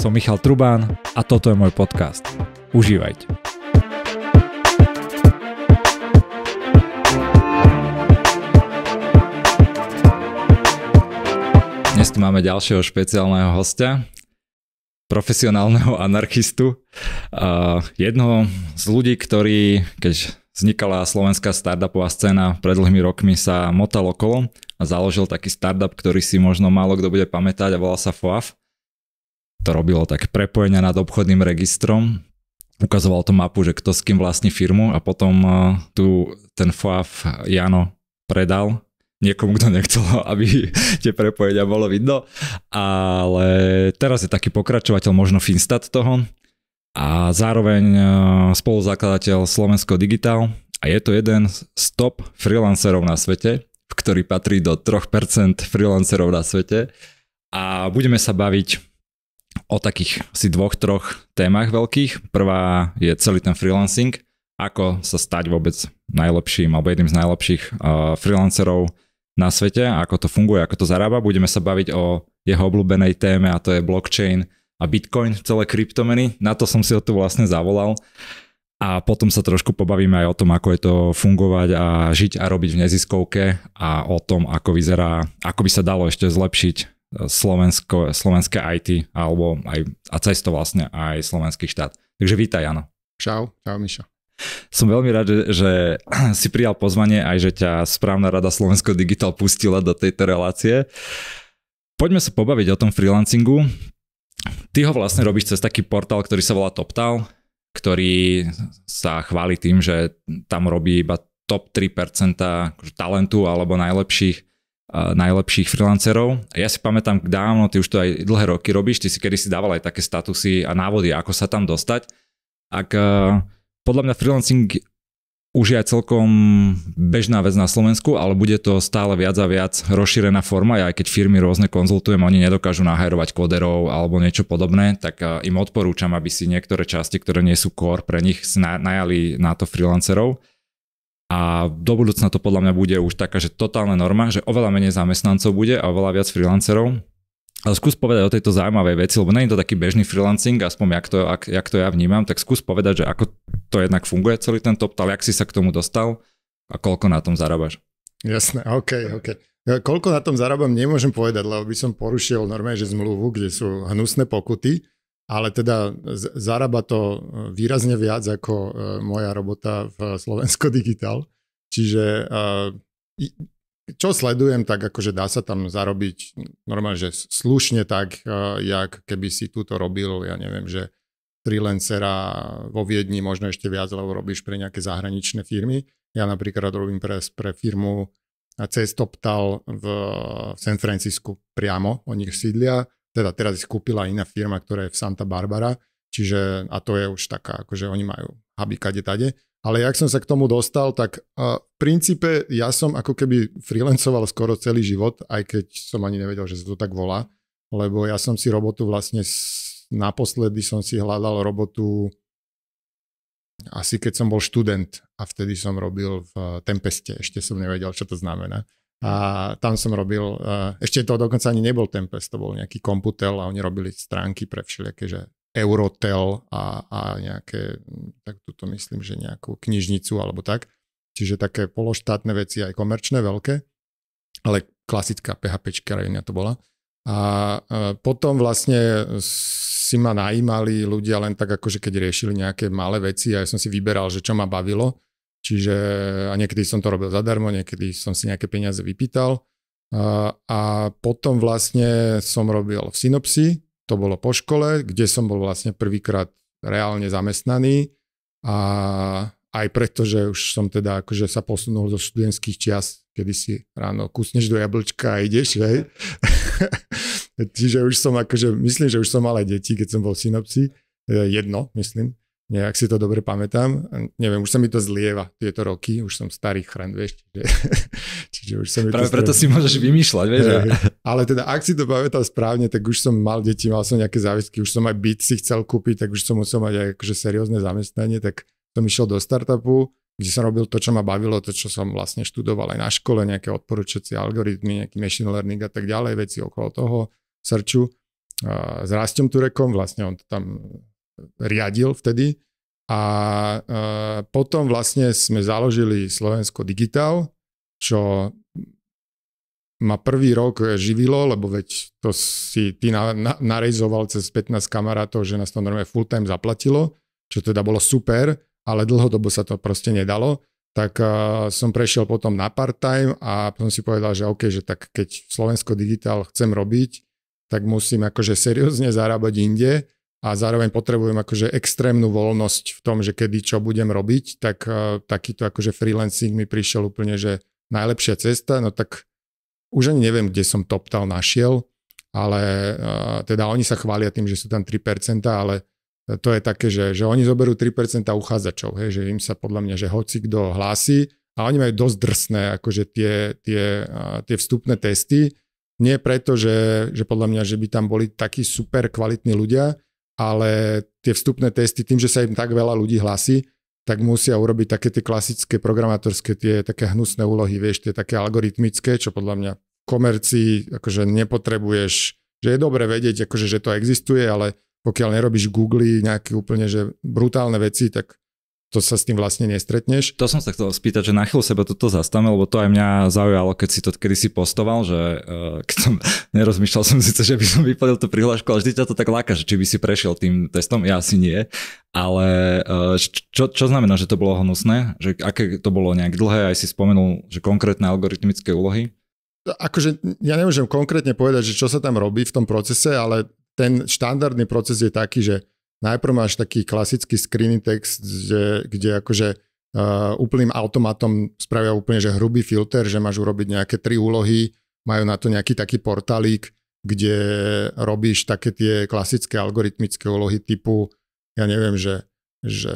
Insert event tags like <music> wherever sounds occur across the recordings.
Som Michal Trubán a toto je môj podcast. Užívajte. Dnes tu máme ďalšieho špeciálneho hostia, profesionálneho anarchistu, jednoho z ľudí, ktorý keď vznikala slovenská startupová scéna pred dlhými rokmi sa motal okolo a založil taký startup, ktorý si možno málo kto bude pamätať a volal sa FOAF to robilo tak prepojenia nad obchodným registrom, ukazoval to mapu, že kto s kým vlastní firmu a potom eh, tu ten FAF Jano predal niekomu, kto nechcel, <laughs> aby <laughs> tie prepojenia bolo vidno. Ale teraz je taký pokračovateľ, možno Finstat toho a zároveň eh, spoluzakladateľ Slovensko Digital a je to jeden z top freelancerov na svete, ktorý patrí do 3% freelancerov na svete a budeme sa baviť o takých si dvoch, troch témach veľkých. Prvá je celý ten freelancing, ako sa stať vôbec najlepším alebo jedným z najlepších uh, freelancerov na svete, ako to funguje, ako to zarába. Budeme sa baviť o jeho obľúbenej téme a to je blockchain a bitcoin, celé kryptomeny. Na to som si ho tu vlastne zavolal. A potom sa trošku pobavíme aj o tom, ako je to fungovať a žiť a robiť v neziskovke a o tom, ako vyzerá, ako by sa dalo ešte zlepšiť Slovensko, slovenské IT, alebo aj, a cesto vlastne aj slovenský štát. Takže vítaj, Jano. Čau, čau, Mišo. Som veľmi rád, že, že <clears throat> si prijal pozvanie aj, že ťa správna rada Slovensko Digital pustila do tejto relácie. Poďme sa pobaviť o tom freelancingu. Ty ho vlastne robíš cez taký portál, ktorý sa volá TopTal, ktorý sa chváli tým, že tam robí iba top 3% akože talentu alebo najlepších najlepších freelancerov. Ja si pamätám dávno, ty už to aj dlhé roky robíš, ty si kedy si dával aj také statusy a návody, ako sa tam dostať. Ak podľa mňa freelancing už je aj celkom bežná vec na Slovensku, ale bude to stále viac a viac rozšírená forma. Ja aj keď firmy rôzne konzultujem, oni nedokážu nahajrovať koderov alebo niečo podobné, tak im odporúčam, aby si niektoré časti, ktoré nie sú core pre nich, najali na to freelancerov a do budúcna to podľa mňa bude už taká, že totálna norma, že oveľa menej zamestnancov bude a oveľa viac freelancerov. Ale skús povedať o tejto zaujímavej veci, lebo nie je to taký bežný freelancing, aspoň jak to, ak, jak to ja vnímam, tak skús povedať, že ako to jednak funguje celý ten top, ale jak si sa k tomu dostal a koľko na tom zarábaš. Jasné, OK, OK. koľko na tom zarábam, nemôžem povedať, lebo by som porušil normálne, že zmluvu, kde sú hnusné pokuty, ale teda zarába to e, výrazne viac ako e, moja robota v Slovensko Digital. Čiže e, čo sledujem, tak akože dá sa tam zarobiť normálne, že slušne tak, jak keby si túto robil, ja neviem, že freelancera vo Viedni možno ešte viac, lebo robíš pre nejaké zahraničné firmy. Ja napríklad robím pre, pre firmu cez TopTal v San Francisco priamo, o nich sídlia teda teraz ich kúpila iná firma, ktorá je v Santa Barbara, čiže a to je už taká, akože oni majú huby kade tade. Ale jak som sa k tomu dostal, tak v princípe ja som ako keby freelancoval skoro celý život, aj keď som ani nevedel, že sa to tak volá, lebo ja som si robotu vlastne s, naposledy som si hľadal robotu asi keď som bol študent a vtedy som robil v Tempeste, ešte som nevedel, čo to znamená. A tam som robil, e, ešte to dokonca ani nebol Tempest, to bol nejaký komputel a oni robili stránky pre všelijaké, že Eurotel a, a nejaké, tak túto myslím, že nejakú knižnicu alebo tak. Čiže také pološtátne veci, aj komerčné, veľké, ale klasická PHP krajina to bola. A e, potom vlastne si ma najímali ľudia len tak, akože keď riešili nejaké malé veci a ja som si vyberal, že čo ma bavilo Čiže a niekedy som to robil zadarmo, niekedy som si nejaké peniaze vypýtal. A, a potom vlastne som robil v synopsi, to bolo po škole, kde som bol vlastne prvýkrát reálne zamestnaný a aj preto, že už som teda akože sa posunul zo študentských čias, kedy si ráno kusneš do jablčka a ideš, hej. <laughs> Čiže už som akože, myslím, že už som mal aj deti, keď som bol v synopsi, jedno, myslím nejak si to dobre pamätám. Neviem, už sa mi to zlieva tieto roky, už som starý chrán, vieš. Čiže, <laughs> čiže už sa mi Práve preto si môžeš vymýšľať, vieš. Ja, ale teda, ak si to pamätám správne, tak už som mal deti, mal som nejaké závisky, už som aj byt si chcel kúpiť, tak už som musel mať aj akože seriózne zamestnanie, tak som išiel do startupu, kde som robil to, čo ma bavilo, to, čo som vlastne študoval aj na škole, nejaké odporúčacie algoritmy, nejaký machine learning a tak ďalej, veci okolo toho, srču. s Rastom Turekom, vlastne on to tam riadil vtedy. A e, potom vlastne sme založili Slovensko Digital, čo ma prvý rok živilo, lebo veď to si ty na, na, narejzoval cez 15 kamarátov, že nás to normálne full time zaplatilo, čo teda bolo super, ale dlhodobo sa to proste nedalo. Tak uh, som prešiel potom na part-time a potom si povedal, že OK, že tak keď Slovensko Digital chcem robiť, tak musím akože seriózne zarábať inde a zároveň potrebujem akože extrémnu voľnosť v tom, že kedy čo budem robiť, tak uh, takýto akože freelancing mi prišiel úplne, že najlepšia cesta, no tak už ani neviem, kde som TopTal našiel, ale uh, teda oni sa chvália tým, že sú tam 3%, ale to je také, že, že oni zoberú 3% uchádzačov, hej, že im sa podľa mňa, že hoci kto hlási a oni majú dosť drsné akože tie, tie, uh, tie vstupné testy, nie preto, že, že podľa mňa, že by tam boli takí super kvalitní ľudia, ale tie vstupné testy, tým, že sa im tak veľa ľudí hlasí, tak musia urobiť také tie klasické programátorské, tie také hnusné úlohy, vieš, tie také algoritmické, čo podľa mňa v komercii akože nepotrebuješ, že je dobre vedieť, akože, že to existuje, ale pokiaľ nerobíš Google nejaké úplne že brutálne veci, tak to sa s tým vlastne nestretneš. To som sa chcel spýtať, že na chvíľu seba toto zastane, lebo to aj mňa zaujalo, keď si to kedy si postoval, že eh, keď som, <laughs> nerozmýšľal som síce, že by som vypadil tú prihlášku, ale vždy ťa to tak láka, že či by si prešiel tým testom, ja asi nie. Ale eh, čo, čo znamená, že to bolo honusné, Že aké to bolo nejak dlhé? Aj si spomenul, že konkrétne algoritmické úlohy? No, akože ja nemôžem konkrétne povedať, že čo sa tam robí v tom procese, ale ten štandardný proces je taký, že najprv máš taký klasický screening text, kde, kde akože uh, úplným automatom spravia úplne že hrubý filter, že máš urobiť nejaké tri úlohy, majú na to nejaký taký portálík, kde robíš také tie klasické algoritmické úlohy typu, ja neviem, že, že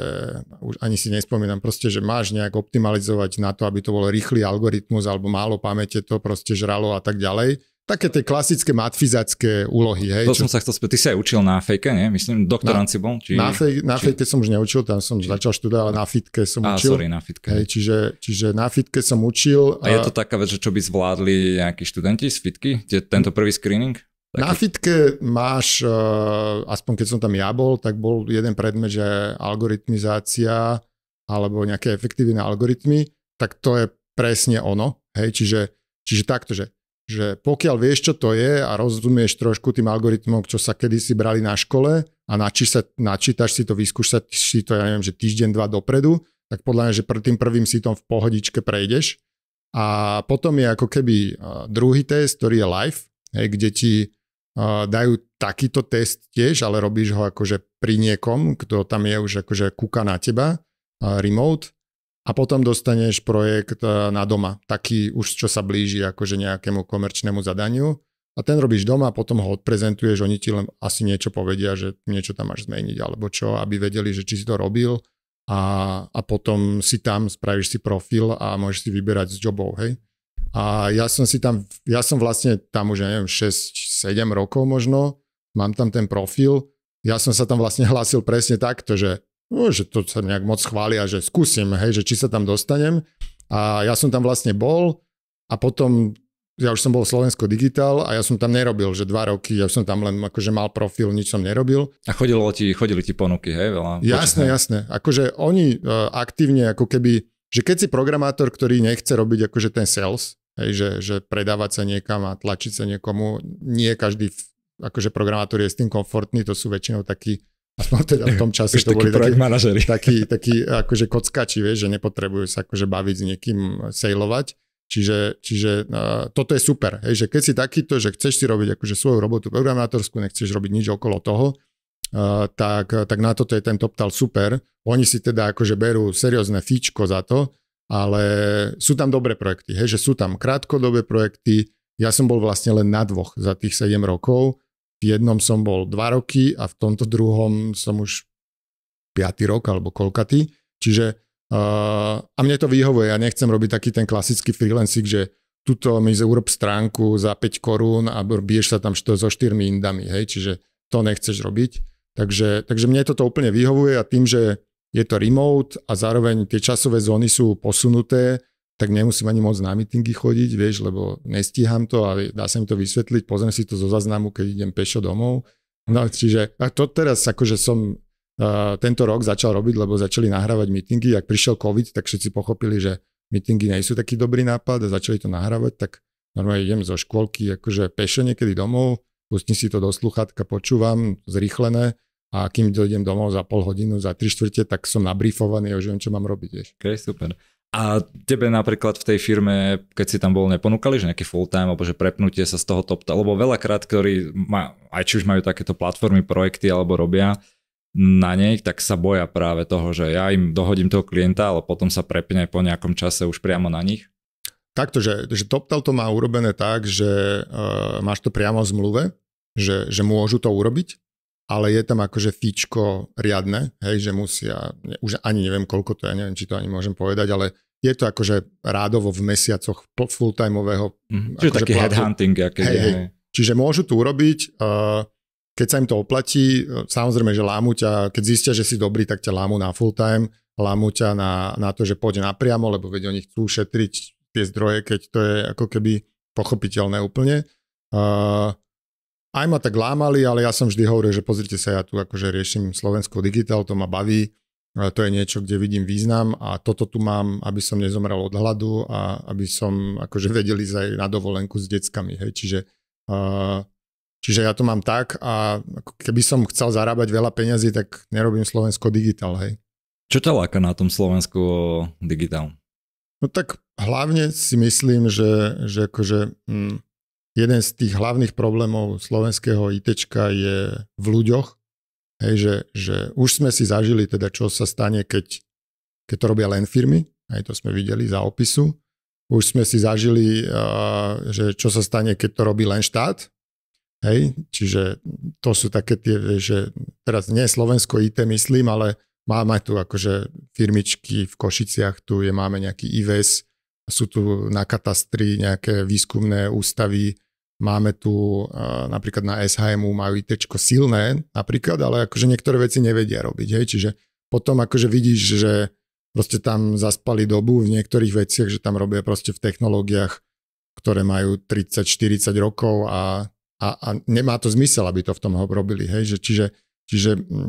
už ani si nespomínam, proste, že máš nejak optimalizovať na to, aby to bol rýchly algoritmus alebo málo pamäte to proste žralo a tak ďalej Také tie klasické matfizácké úlohy. Hej, to čo... som sa chcel spýtať. Ty sa aj učil na fejke, nie? Myslím, doktoranci bol? Či... Na, fej, na či... fejke som už neučil, tam som či... začal študovať, ale na fitke som ah, učil. Sorry, na fitke. Hej, čiže, čiže na fitke som učil. A, a je to taká vec, čo by zvládli nejakí študenti z fitky? Tento prvý screening? Taký... Na fitke máš, uh, aspoň keď som tam ja bol, tak bol jeden predmet, že algoritmizácia alebo nejaké efektívne algoritmy, tak to je presne ono. Hej, čiže, čiže takto, že že pokiaľ vieš, čo to je a rozumieš trošku tým algoritmom, čo sa kedysi brali na škole a načí sa, načítaš si to, vyskúšaš si to, ja neviem, že týždeň, dva dopredu, tak podľa mňa, že pr- tým prvým si tom v pohodičke prejdeš. A potom je ako keby druhý test, ktorý je live, hej, kde ti dajú takýto test tiež, ale robíš ho akože pri niekom, kto tam je už akože kúka na teba, remote a potom dostaneš projekt e, na doma, taký už čo sa blíži akože nejakému komerčnému zadaniu a ten robíš doma a potom ho odprezentuješ, oni ti len asi niečo povedia, že niečo tam máš zmeniť alebo čo, aby vedeli, že či si to robil a, a potom si tam spravíš si profil a môžeš si vyberať z jobov, hej. A ja som si tam, ja som vlastne tam už, ja neviem, 6-7 rokov možno, mám tam ten profil, ja som sa tam vlastne <laughs> hlásil presne takto, že no, že to sa nejak moc chvália, že skúsim, hej, že či sa tam dostanem. A ja som tam vlastne bol a potom ja už som bol v Slovensko Digital a ja som tam nerobil, že dva roky, ja som tam len akože mal profil, nič som nerobil. A chodilo ti, chodili ti ponuky, hej, veľa? Jasné, počas, jasné. Akože oni uh, aktívne ako keby, že keď si programátor, ktorý nechce robiť akože ten sales, hej, že, že predávať sa niekam a tlačiť sa niekomu, nie každý akože programátor je s tým komfortný, to sú väčšinou takí Aspoň teda v tom čase to boli takí, manažeri. <laughs> takí, takí akože kockači, vieš, že nepotrebujú sa akože baviť s niekým, sailovať, Čiže, čiže uh, toto je super, hej, že keď si takýto, že chceš si robiť akože svoju robotu programátorskú, nechceš robiť nič okolo toho, uh, tak, tak na toto je ten TopTal super. Oni si teda akože berú seriózne fíčko za to, ale sú tam dobré projekty, hej, že sú tam krátkodobé projekty, ja som bol vlastne len na dvoch za tých 7 rokov, v jednom som bol 2 roky a v tomto druhom som už 5. rok alebo koľkatý. Čiže uh, a mne to vyhovuje, ja nechcem robiť taký ten klasický freelancing, že tuto mi urob stránku za 5 korún a biješ sa tam što, so 4 indami, hej, čiže to nechceš robiť. Takže, takže mne toto úplne vyhovuje a tým, že je to remote a zároveň tie časové zóny sú posunuté, tak nemusím ani moc na mítingy chodiť, vieš, lebo nestíham to a dá sa mi to vysvetliť, pozriem si to zo zaznamu, keď idem pešo domov. No čiže a to teraz akože som uh, tento rok začal robiť, lebo začali nahrávať mítingy, ak prišiel COVID, tak všetci pochopili, že mítingy nie sú taký dobrý nápad a začali to nahrávať, tak normálne idem zo škôlky akože pešo niekedy domov, pustím si to do sluchátka, počúvam zrýchlené, a kým dojdem domov za pol hodinu, za tri štvrte, tak som nabrifovaný a už viem, čo mám robiť. Vieš. Okay, super. A tebe napríklad v tej firme, keď si tam bol, neponúkali, že nejaký full time, alebo že prepnutie sa z toho top, lebo veľakrát, ktorí má, aj či už majú takéto platformy, projekty, alebo robia na nej, tak sa boja práve toho, že ja im dohodím toho klienta, ale potom sa prepne po nejakom čase už priamo na nich. Takto, že, že TopTal to má urobené tak, že e, máš to priamo v zmluve, že, že môžu to urobiť, ale je tam akože fíčko riadne, hej, že musia, už ani neviem koľko to je, ja neviem, či to ani môžem povedať, ale je to akože rádovo v mesiacoch full-timeového. Mm, čiže akože taký headhunting. Hey, hey. Čiže môžu tu urobiť, uh, keď sa im to oplatí, eh, samozrejme, že lámu ťa, keď zistia, že si dobrý, tak ťa lámu na full-time, lámu ťa na, na to, že pôjde napriamo, lebo vedia, oni chcú šetriť tie zdroje, keď to je ako keby pochopiteľné úplne. Uh, aj ma tak lámali, ale ja som vždy hovoril, že pozrite sa, ja tu akože riešim slovensko digital, to ma baví, to je niečo, kde vidím význam a toto tu mám, aby som nezomrel od hladu a aby som akože vedel ísť aj na dovolenku s deckami. Hej. Čiže, uh, čiže ja to mám tak a keby som chcel zarábať veľa peňazí, tak nerobím Slovensko digitál. Hej. Čo ťa láka na tom Slovensku digitál? No tak hlavne si myslím, že, že akože, hm, jeden z tých hlavných problémov slovenského ITčka je v ľuďoch, Hej, že, že už sme si zažili teda, čo sa stane, keď, keď to robia len firmy, aj to sme videli za opisu. Už sme si zažili, eh, že čo sa stane, keď to robí len štát. Hej, čiže to sú také tie, že teraz nie Slovensko IT myslím, ale máme tu akože firmičky v Košiciach, tu je, máme nejaký IVS, e sú tu na katastri nejaké výskumné ústavy, Máme tu eh, napríklad na SHMu majú IT silné napríklad, ale akože niektoré veci nevedia robiť. Hej? Čiže potom akože vidíš, že proste tam zaspali dobu v niektorých veciach, že tam robia proste v technológiách, ktoré majú 30-40 rokov a, a, a nemá to zmysel, aby to v tom robili. Hej? Že, čiže, čiže hm,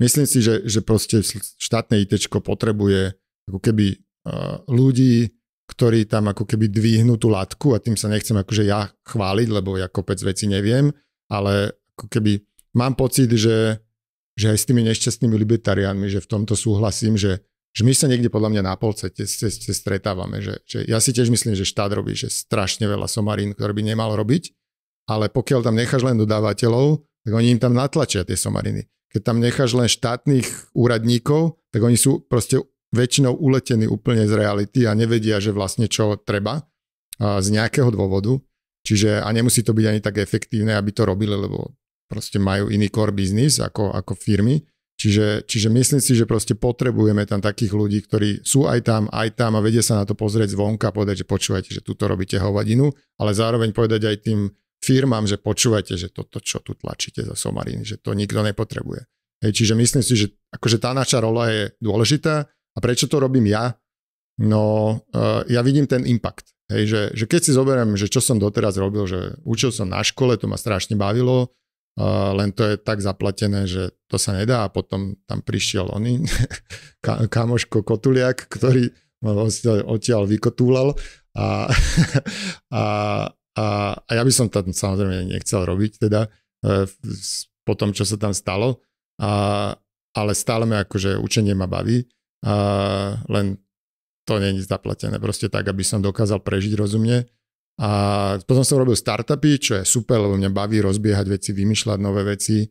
myslím si, že, že proste štátne IT potrebuje ako keby eh, ľudí, ktorý tam ako keby dvihnú tú latku a tým sa nechcem akože ja chváliť, lebo ja kopec veci neviem, ale ako keby mám pocit, že, že aj s tými nešťastnými libertariánmi, že v tomto súhlasím, že, že my sa niekde podľa mňa na polce te, te, te stretávame. Že, že ja si tiež myslím, že štát robí že strašne veľa somarín, ktoré by nemal robiť, ale pokiaľ tam necháš len dodávateľov, tak oni im tam natlačia tie somariny. Keď tam necháš len štátnych úradníkov, tak oni sú proste väčšinou uletení úplne z reality a nevedia, že vlastne čo treba z nejakého dôvodu. Čiže a nemusí to byť ani tak efektívne, aby to robili, lebo proste majú iný core business ako, ako firmy. Čiže, čiže myslím si, že proste potrebujeme tam takých ľudí, ktorí sú aj tam, aj tam a vedia sa na to pozrieť zvonka a povedať, že počúvajte, že tuto robíte hovadinu, ale zároveň povedať aj tým firmám, že počúvajte, že toto, čo tu tlačíte za somariny, že to nikto nepotrebuje. Hej, čiže myslím si, že akože tá naša rola je dôležitá, a prečo to robím ja? No, eh, ja vidím ten impact. Hej, že, že keď si zoberiem, že čo som doteraz robil, že učil som na škole, to ma strašne bavilo, eh, len to je tak zaplatené, že to sa nedá a potom tam prišiel oný, <laughs> ka- kamoško Kotuliak, ktorý ma vlastne odtiaľ vykotúlal a, <laughs> a, a, a ja by som tam samozrejme nechcel robiť teda eh, po tom, čo sa tam stalo, a, ale stále ma akože učenie ma baví a len to není zaplatené. Proste tak, aby som dokázal prežiť rozumne. A potom som robil startupy, čo je super, lebo mňa baví rozbiehať veci, vymýšľať nové veci.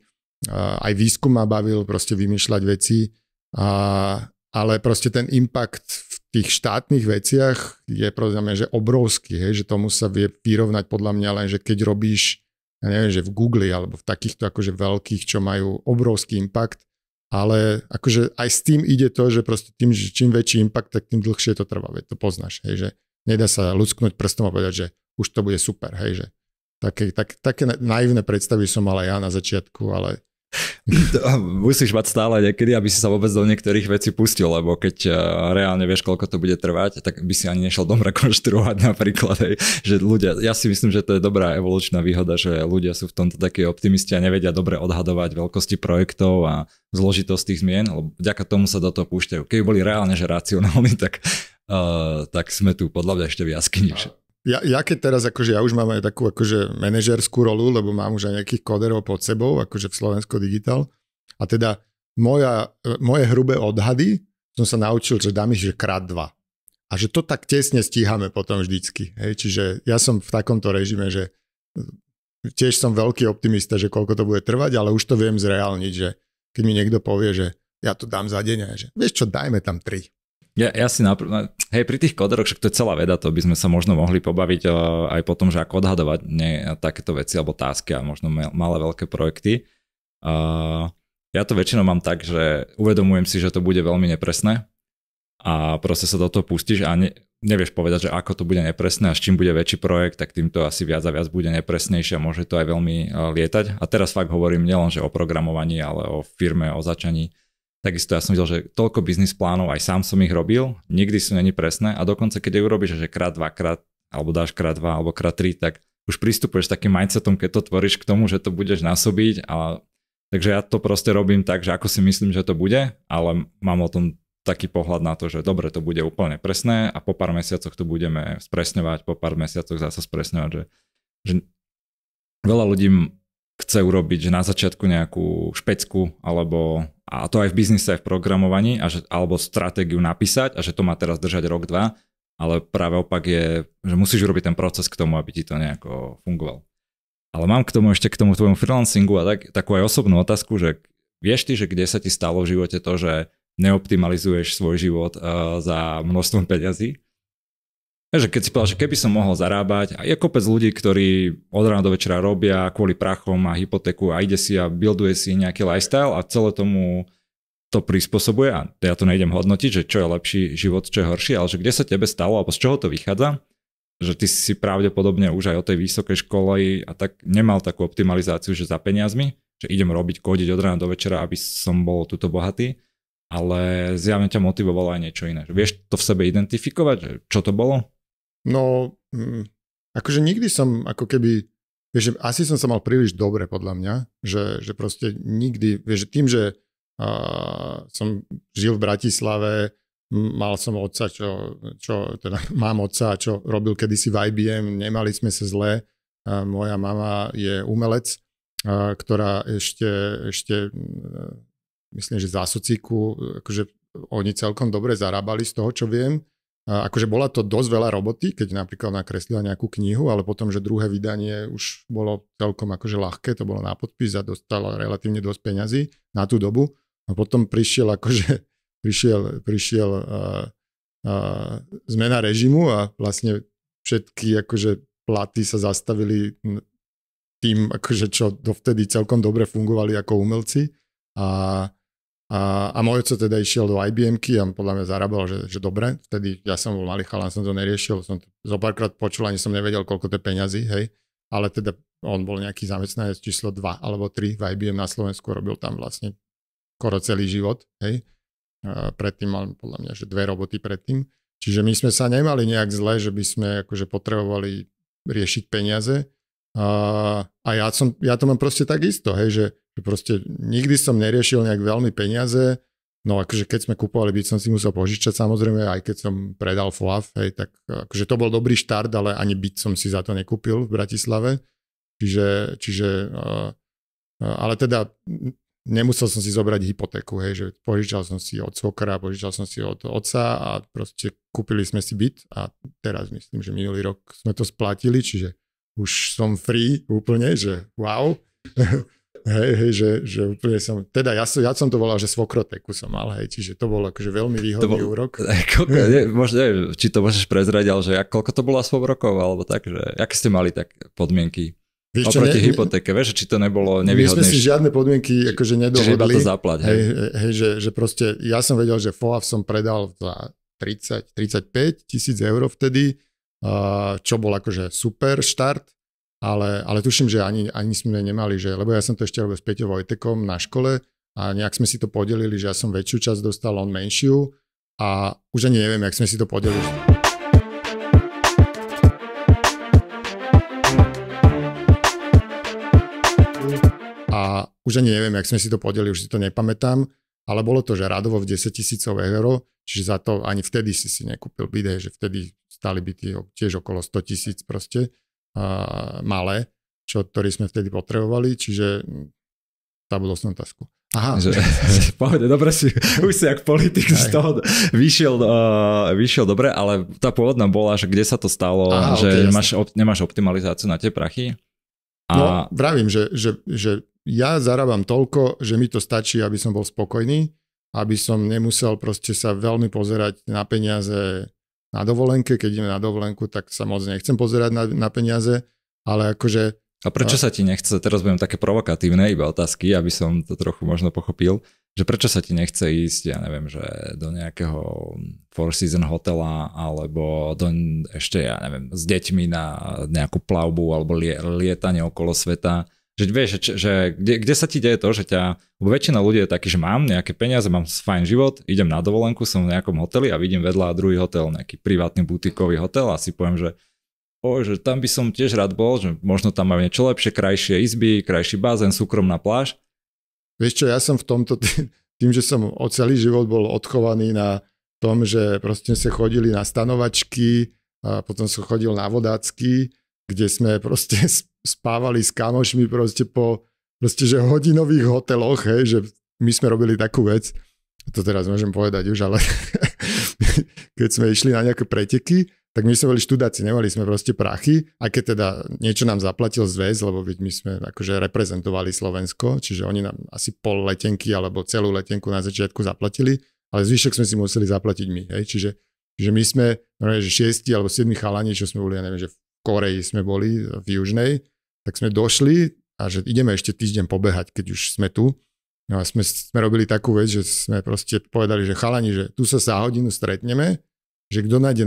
A aj výskum ma bavil proste vymýšľať veci. A, ale proste ten impact v tých štátnych veciach je proste mňa, že obrovský, hej, že tomu sa vie vyrovnať podľa mňa len, že keď robíš ja neviem, že v Google alebo v takýchto akože veľkých, čo majú obrovský impact, ale akože aj s tým ide to, že proste tým, že čím väčší impact, tak tým dlhšie to trvá, veď to poznáš, hej, že nedá sa ľudsknúť prstom a povedať, že už to bude super, hej, že také, tak, také naivné predstavy som mal aj ja na začiatku, ale <laughs> musíš mať stále niekedy, aby si sa vôbec do niektorých vecí pustil, lebo keď eh, reálne vieš, koľko to bude trvať, tak by si ani nešiel dom rekonštruovať <laughs> napríklad. Hej, že ľudia, ja si myslím, že to je dobrá evolučná výhoda, že ľudia sú v tomto takí optimisti a nevedia dobre odhadovať veľkosti projektov a zložitosť tých zmien, lebo vďaka tomu sa do toho púšťajú. Keby boli reálne, že racionálni, tak, uh, tak sme tu podľa mňa ešte v jaskyni ja, ja keď teraz, akože ja už mám aj takú akože manažerskú rolu, lebo mám už aj nejakých koderov pod sebou, akože v Slovensko Digital. A teda moja, e, moje hrubé odhady som sa naučil, že dám ich že krát dva. A že to tak tesne stíhame potom vždycky. Hej? Čiže ja som v takomto režime, že e, tiež som veľký optimista, že koľko to bude trvať, ale už to viem zreálniť, že keď mi niekto povie, že ja to dám za deň, že vieš čo, dajme tam tri. Ja, ja si napr- no, hej, pri tých koderoch, však to je celá veda, to by sme sa možno mohli pobaviť o, aj potom, že ako odhadovať nie, takéto veci alebo tásky a možno malé veľké projekty. Uh, ja to väčšinou mám tak, že uvedomujem si, že to bude veľmi nepresné a proste sa do toho pustíš a ne, nevieš povedať, že ako to bude nepresné a s čím bude väčší projekt, tak týmto asi viac a viac bude nepresnejšie a môže to aj veľmi lietať. A teraz fakt hovorím nielen, že o programovaní, ale o firme, o začaní Takisto ja som videl, že toľko biznis plánov, aj sám som ich robil, nikdy sú není presné a dokonca keď ju robíš, že krát, dva, krát, alebo dáš krát dva, alebo krát tri, tak už pristupuješ takým mindsetom, keď to tvoríš k tomu, že to budeš nasobiť. A... Takže ja to proste robím tak, že ako si myslím, že to bude, ale mám o tom taký pohľad na to, že dobre, to bude úplne presné a po pár mesiacoch to budeme spresňovať, po pár mesiacoch zase spresňovať, že, že veľa ľudí chce urobiť na začiatku nejakú špecku alebo a to aj v biznise, aj v programovaní, a že, alebo stratégiu napísať a že to má teraz držať rok, dva, ale práve opak je, že musíš urobiť ten proces k tomu, aby ti to nejako fungoval. Ale mám k tomu ešte k tomu tvojmu freelancingu a tak, takú aj osobnú otázku, že vieš ty, že kde sa ti stalo v živote to, že neoptimalizuješ svoj život uh, za množstvom peňazí že keď si povedal, že keby som mohol zarábať, a je kopec ľudí, ktorí od rána do večera robia kvôli prachom a hypotéku a ide si a builduje si nejaký lifestyle a celé tomu to prispôsobuje, a ja to nejdem hodnotiť, že čo je lepší život, čo je horší, ale že kde sa tebe stalo, alebo z čoho to vychádza, že ty si pravdepodobne už aj o tej vysokej škole a tak nemal takú optimalizáciu, že za peniazmi, že idem robiť, kodiť od rána do večera, aby som bol tuto bohatý, ale zjavne ťa motivovalo aj niečo iné. Vieš to v sebe identifikovať, čo to bolo? No, mm, akože nikdy som ako keby, vieš, asi som sa mal príliš dobre podľa mňa, že, že proste nikdy, vieš, tým, že uh, som žil v Bratislave, mal som otca, čo, čo teda <laughs> mám otca, čo robil kedysi v IBM, nemali sme sa zlé. Moja mama je umelec, ktorá ešte, ešte mm, e, myslím, že za socíku, akože oni celkom dobre zarábali z toho, čo viem. Akože bola to dosť veľa roboty, keď napríklad nakreslila nejakú knihu, ale potom, že druhé vydanie už bolo celkom akože ľahké, to bolo na podpis a dostala relatívne dosť peňazí na tú dobu. A no potom prišiel akože, <laughs> prišiel, prišiel uh, uh, zmena režimu a vlastne všetky akože platy sa zastavili tým, akože čo dovtedy celkom dobre fungovali ako umelci a a, a môj otec teda išiel do ibm a podľa mňa zarábal, že, že dobre. Vtedy ja som bol malý chalán, som to neriešil. Som to zo párkrát počul, ani som nevedel, koľko to je peňazí, hej. Ale teda on bol nejaký zamestnanec číslo 2 alebo 3 v IBM na Slovensku, robil tam vlastne skoro celý život, hej. A predtým mal podľa mňa, že dve roboty predtým. Čiže my sme sa nemali nejak zle, že by sme akože potrebovali riešiť peniaze. A, a ja, som, ja to mám proste tak isto, hej, že že proste nikdy som neriešil nejak veľmi peniaze, no akože keď sme kupovali byt, som si musel požičať samozrejme, aj keď som predal FLAF, hej, tak e, akože to bol dobrý štart, ale ani byt som si za to nekúpil v Bratislave. Čiže, čiže e, e, ale teda nemusel som si zobrať hypotéku, hej, že požičal som si od svokra, požičal som si od otca a proste kúpili sme si byt a teraz myslím, že minulý rok sme to splatili, čiže už som free úplne, že wow. <laughs> Hej, hej, že, že úplne som, teda ja, som, ja som to volal, že svokroteku som mal, hej, čiže to bol akože veľmi výhodný to bol, úrok. Koľko, <laughs> <laughs> ne, možno, neviem, či to môžeš prezrať, ale že koľko to bolo aspoň rokov, alebo tak, že aké ste mali tak podmienky? Vieš, oproti ne, hypotéke, vieš, či to nebolo nevýhodné. My sme si žiadne podmienky akože nedohodli. Čiže iba to zaplať, hej. hej, hej že, že proste, ja som vedel, že FOAV som predal za 30, 35 tisíc eur vtedy, čo bol akože super štart ale, ale tuším, že ani, ani sme nemali, že, lebo ja som to ešte robil s Peťou Vojtekom na škole a nejak sme si to podelili, že ja som väčšiu časť dostal, on menšiu a už ani neviem, jak sme si to podelili. A už ani neviem, jak sme si to podelili, už si to nepamätám, ale bolo to, že radovo v 10 tisícov eur, čiže za to ani vtedy si si nekúpil bide, že vtedy stali by tiež okolo 100 tisíc proste malé, čo, ktorý sme vtedy potrebovali, čiže zabudol hm, som otázku. Aha. Že, <laughs> <laughs> pohode, dobre si, <laughs> už si jak politik z toho vyšiel, uh, vyšiel dobre, ale tá pôvodná bola, že kde sa to stalo, Aha, že okay, nemáš, op, nemáš optimalizáciu na tie prachy. A... No, vravím, že, že, že ja zarábam toľko, že mi to stačí, aby som bol spokojný, aby som nemusel proste sa veľmi pozerať na peniaze na dovolenke, keď ideme na dovolenku, tak sa moc nechcem pozerať na, na peniaze, ale akože... A prečo sa ti nechce, teraz budem také provokatívne iba otázky, aby som to trochu možno pochopil, že prečo sa ti nechce ísť, ja neviem, že do nejakého Four Season hotela alebo do, ešte, ja neviem, s deťmi na nejakú plavbu alebo lietanie okolo sveta, že vieš, že, že kde, kde sa ti deje to, že ťa, lebo väčšina ľudí je taký, že mám nejaké peniaze, mám fajn život, idem na dovolenku, som v nejakom hoteli a vidím vedľa druhý hotel, nejaký privátny butikový hotel a si poviem, že o, že tam by som tiež rád bol, že možno tam majú niečo lepšie, krajšie izby, krajší bazén, súkromná pláž. Vieš čo, ja som v tomto, tým, že som o celý život bol odchovaný na tom, že proste sa chodili na stanovačky, a potom som chodil na vodácky, kde sme proste <laughs> spávali s kamošmi proste po proste, že hodinových hoteloch, hej, že my sme robili takú vec, to teraz môžem povedať už, ale <laughs> keď sme išli na nejaké preteky, tak my sme boli študáci, nemali sme proste prachy, a keď teda niečo nám zaplatil zväz, lebo veď my sme akože reprezentovali Slovensko, čiže oni nám asi pol letenky alebo celú letenku na začiatku zaplatili, ale zvyšok sme si museli zaplatiť my, hej, čiže, že my sme, no, že šiesti alebo siedmi chalani, čo sme boli, ja neviem, že Koreji sme boli, v Južnej, tak sme došli a že ideme ešte týždeň pobehať, keď už sme tu. No a sme, sme robili takú vec, že sme proste povedali, že chalani, že tu sa za hodinu stretneme, že kto nájde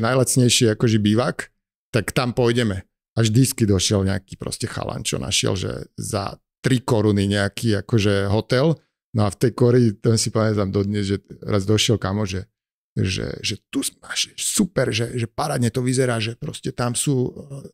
najlacnejší akože bývak, tak tam pôjdeme. Až disky došiel nejaký proste chalan, čo našiel, že za 3 koruny nejaký akože hotel. No a v tej Koreji, tam si pamätám dodnes, že raz došiel kamo, že že, že tu máš super, že, že parádne to vyzerá, že proste tam sú e,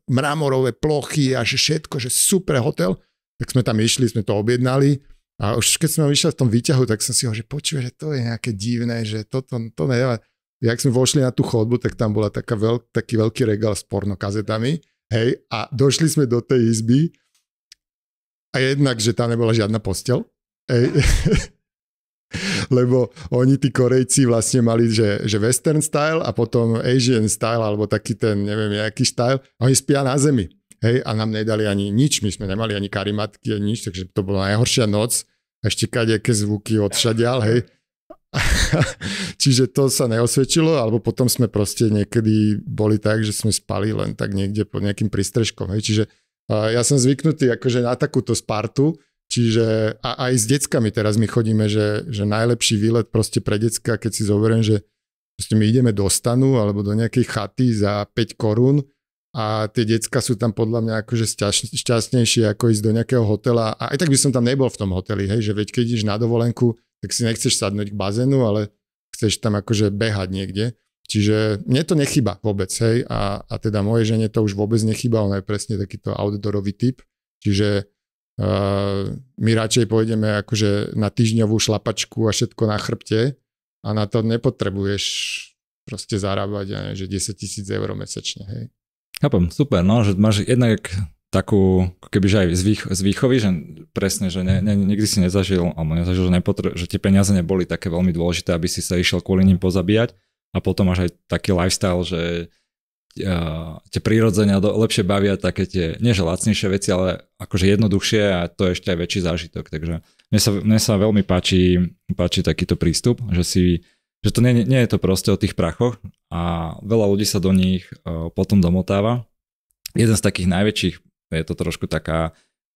mramorové plochy a že všetko, že super hotel, tak sme tam išli, sme to objednali a už keď sme vyšli v tom výťahu, tak som si ho, že počuje, že to je nejaké divné, že toto, to, to ne, jak sme vošli na tú chodbu, tak tam bola taká veľk, taký veľký regál s pornokazetami, hej, a došli sme do tej izby a jednak, že tam nebola žiadna postel, hej, <laughs> <laughs> lebo oni tí Korejci vlastne mali, že, že western style a potom Asian style, alebo taký ten, neviem, jaký style. A oni spia na zemi. Hej, a nám nedali ani nič, my sme nemali ani karimatky, ani nič, takže to bola najhoršia noc. Ešte kadejaké zvuky odšadial, hej. <laughs> Čiže to sa neosvedčilo, alebo potom sme proste niekedy boli tak, že sme spali len tak niekde pod nejakým prístrežkom. Hej. Čiže uh, ja som zvyknutý akože na takúto Spartu, Čiže a aj s deckami teraz my chodíme, že, že najlepší výlet proste pre decka, keď si zoberiem, že proste my ideme do stanu alebo do nejakej chaty za 5 korún a tie decka sú tam podľa mňa akože šťastnejšie ako ísť do nejakého hotela a aj tak by som tam nebol v tom hoteli, hej, že veď keď ideš na dovolenku, tak si nechceš sadnúť k bazénu, ale chceš tam akože behať niekde. Čiže mne to nechyba vôbec, hej, a, a teda moje žene to už vôbec nechyba, ona je presne takýto outdoorový typ, čiže my radšej pôjdeme akože na týždňovú šlapačku a všetko na chrbte a na to nepotrebuješ proste zarábať, ja neviem, že 10 tisíc eur mesačne, hej. Chápem, super, no, že máš jednak takú, kebyže aj z, vých, z výchovy, že presne, že ne, ne, nikdy si nezažil, alebo nezažil, že, nepotre- že tie peniaze neboli také veľmi dôležité, aby si sa išiel kvôli ním pozabíjať a potom máš aj taký lifestyle, že tie prírodzenia lepšie bavia také tie, nie že lacnejšie veci, ale akože jednoduchšie a to je ešte aj väčší zážitok. Takže mne sa, mne sa veľmi páči, páči takýto prístup, že si že to nie, nie je to proste o tých prachoch a veľa ľudí sa do nich potom domotáva. Jeden z takých najväčších, je to trošku taká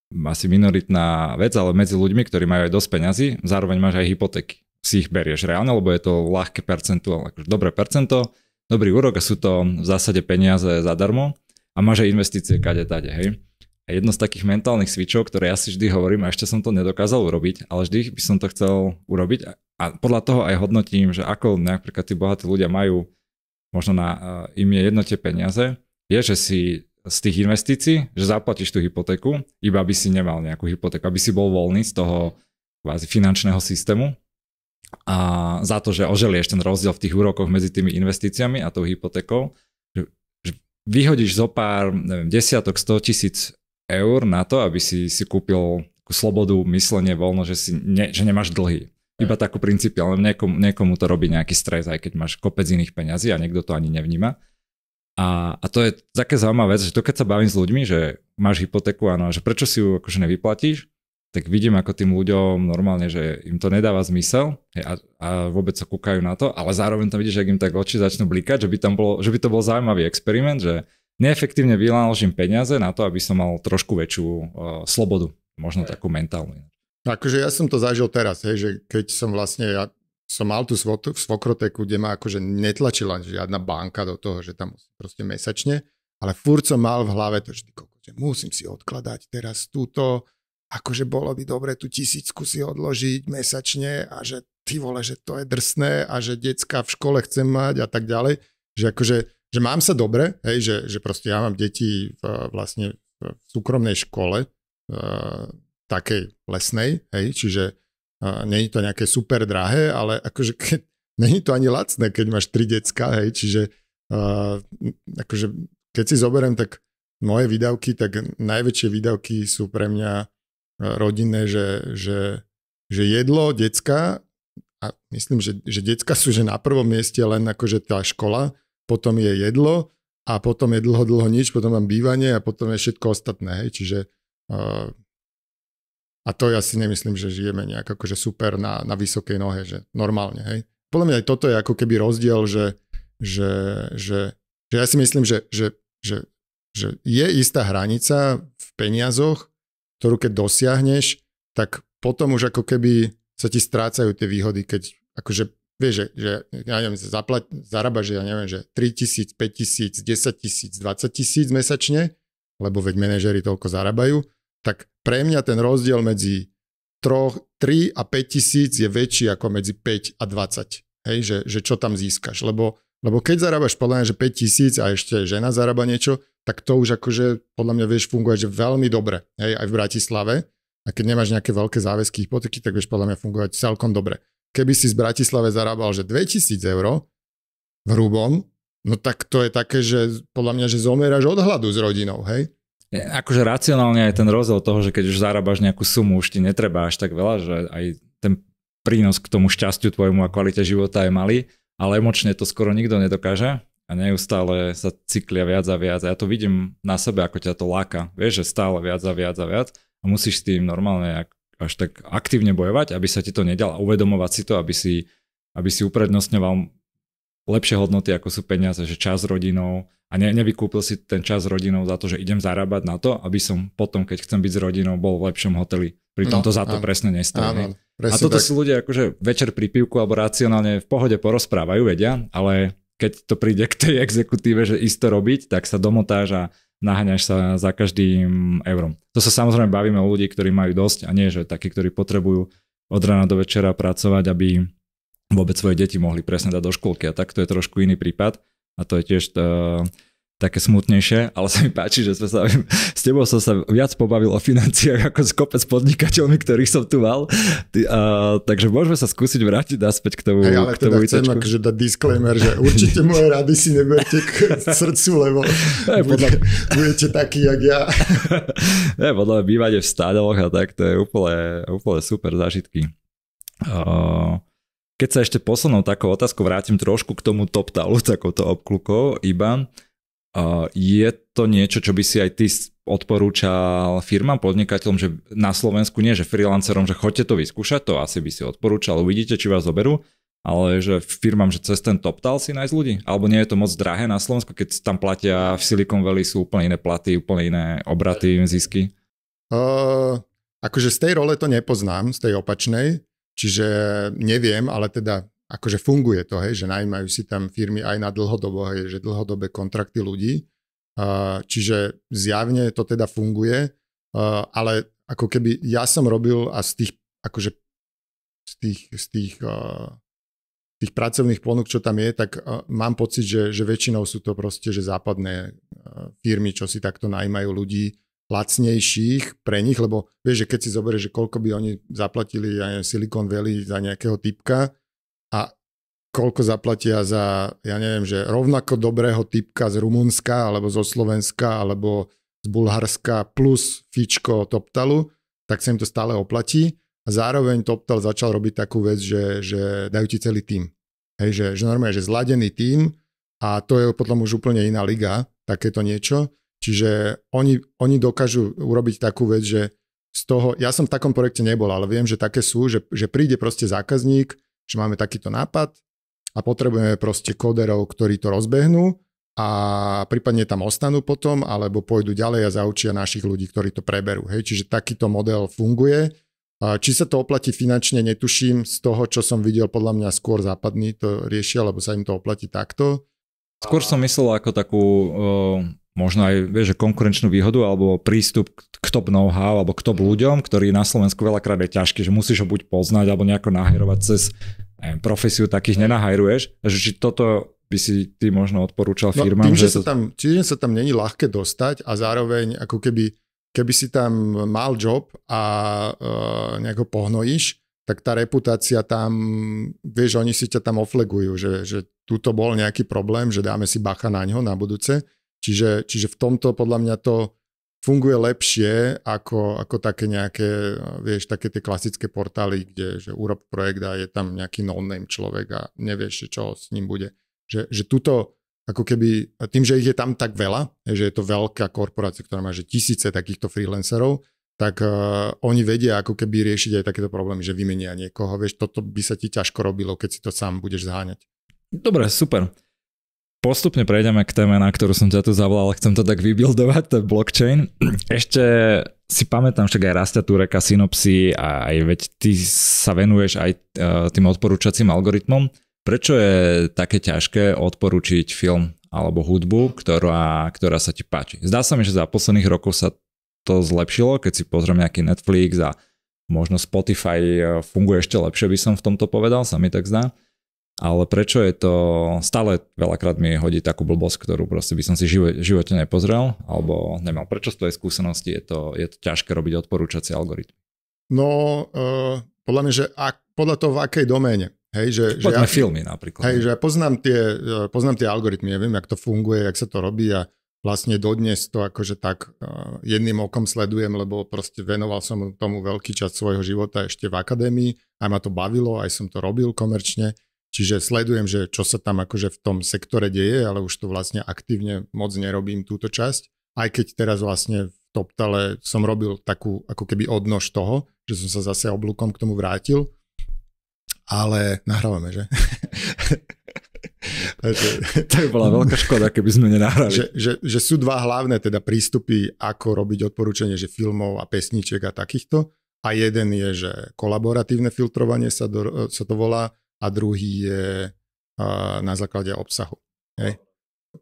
asi minoritná vec, ale medzi ľuďmi, ktorí majú aj dosť peňazí, zároveň máš aj hypotéky. Si ich berieš reálne, lebo je to ľahké percento, akože dobré percento, dobrý úrok a sú to v zásade peniaze zadarmo a máš aj investície kade tade, hej. A jedno z takých mentálnych svičov, ktoré ja si vždy hovorím, a ešte som to nedokázal urobiť, ale vždy by som to chcel urobiť a podľa toho aj hodnotím, že ako napríklad tí bohatí ľudia majú možno na uh, im je jedno tie peniaze, je, že si z tých investícií, že zaplatíš tú hypotéku, iba aby si nemal nejakú hypotéku, aby si bol voľný z toho kvázi finančného systému, a za to, že oželieš ten rozdiel v tých úrokoch medzi tými investíciami a tou hypotékou, že, že vyhodíš zo pár neviem, desiatok, 100 tisíc eur na to, aby si si kúpil slobodu, myslenie, voľno, že, si ne, že nemáš dlhy. Iba takú ale niekom, niekomu to robí nejaký stres, aj keď máš kopec iných peňazí a niekto to ani nevníma. A, a to je také zaujímavá vec, že to keď sa bavím s ľuďmi, že máš hypotéku, áno, že prečo si ju akože nevyplatíš, tak vidím ako tým ľuďom normálne, že im to nedáva zmysel a, a vôbec sa kúkajú na to, ale zároveň tam vidíš, že im tak oči začnú blikať, že by, tam bolo, že by to bol zaujímavý experiment, že neefektívne vynaložím peniaze na to, aby som mal trošku väčšiu uh, slobodu, možno okay. takú mentálnu. Akože ja som to zažil teraz, hej, že keď som vlastne, ja som mal tú svokroteku, kde ma akože netlačila žiadna banka do toho, že tam proste mesačne, ale furt som mal v hlave to, že, že musím si odkladať teraz túto, akože bolo by dobre tú tisícku si odložiť mesačne a že ty vole, že to je drsné a že decka v škole chcem mať a tak ďalej. Že akože, že mám sa dobre, hej, že, že proste ja mám deti v, vlastne v súkromnej škole, v, eh, takej lesnej, hej, čiže eh, není to nejaké super drahé, ale akože keď, <laughs> není to ani lacné, keď máš tri decka, hej, čiže uh, akože keď si zoberiem, tak moje výdavky, tak najväčšie výdavky sú pre mňa rodinné, že, že, že jedlo, decka, a myslím, že, že decka sú že na prvom mieste len akože tá škola, potom je jedlo a potom je dlho, dlho nič, potom mám bývanie a potom je všetko ostatné. Hej. Čiže uh, a to ja si nemyslím, že žijeme nejak akože super na, na vysokej nohe, že normálne. Hej. Podľa mňa aj toto je ako keby rozdiel, že, že, že, že ja si myslím, že, že, že, že je istá hranica v peniazoch, ktorú keď dosiahneš, tak potom už ako keby sa ti strácajú tie výhody, keď akože vieš, že, že ja neviem, zaplať, že ja neviem, že 3 tisíc, 5 tisíc, 10 tisíc, 20 tisíc mesačne, lebo veď manažery toľko zarábajú, tak pre mňa ten rozdiel medzi 3, 3 a 5 tisíc je väčší ako medzi 5 a 20. Hej, že, že čo tam získaš, lebo, lebo keď zarábaš podľa mňa, že 5 tisíc a ešte žena zarába niečo, tak to už akože podľa mňa vieš fungovať že veľmi dobre, hej, aj v Bratislave. A keď nemáš nejaké veľké záväzky hypotéky, tak vieš podľa mňa fungovať celkom dobre. Keby si z Bratislave zarábal, že 2000 eur v hrubom, no tak to je také, že podľa mňa, že zomeráš od hladu s rodinou, hej? E, akože racionálne aj ten rozdiel toho, že keď už zarábaš nejakú sumu, už ti netreba až tak veľa, že aj ten prínos k tomu šťastiu tvojmu a kvalite života je malý, ale emočne to skoro nikto nedokáže a neustále sa cyklia viac a viac. A ja to vidím na sebe, ako ťa to láka. Vieš, že stále viac a viac a viac a musíš s tým normálne až tak aktívne bojovať, aby sa ti to nedal a uvedomovať si to, aby si, aby si uprednostňoval lepšie hodnoty, ako sú peniaze, že čas s rodinou a ne, nevykúpil si ten čas s rodinou za to, že idem zarábať na to, aby som potom, keď chcem byť s rodinou, bol v lepšom hoteli. tomto no, to za to áno, presne nestojí. A toto tak. si ľudia akože večer pri pivku alebo racionálne v pohode porozprávajú, vedia, ale keď to príde k tej exekutíve, že isto robiť, tak sa domotáš a naháňaš sa za každým eurom. To sa samozrejme bavíme o ľudí, ktorí majú dosť a nie, že takí, ktorí potrebujú od rána do večera pracovať, aby vôbec svoje deti mohli presne dať do škôlky. a tak to je trošku iný prípad a to je tiež t- eh, také smutnejšie, ale sa mi páči, že sme sa, s tebou som sa viac pobavil o financiách ako s kopec podnikateľmi, ktorých som tu mal. Ty, a, takže môžeme sa skúsiť vrátiť naspäť k tomu hey, ale k tomu teda chcem akože dať disclaimer, že určite moje rady si neberte k srdcu, lebo hey, podľa... budete takí, jak ja. ne, <laughs> podľa mňa bývanie v stádoch a tak, to je úplne, úplne super zážitky. Uh, keď sa ešte poslednou takou otázkou vrátim trošku k tomu top talu, takouto obklukou iba, je to niečo, čo by si aj ty odporúčal firmám, podnikateľom, že na Slovensku nie, že freelancerom, že chodte to vyskúšať, to asi by si odporúčal, uvidíte, či vás zoberú, ale že firmám, že cez ten TopTal si nájsť ľudí, alebo nie je to moc drahé na Slovensku, keď tam platia v Silicon Valley sú úplne iné platy, úplne iné obraty, zisky. Uh, akože z tej role to nepoznám, z tej opačnej, čiže neviem, ale teda akože funguje to, hej, že najímajú si tam firmy aj na dlhodobo, hej, že dlhodobé kontrakty ľudí. Čiže zjavne to teda funguje, ale ako keby ja som robil a z tých, akože z tých, z tých, z tých pracovných ponúk, čo tam je, tak mám pocit, že, že väčšinou sú to proste, že západné firmy, čo si takto najímajú ľudí, lacnejších pre nich, lebo vieš, že keď si zoberieš, že koľko by oni zaplatili ja neviem, Silicon Valley za nejakého typka, a koľko zaplatia za, ja neviem, že rovnako dobrého typka z Rumunska alebo zo Slovenska alebo z Bulharska plus fičko Toptalu, tak sa im to stále oplatí. A zároveň Toptal začal robiť takú vec, že, že dajú ti celý tým. Hej, že, že normálne, že zladený tým a to je potom už úplne iná liga, takéto niečo. Čiže oni, oni dokážu urobiť takú vec, že z toho, ja som v takom projekte nebol, ale viem, že také sú, že, že príde proste zákazník, že máme takýto nápad a potrebujeme proste koderov, ktorí to rozbehnú a prípadne tam ostanú potom, alebo pôjdu ďalej a zaučia našich ľudí, ktorí to preberú. Hej? Čiže takýto model funguje. Či sa to oplatí finančne, netuším. Z toho, čo som videl, podľa mňa skôr západný to riešia, lebo sa im to oplatí takto. Skôr som myslel ako takú uh možno aj vieš, konkurenčnú výhodu alebo prístup k top know-how alebo k top mhm. ľuďom, ktorý na Slovensku veľakrát je ťažký, že musíš ho buď poznať alebo nejako nahajrovať cez neviem, profesiu, takých nenahajruješ. Takže či toto by si ty možno odporúčal no, firmám? No, tým, že, že to... sa tam, čiže sa tam není ľahké dostať a zároveň ako keby, keby si tam mal job a e, nejako pohnojíš, tak tá reputácia tam, vieš, oni si ťa tam oflegujú, že, že tuto bol nejaký problém, že dáme si bacha na ňo na budúce Čiže, čiže v tomto podľa mňa to funguje lepšie ako, ako také nejaké, vieš, také tie klasické portály, kde že urob projekt a je tam nejaký no-name človek a nevieš, čo s ním bude. Že, že tuto ako keby, tým, že ich je tam tak veľa, že je to veľká korporácia, ktorá má že tisíce takýchto freelancerov, tak uh, oni vedia ako keby riešiť aj takéto problémy, že vymenia niekoho. Vieš, toto by sa ti ťažko robilo, keď si to sám budeš zháňať. Dobre, super postupne prejdeme k téme, na ktorú som ťa tu zavolal, chcem to tak vybildovať, to je blockchain. Ešte si pamätám však aj Rastia Tureka, Synopsy a aj veď ty sa venuješ aj e, tým odporúčacím algoritmom. Prečo je také ťažké odporúčiť film alebo hudbu, ktorá, ktorá sa ti páči? Zdá sa mi, že za posledných rokov sa to zlepšilo, keď si pozriem nejaký Netflix a možno Spotify e, funguje ešte lepšie, by som v tomto povedal, sa mi tak zdá. Ale prečo je to, stále veľakrát mi hodí takú blbosť, ktorú proste by som si v živote nepozrel, alebo nemal. Prečo z tvojej skúsenosti je to, je to ťažké robiť odporúčací algoritmy? No, uh, podľa mňa, že ak, podľa toho, v akej doméne. Hej, že, že ja, filmy napríklad. Hej, že ja poznám tie, eh, poznám tie algoritmy, ja viem, jak to funguje, jak sa to robí a vlastne dodnes to akože tak uh, jedným okom sledujem, lebo proste venoval som tomu veľký čas svojho života ešte v akadémii, aj ma to bavilo, aj som to robil komerčne Čiže sledujem, že čo sa tam akože v tom sektore deje, ale už to vlastne aktívne moc nerobím túto časť. Aj keď teraz vlastne v Toptale som robil takú ako keby odnož toho, že som sa zase oblúkom k tomu vrátil. Ale nahrávame, že? <laughs> to by bola veľká škoda, keby sme nenahrali. Že, že, že sú dva hlavné teda prístupy, ako robiť odporúčanie že filmov a pesničiek a takýchto. A jeden je, že kolaboratívne filtrovanie sa, do, e, sa to volá, a druhý je na základe obsahu. Hej.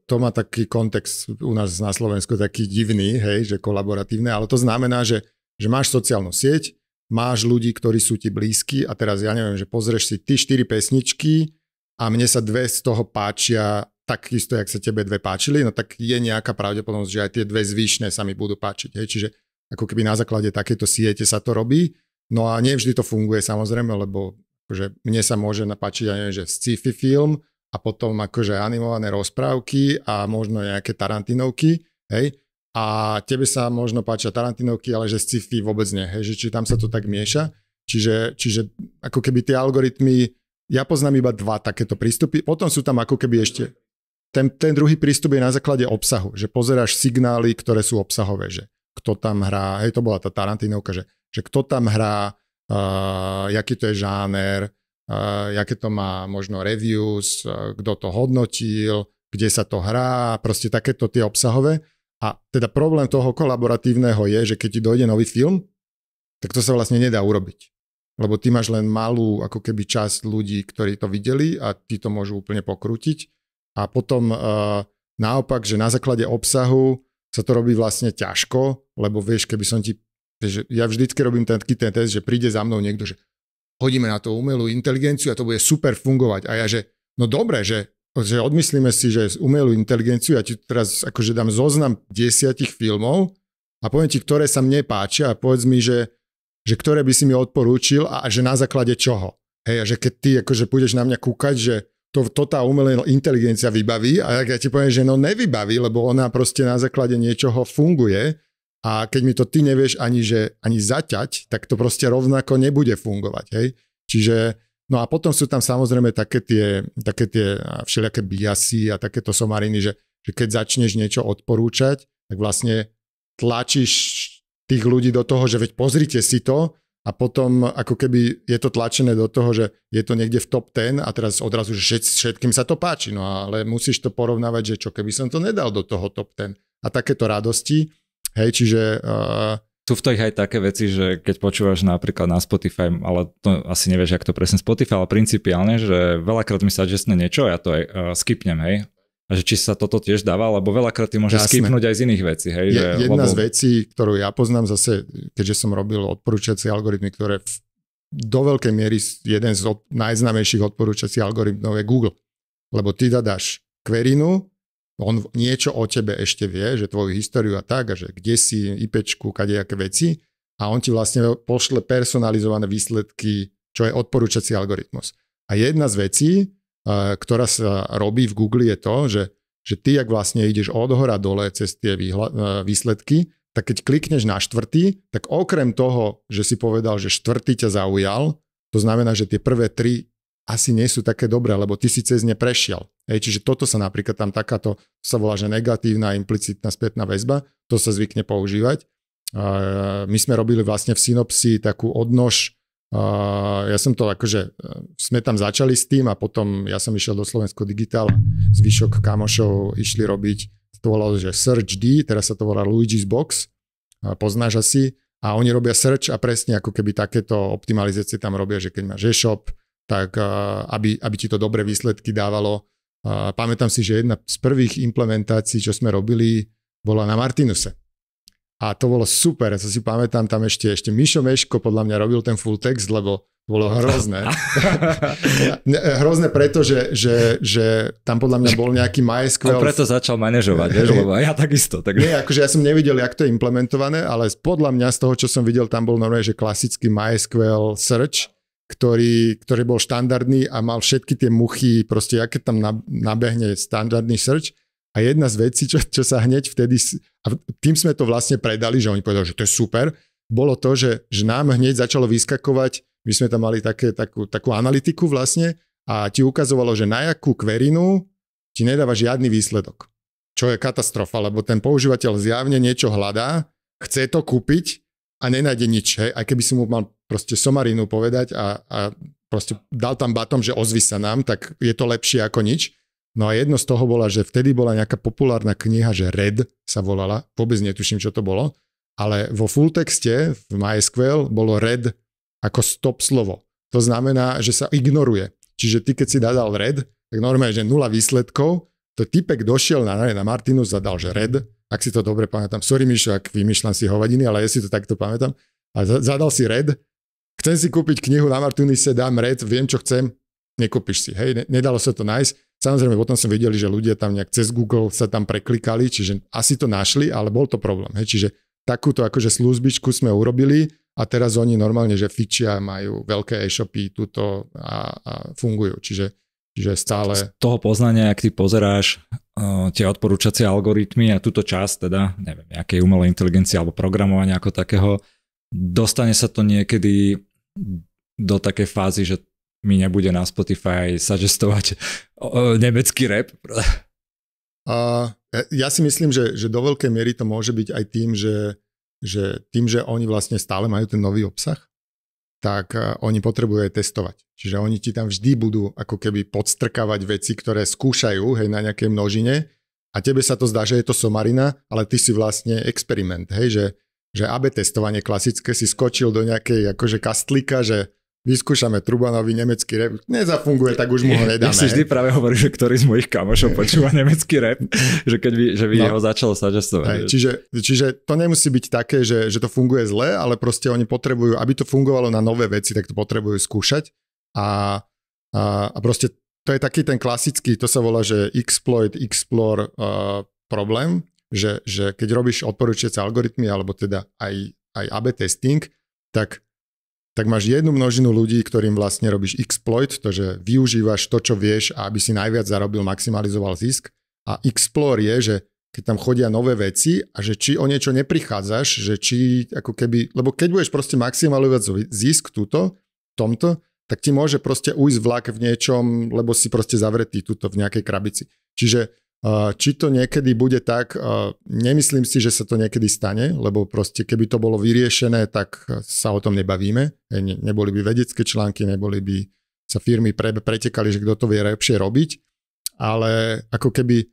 To má taký kontext u nás na Slovensku taký divný, hej, že kolaboratívne, ale to znamená, že, že máš sociálnu sieť, máš ľudí, ktorí sú ti blízki a teraz ja neviem, že pozrieš si ty štyri pesničky a mne sa dve z toho páčia takisto, jak sa tebe dve páčili, no tak je nejaká pravdepodobnosť, že aj tie dve zvyšné sa mi budú páčiť. Hej. Čiže ako keby na základe takéto siete sa to robí, no a nevždy to funguje samozrejme, lebo akože mne sa môže napáčiť, ja neviem, že sci-fi film a potom akože animované rozprávky a možno nejaké Tarantinovky, hej, a tebe sa možno páčia Tarantinovky, ale že sci-fi vôbec nie, hej, že či tam sa to tak mieša, čiže, čiže ako keby tie algoritmy, ja poznám iba dva takéto prístupy, potom sú tam ako keby ešte, ten, ten druhý prístup je na základe obsahu, že pozeráš signály, ktoré sú obsahové, že kto tam hrá, hej, to bola tá Tarantinovka, že, že kto tam hrá, uh, jaký to je žáner, uh, aké to má možno reviews, uh, kto to hodnotil, kde sa to hrá, proste takéto tie obsahové. A teda problém toho kolaboratívneho je, že keď ti dojde nový film, tak to sa vlastne nedá urobiť. Lebo ty máš len malú ako keby časť ľudí, ktorí to videli a ti to môžu úplne pokrútiť. A potom uh, naopak, že na základe obsahu sa to robí vlastne ťažko, lebo vieš, keby som ti Vieš, ja vždycky robím ten, taký ten test, že príde za mnou niekto, že hodíme na to umelú inteligenciu a to bude super fungovať. A ja, že no dobre, že, že odmyslíme si, že umelú inteligenciu, ja ti teraz akože dám zoznam desiatich filmov a poviem ti, ktoré sa mne páčia a povedz mi, že, že ktoré by si mi odporúčil a, a že na základe čoho. Hej, a že keď ty akože pôjdeš na mňa kúkať, že to, to tá umelá inteligencia vybaví a ja ti poviem, že no nevybaví, lebo ona proste na základe niečoho funguje a keď mi to ty nevieš ani, že, ani zaťať, tak to proste rovnako nebude fungovať. Hej? Čiže No a potom sú tam samozrejme také tie, také tie všelijaké biasy a takéto somariny, že, že keď začneš niečo odporúčať, tak vlastne tlačíš tých ľudí do toho, že veď pozrite si to a potom ako keby je to tlačené do toho, že je to niekde v top 10 a teraz odrazu, že všetkým sa to páči, no ale musíš to porovnávať, že čo keby som to nedal do toho top 10 a takéto radosti Hej, čiže... Uh, sú v tých aj také veci, že keď počúvaš napríklad na Spotify, ale to asi nevieš, jak to presne Spotify, ale principiálne, že veľakrát mi sa adjustne niečo, ja to aj uh, skipnem, hej. A že či sa toto tiež dáva, lebo veľakrát ty môžeš Jasne. skipnúť aj z iných vecí, hej. Je, že, jedna lebo... z vecí, ktorú ja poznám zase, keďže som robil odporúčacie algoritmy, ktoré v, do veľkej miery jeden z od, najznámejších odporúčacích algoritmov je Google. Lebo ty dáš kverinu, on niečo o tebe ešte vie, že tvoju históriu a tak, a že kde si, IPčku, kadejaké veci a on ti vlastne pošle personalizované výsledky, čo je odporúčací algoritmus. A jedna z vecí, eh, ktorá sa robí v Google je to, že, že ty, ak vlastne ideš od hora dole cez tie eh, výsledky, tak keď klikneš na štvrtý, tak okrem toho, že si povedal, že štvrtý ťa zaujal, to znamená, že tie prvé tri asi nie sú také dobré, lebo ty si cez ne prešiel. Hej, čiže toto sa napríklad tam takáto, sa volá, že negatívna implicitná spätná väzba, to sa zvykne používať. My sme robili vlastne v synopsi takú odnož, ja som to akože, sme tam začali s tým a potom ja som išiel do Slovensko Digital, zvyšok kamošov išli robiť, to volalo, že Search D, teraz sa to volá Luigi's Box, poznáš asi, a oni robia search a presne ako keby takéto optimalizácie tam robia, že keď máš e-shop, tak aby, aby ti to dobré výsledky dávalo. Pamätám si, že jedna z prvých implementácií, čo sme robili, bola na Martinuse. A to bolo super, Ja si pamätám, tam ešte, ešte Mišo Meško podľa mňa robil ten full text, lebo bolo hrozné. <laughs> hrozné preto, že, že, že tam podľa mňa bol nejaký MySQL. On preto začal manažovať, vieš, lebo ja takisto. Tak... Nie, akože ja som nevidel, jak to je implementované, ale podľa mňa z toho, čo som videl, tam bol normálne, že klasický MySQL search ktorý, ktorý bol štandardný a mal všetky tie muchy, proste aké tam nabehne standardný search. A jedna z vecí, čo, čo sa hneď vtedy... A tým sme to vlastne predali, že oni povedali, že to je super. Bolo to, že, že nám hneď začalo vyskakovať, my sme tam mali také, takú, takú analytiku vlastne a ti ukazovalo, že na jakú kverinu ti nedáva žiadny výsledok. Čo je katastrofa, lebo ten používateľ zjavne niečo hľadá, chce to kúpiť a nenájde nič. Hej? Aj keby si mu mal proste somarinu povedať a, a proste dal tam batom, že ozvi sa nám, tak je to lepšie ako nič. No a jedno z toho bola, že vtedy bola nejaká populárna kniha, že Red sa volala, vôbec netuším, čo to bolo, ale vo fulltexte v MySQL bolo Red ako stop slovo. To znamená, že sa ignoruje. Čiže ty, keď si dal Red, tak normálne, že nula výsledkov, to typek došiel na, na Martinu, zadal, že Red, ak si to dobre pamätám, sorry Mišo, ak vymýšľam si hovadiny, ale ja si to takto pamätám, a zadal si Red chcem si kúpiť knihu na Martunise, dám red, viem, čo chcem, nekúpiš si. Hej, nedalo sa to nájsť. Samozrejme, potom som videli, že ľudia tam nejak cez Google sa tam preklikali, čiže asi to našli, ale bol to problém. Hej, čiže takúto akože službičku sme urobili a teraz oni normálne, že fičia, majú veľké e-shopy tuto a, a fungujú. Čiže, čiže stále... Z toho poznania, ak ty pozeráš uh, tie odporúčacie algoritmy a túto časť, teda neviem, nejakej umelej inteligencie alebo programovania ako takého, dostane sa to niekedy do takej fázy, že mi nebude na Spotify suggestovať nemecký rap. A ja si myslím, že, že do veľkej miery to môže byť aj tým, že, že tým, že oni vlastne stále majú ten nový obsah, tak e, oni potrebujú aj testovať. Čiže oni ti tam vždy budú ako keby podstrkávať veci, ktoré skúšajú hej, na nejakej množine a tebe sa to zdá, že je to somarina, ale ty si vlastne experiment, hej, že že AB testovanie klasické si skočil do nejakej akože kastlika, že vyskúšame Trubanovi nemecký rap, nezafunguje, tak už mu ho nedáme. Ja si vždy práve hovorím, že ktorý z mojich kamošov počúva nemecký rap, <laughs> že keď by, že by no. ho začalo suggestovať. Hej, čiže, čiže to nemusí byť také, že, že to funguje zle, ale proste oni potrebujú, aby to fungovalo na nové veci, tak to potrebujú skúšať a, a, a proste to je taký ten klasický, to sa volá, že exploit, explore uh, problém, že, že keď robíš odporúčiace algoritmy, alebo teda aj, aj AB testing, tak, tak máš jednu množinu ľudí, ktorým vlastne robíš exploit, to, že využívaš to, čo vieš, aby si najviac zarobil, maximalizoval zisk. A explore je, že keď tam chodia nové veci a že či o niečo neprichádzaš, že či ako keby, lebo keď budeš proste maximalizovať zisk túto, tomto, tak ti môže proste ujsť vlak v niečom, lebo si proste zavretý tuto v nejakej krabici. Čiže či to niekedy bude tak, nemyslím si, že sa to niekedy stane, lebo proste keby to bolo vyriešené, tak sa o tom nebavíme. Neboli by vedecké články, neboli by sa firmy pre, pretekali, že kto to vie lepšie robiť, ale ako keby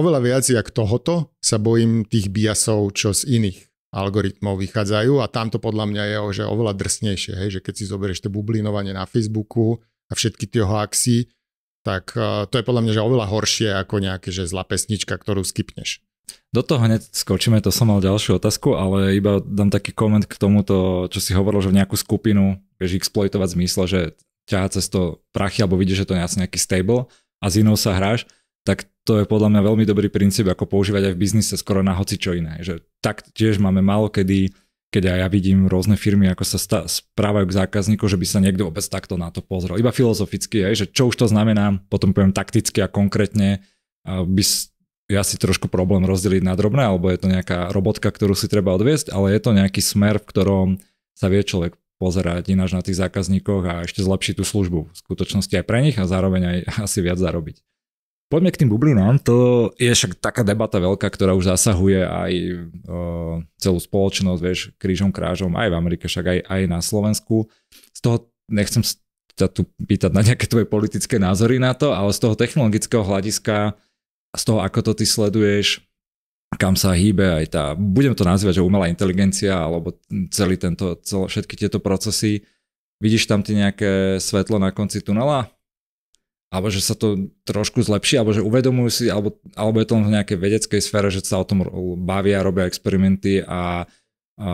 oveľa viac jak tohoto sa bojím tých biasov, čo z iných algoritmov vychádzajú a tamto podľa mňa je že oveľa drsnejšie, hej, že keď si zoberieš to bublinovanie na Facebooku a všetky tie hoaxy, tak e, to je podľa mňa že oveľa horšie ako nejaké že zlá pesnička, ktorú skipneš. Do toho hneď skočíme, to som mal ďalšiu otázku, ale iba dám taký koment k tomuto, čo si hovoril, že v nejakú skupinu vieš exploitovať zmysle, že ťahať cez to prachy, alebo vidíš, že to je nejaký stable a s inou sa hráš, tak to je podľa mňa veľmi dobrý princíp, ako používať aj v biznise skoro na hoci čo iné. Že tak tiež máme málo kedy keď aj ja vidím rôzne firmy, ako sa stá, správajú k zákazníku, že by sa niekto vôbec takto na to pozrel. Iba filozoficky, aj, že čo už to znamená, potom poviem takticky a konkrétne, by ja si trošku problém rozdeliť na drobné, alebo je to nejaká robotka, ktorú si treba odviesť, ale je to nejaký smer, v ktorom sa vie človek pozerať ináč na tých zákazníkoch a ešte zlepšiť tú službu v skutočnosti aj pre nich a zároveň aj <laughs> asi viac zarobiť. Poďme k tým bublinám, to je však taká debata veľká, ktorá už zasahuje aj o, e, celú spoločnosť, vieš, krížom, krážom, aj v Amerike, však aj, aj na Slovensku. Z toho nechcem sa tu pýtať na nejaké tvoje politické názory na to, ale z toho technologického hľadiska, z toho, ako to ty sleduješ, kam sa hýbe aj tá, budem to nazvať, že umelá inteligencia, alebo celý tento, cel, všetky tieto procesy, vidíš tam ty nejaké svetlo na konci tunela? alebo že sa to trošku zlepší, alebo že uvedomujú si, alebo, alebo je to v nejakej vedeckej sfére, že sa o tom bavia, robia experimenty a, a,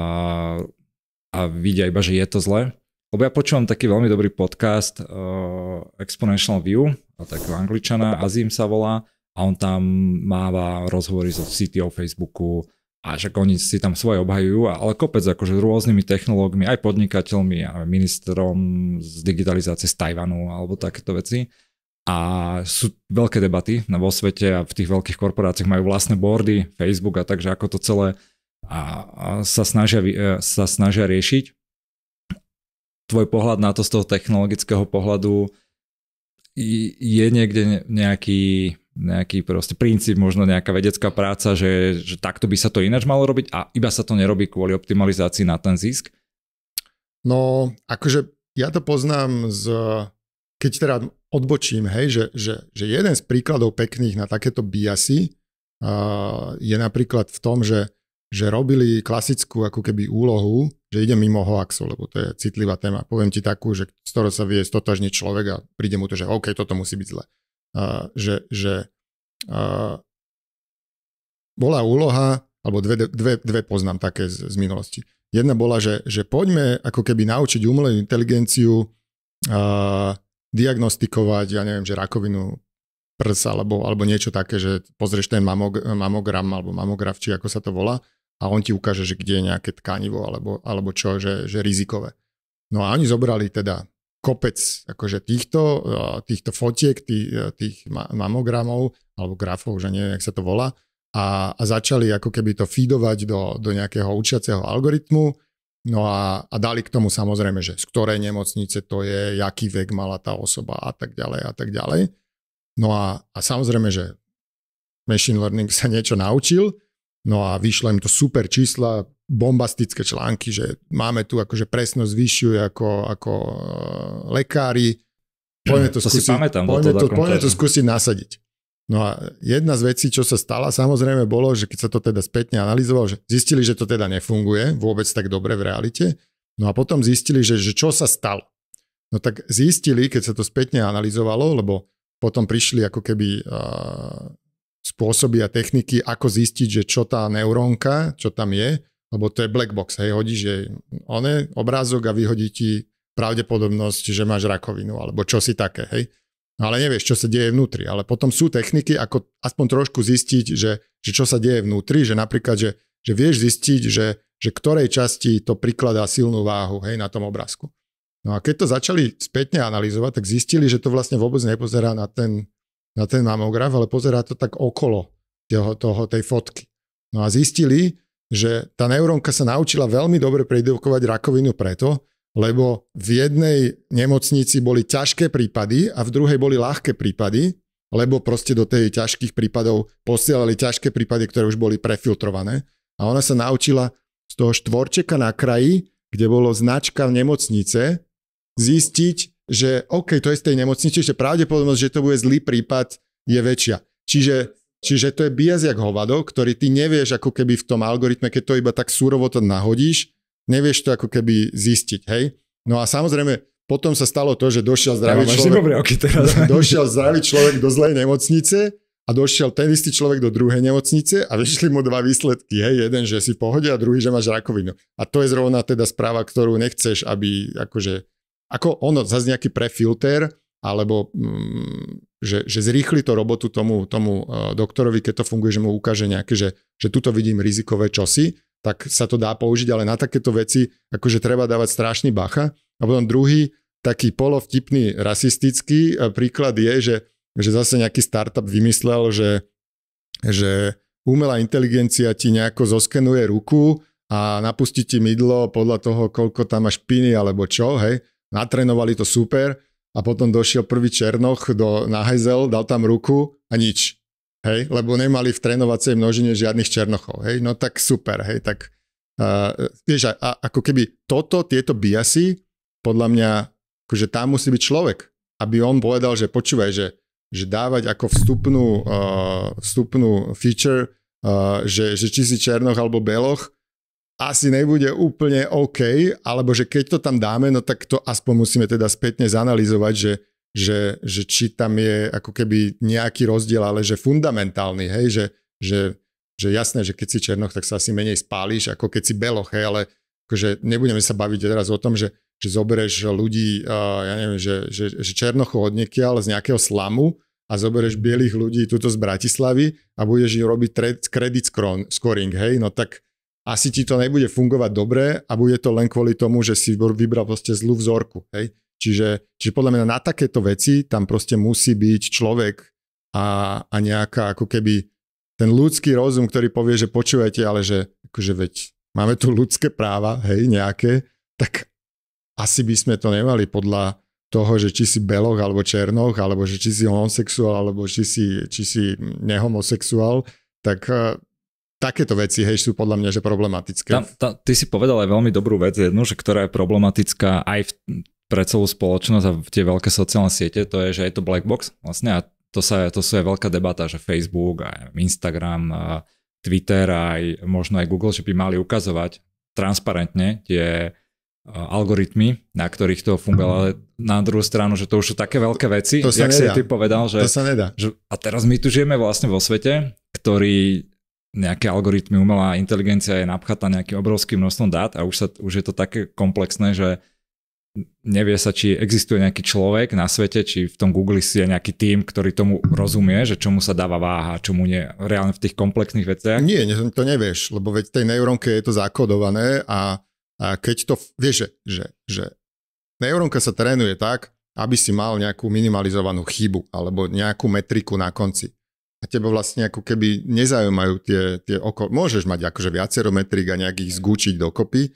a vidia iba, že je to zle. Lebo ja počúvam taký veľmi dobrý podcast uh, Exponential View, takého angličana, Azim sa volá, a on tam máva rozhovory so CTO Facebooku, a že oni si tam svoje obhajujú, ale kopec akože rôznymi technológmi, aj podnikateľmi a ministrom z digitalizácie z Tajvanu alebo takéto veci. A sú veľké debaty vo svete a v tých veľkých korporáciách majú vlastné boardy, Facebook a takže ako to celé a, a sa, snažia, e, sa snažia riešiť. Tvoj pohľad na to z toho technologického pohľadu je niekde nejaký, nejaký proste princíp, možno nejaká vedecká práca, že, že takto by sa to ináč malo robiť a iba sa to nerobí kvôli optimalizácii na ten zisk? No, akože ja to poznám z keď teda odbočím, hej, že, že, že jeden z príkladov pekných na takéto biasy uh, je napríklad v tom, že, že robili klasickú ako keby úlohu, že ide mimo hoaxu, lebo to je citlivá téma. Poviem ti takú, že z toho sa vie stotožniť človek a príde mu to, že OK, toto musí byť zle. Uh, že že uh, bola úloha, alebo dve, dve, dve poznám také z, z minulosti. Jedna bola, že, že poďme ako keby naučiť umelú inteligenciu uh, diagnostikovať, ja neviem, že rakovinu prs alebo, alebo niečo také, že pozrieš ten mamogram alebo mamograf, či ako sa to volá, a on ti ukáže, že kde je nejaké tkanivo alebo, alebo čo, že, že rizikové. No a oni zobrali teda kopec akože týchto, e, týchto fotiek, e, tých, tých mamogramov alebo grafov, že neviem, jak sa to volá, a, a začali ako keby to feedovať do, do nejakého učiaceho algoritmu, No a, a dali k tomu samozrejme, že z ktorej nemocnice to je, jaký vek mala tá osoba a tak ďalej a tak ďalej. No a, a samozrejme, že machine learning sa niečo naučil, no a vyšlo im to super čísla, bombastické články, že máme tu akože presnosť vyššiu ako, ako e, lekári, poďme to, to skúsiť, si pamätám, poďme to, poďme to skúsiť nasadiť. No a jedna z vecí, čo sa stala, samozrejme bolo, že keď sa to teda spätne analyzovalo, že zistili, že to teda nefunguje vôbec tak dobre v realite. No a potom zistili, že, že čo sa stalo. No tak zistili, keď sa to spätne analyzovalo, lebo potom prišli ako keby uh, spôsoby a techniky, ako zistiť, že čo tá neurónka, čo tam je, lebo to je black box, hej, hodíš jej one obrázok a vyhodí ti pravdepodobnosť, že máš rakovinu, alebo čo si také, hej. No ale nevieš, čo sa deje vnútri. Ale potom sú techniky, ako aspoň trošku zistiť, že, že čo sa deje vnútri, že napríklad, že, že vieš zistiť, že, že ktorej časti to prikladá silnú váhu hej, na tom obrázku. No a keď to začali spätne analyzovať, tak zistili, že to vlastne vôbec nepozerá na ten, na ten mamograf, ale pozerá to tak okolo toho, toho, tej fotky. No a zistili, že tá neurónka sa naučila veľmi dobre predikovať rakovinu preto, lebo v jednej nemocnici boli ťažké prípady a v druhej boli ľahké prípady, lebo proste do tej ťažkých prípadov posielali ťažké prípady, ktoré už boli prefiltrované. A ona sa naučila z toho štvorčeka na kraji, kde bolo značka v nemocnice, zistiť, že OK, to je z tej nemocnice, že pravdepodobnosť, že to bude zlý prípad, je väčšia. Čiže, čiže to je bias jak hovado, ktorý ty nevieš ako keby v tom algoritme, keď to iba tak súrovo to nahodíš, nevieš to ako keby zistiť, hej. No a samozrejme, potom sa stalo to, že došiel zdravý ja, človek, okay, teraz. <laughs> došiel zdravý človek do zlej nemocnice a došiel ten istý človek do druhej nemocnice a vyšli mu dva výsledky. Hej, jeden, že si pohode a druhý, že máš rakovinu. A to je zrovna teda správa, ktorú nechceš, aby akože, ako ono, zase nejaký prefilter, alebo mm, že, že zrýchli to robotu tomu, tomu eh, doktorovi, keď to funguje, že mu ukáže nejaké, že, že tuto vidím rizikové čosi tak sa to dá použiť, ale na takéto veci akože treba dávať strašný bacha. A potom druhý taký polovtipný rasistický e, príklad je, že, že zase nejaký startup vymyslel, že, že umelá inteligencia ti nejako zoskenuje ruku a napustí ti mydlo podľa toho, koľko tam máš piny alebo čo, hej. natrenovali to super a potom došiel prvý Černoch do, na Hezel, dal tam ruku a nič hej, lebo nemali v trénovacej množine žiadnych černochov, hej, no tak super, hej, tak uh, vieš, a, ako keby toto, tieto biasy, podľa mňa, akože tam musí byť človek, aby on povedal, že počúvaj, že, že dávať ako vstupnú, uh, vstupnú feature, uh, že, že či si černoch alebo beloch, asi nebude úplne OK, alebo že keď to tam dáme, no tak to aspoň musíme teda spätne zanalizovať, že že, že či tam je ako keby nejaký rozdiel, ale že fundamentálny, hej, že, že, že jasné, že keď si černoch, tak sa asi menej spáliš, ako keď si beloch, hej, ale akože nebudeme sa baviť teraz o tom, že, že zoberieš ľudí, uh, ja neviem, že, že, že černochov od ale z nejakého slamu, a zoberieš mhm. bielých ľudí tuto z Bratislavy a budeš im robiť kredit credit scoring, hej, no tak asi ti to nebude fungovať dobre a bude to len kvôli tomu, že si vybral proste zlú vzorku, hej. Čiže, čiže podľa mňa na takéto veci tam proste musí byť človek a, a nejaká ako keby ten ľudský rozum, ktorý povie, že počúvajte, ale že akože veď máme tu ľudské práva, hej, nejaké, tak asi by sme to nemali podľa toho, že či si beloch alebo černoch, alebo že či si homosexuál, alebo či si, či si nehomosexuál, tak eh, takéto veci, hej, sú podľa mňa, že problematické. Tam, tá, ty si povedal aj veľmi dobrú vec jednu, že ktorá je problematická aj v pre celú spoločnosť a tie veľké sociálne siete, to je, že je to black box vlastne a to, sa, to sú aj veľká debata, že Facebook, a Instagram, a Twitter a aj, možno aj Google, že by mali ukazovať transparentne tie algoritmy, na ktorých to fungovalo, ale na druhú stranu, že to už sú také veľké veci, to jak si ty povedal, že, to sa nedá. že a teraz my tu žijeme vlastne vo svete, ktorý nejaké algoritmy, umelá inteligencia je napchatá nejakým obrovským množstvom dát a už, sa, už je to také komplexné, že nevie sa, či existuje nejaký človek na svete, či v tom Google si je nejaký tým, ktorý tomu rozumie, že čomu sa dáva váha, čomu nie, reálne v tých komplexných veciach? Nie, to nevieš, lebo veď tej neurónke je to zakodované a, a keď to, vieš, že, že, že neurónka sa trénuje tak, aby si mal nejakú minimalizovanú chybu alebo nejakú metriku na konci. A teba vlastne ako keby nezaujímajú tie, tie oko... Môžeš mať akože viacero metrik a nejakých zgúčiť dokopy,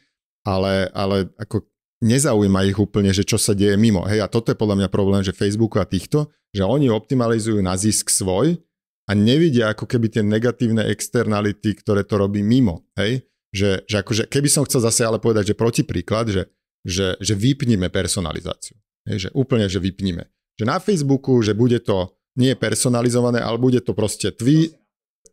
ale, ale ako nezaujíma ich úplne, že čo sa deje mimo. Hej, a toto je podľa mňa problém, že Facebooku a týchto, že oni optimalizujú na zisk svoj a nevidia ako keby tie negatívne externality, ktoré to robí mimo. Hej, že, že akože, keby som chcel zase ale povedať, že protipríklad, že, že, že vypnime personalizáciu. Hej, že úplne, že vypnime. Že na Facebooku, že bude to nie personalizované, ale bude to proste tvý,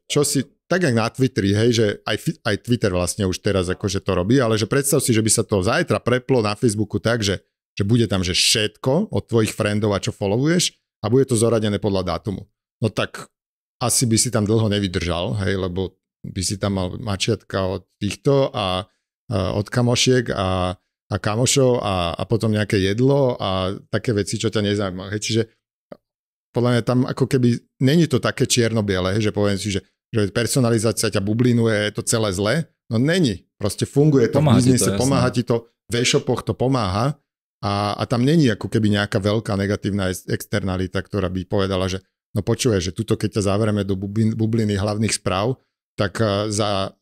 čo si, tak jak na Twitteri, hej, že aj, aj Twitter vlastne už teraz akože to robí, ale že predstav si, že by sa to zajtra preplo na Facebooku tak, že, že bude tam, že všetko od tvojich friendov a čo followuješ a bude to zoradené podľa dátumu. No tak asi by si tam dlho nevydržal, hej, lebo by si tam mal mačiatka od týchto a, a od kamošiek a, a kamošov a, a potom nejaké jedlo a také veci, čo ťa nezaujímajú. Hej, čiže podľa mňa tam ako keby není to také čierno-biele, že poviem si, že že personalizácia ťa bublinuje, je to celé zle. No není. Proste funguje to pomáha v biznise, to, pomáha ti to, v e-shopoch to pomáha a, a tam není ako keby nejaká veľká negatívna externalita, ktorá by povedala, že no počuje, že tuto keď ťa zavrieme do bublin, bubliny hlavných správ, tak e, za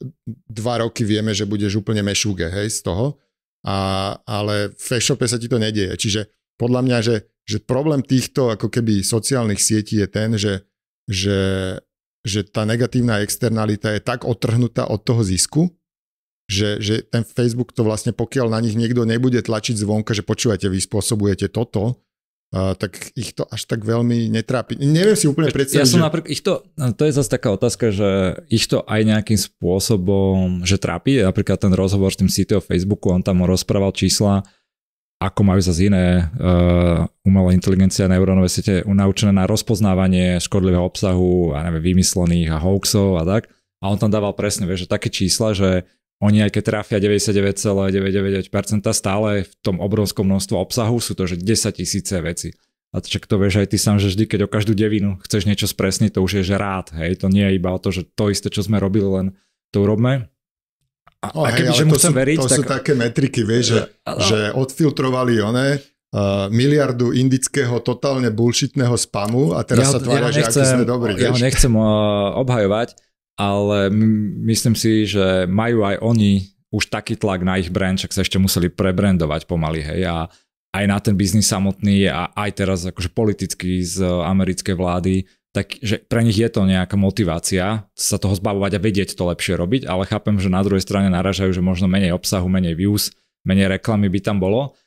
dva roky vieme, že budeš úplne mešúge, hej, z toho. A, ale v e-shope sa ti to nedieje. Čiže podľa mňa, že, že problém týchto ako keby sociálnych sietí je ten, že, že že tá negatívna externalita je tak odtrhnutá od toho zisku, že, že ten Facebook to vlastne, pokiaľ na nich niekto nebude tlačiť zvonka, že počúvajte, vy spôsobujete toto, Uh, tak ich to až tak veľmi netrápi. Neviem si úplne predstaviť. Ja som že... napríklad, ich to, to je zase taká otázka, že ich to aj nejakým spôsobom, že trápi, napríklad ten rozhovor s tým CTO Facebooku, on tam rozprával čísla, ako majú zase iné uh, umelé inteligencie a neurónové siete naučené na rozpoznávanie škodlivého obsahu a neviem, vymyslených a hoaxov a tak. A on tam dával presne, vieš, že také čísla, že oni aj keď trafia 99,99% stále v tom obrovskom množstvu obsahu sú to, že 10 tisíce veci. A čak to vieš aj ty sám, že vždy, keď o každú devinu chceš niečo spresniť, to už je že rád, hej, to nie je iba o to, že to isté, čo sme robili, len to urobme. A, no, a keby, že mu chcem sú, veriť, to tak... sú také metriky, vieš, že, ale... že odfiltrovali one Uh, miliardu indického totálne bullshitného spamu a teraz ja, sa tvária, ja že aký sme dobrí. Ja ho nechcem uh, obhajovať, ale myslím si, že majú aj oni už taký tlak na ich brand, čak sa ešte museli prebrandovať pomaly, hej, a aj na ten biznis samotný a aj teraz akože politicky z uh, americkej vlády tak že pre nich je to nejaká motivácia sa toho zbavovať a vedieť to lepšie robiť, ale chápem, že na druhej strane naražajú, že možno menej obsahu, menej views, menej reklamy by tam bolo.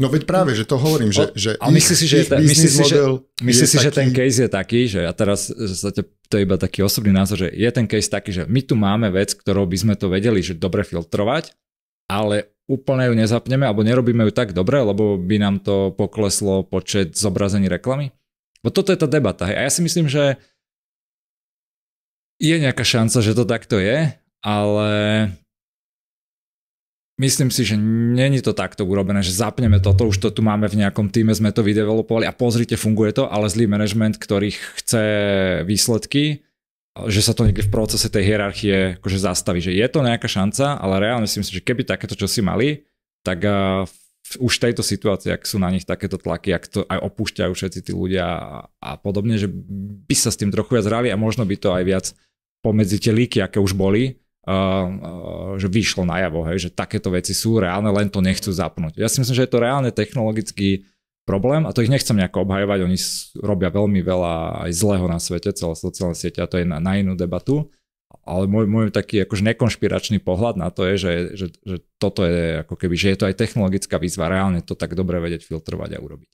No veď práve, že to hovorím, že, že ale ich, si, že, ich myslí si, že, myslí si, taký... že ten case je taký, že a teraz zate, to je iba taký osobný názor, že je ten case taký, že my tu máme vec, ktorou by sme to vedeli, že dobre filtrovať, ale úplne ju nezapneme alebo nerobíme ju tak dobre, lebo by nám to pokleslo počet zobrazení reklamy? Bo toto je tá debata. Hej. A ja si myslím, že je nejaká šanca, že to takto je, ale myslím si, že není to takto urobené, že zapneme toto, už to tu máme v nejakom týme, sme to vydevelopovali a pozrite, funguje to, ale zlý management, ktorý chce výsledky, že sa to niekde v procese tej hierarchie akože zastaví, že je to nejaká šanca, ale reálne si myslím, že keby takéto čo si mali, tak eh, už v tejto situácii, ak sú na nich takéto tlaky, ak to aj opúšťajú všetci tí ľudia a, a podobne, že by sa s tým trochu viac hrali a možno by to aj viac pomedzi tie líky, aké už boli, uh, uh, že vyšlo najavo, hej, že takéto veci sú reálne, len to nechcú zapnúť. Ja si myslím, že je to reálne technologický problém a to ich nechcem nejako obhajovať, oni robia veľmi veľa aj zlého na svete, celé sociálne siete a to je na, na inú debatu, ale môj, môj taký akože nekonšpiračný pohľad na to je, že, že, že toto je ako keby, že je to aj technologická výzva, reálne to tak dobre vedieť filtrovať a urobiť.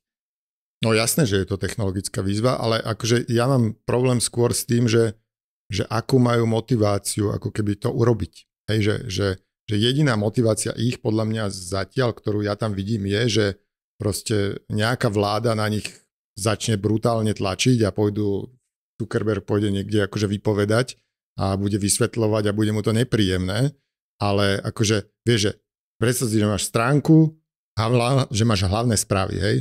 No jasné, že je to technologická výzva, ale akože ja mám problém skôr s tým, že, že akú majú motiváciu ako keby to urobiť. Hej, že, že, že jediná motivácia ich podľa mňa zatiaľ, ktorú ja tam vidím, je, že proste nejaká vláda na nich začne brutálne tlačiť a pôjdu, Zuckerberg pôjde niekde akože vypovedať a bude vysvetľovať a bude mu to nepríjemné, ale akože, vieš, že predstav si, že máš stránku, hlavne, že máš hlavné správy, hej,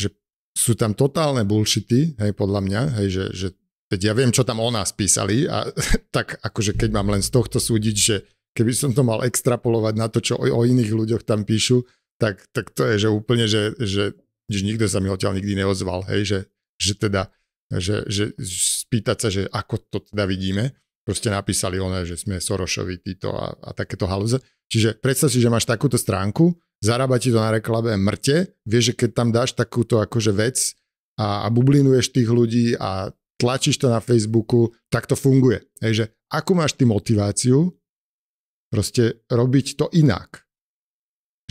že sú tam totálne bullshity, hej, podľa mňa, hej, že, že veď ja viem, čo tam o nás písali a <laughs> tak akože keď mám len z tohto súdiť, že keby som to mal extrapolovať na to, čo o, o iných ľuďoch tam píšu, tak, tak to je, že úplne, že, že, že nikto sa mi odtiaľ nikdy neozval, hej, že, že teda, že, že spýtať sa, že ako to teda vidíme proste napísali oné, že sme Sorošovi títo a, a takéto halúze. Čiže predstav si, že máš takúto stránku, zarába ti to na reklame mŕte, vieš, že keď tam dáš takúto akože vec a, a bublinuješ tých ľudí a tlačíš to na Facebooku, tak to funguje. Hej, že akú máš ty motiváciu proste robiť to inak?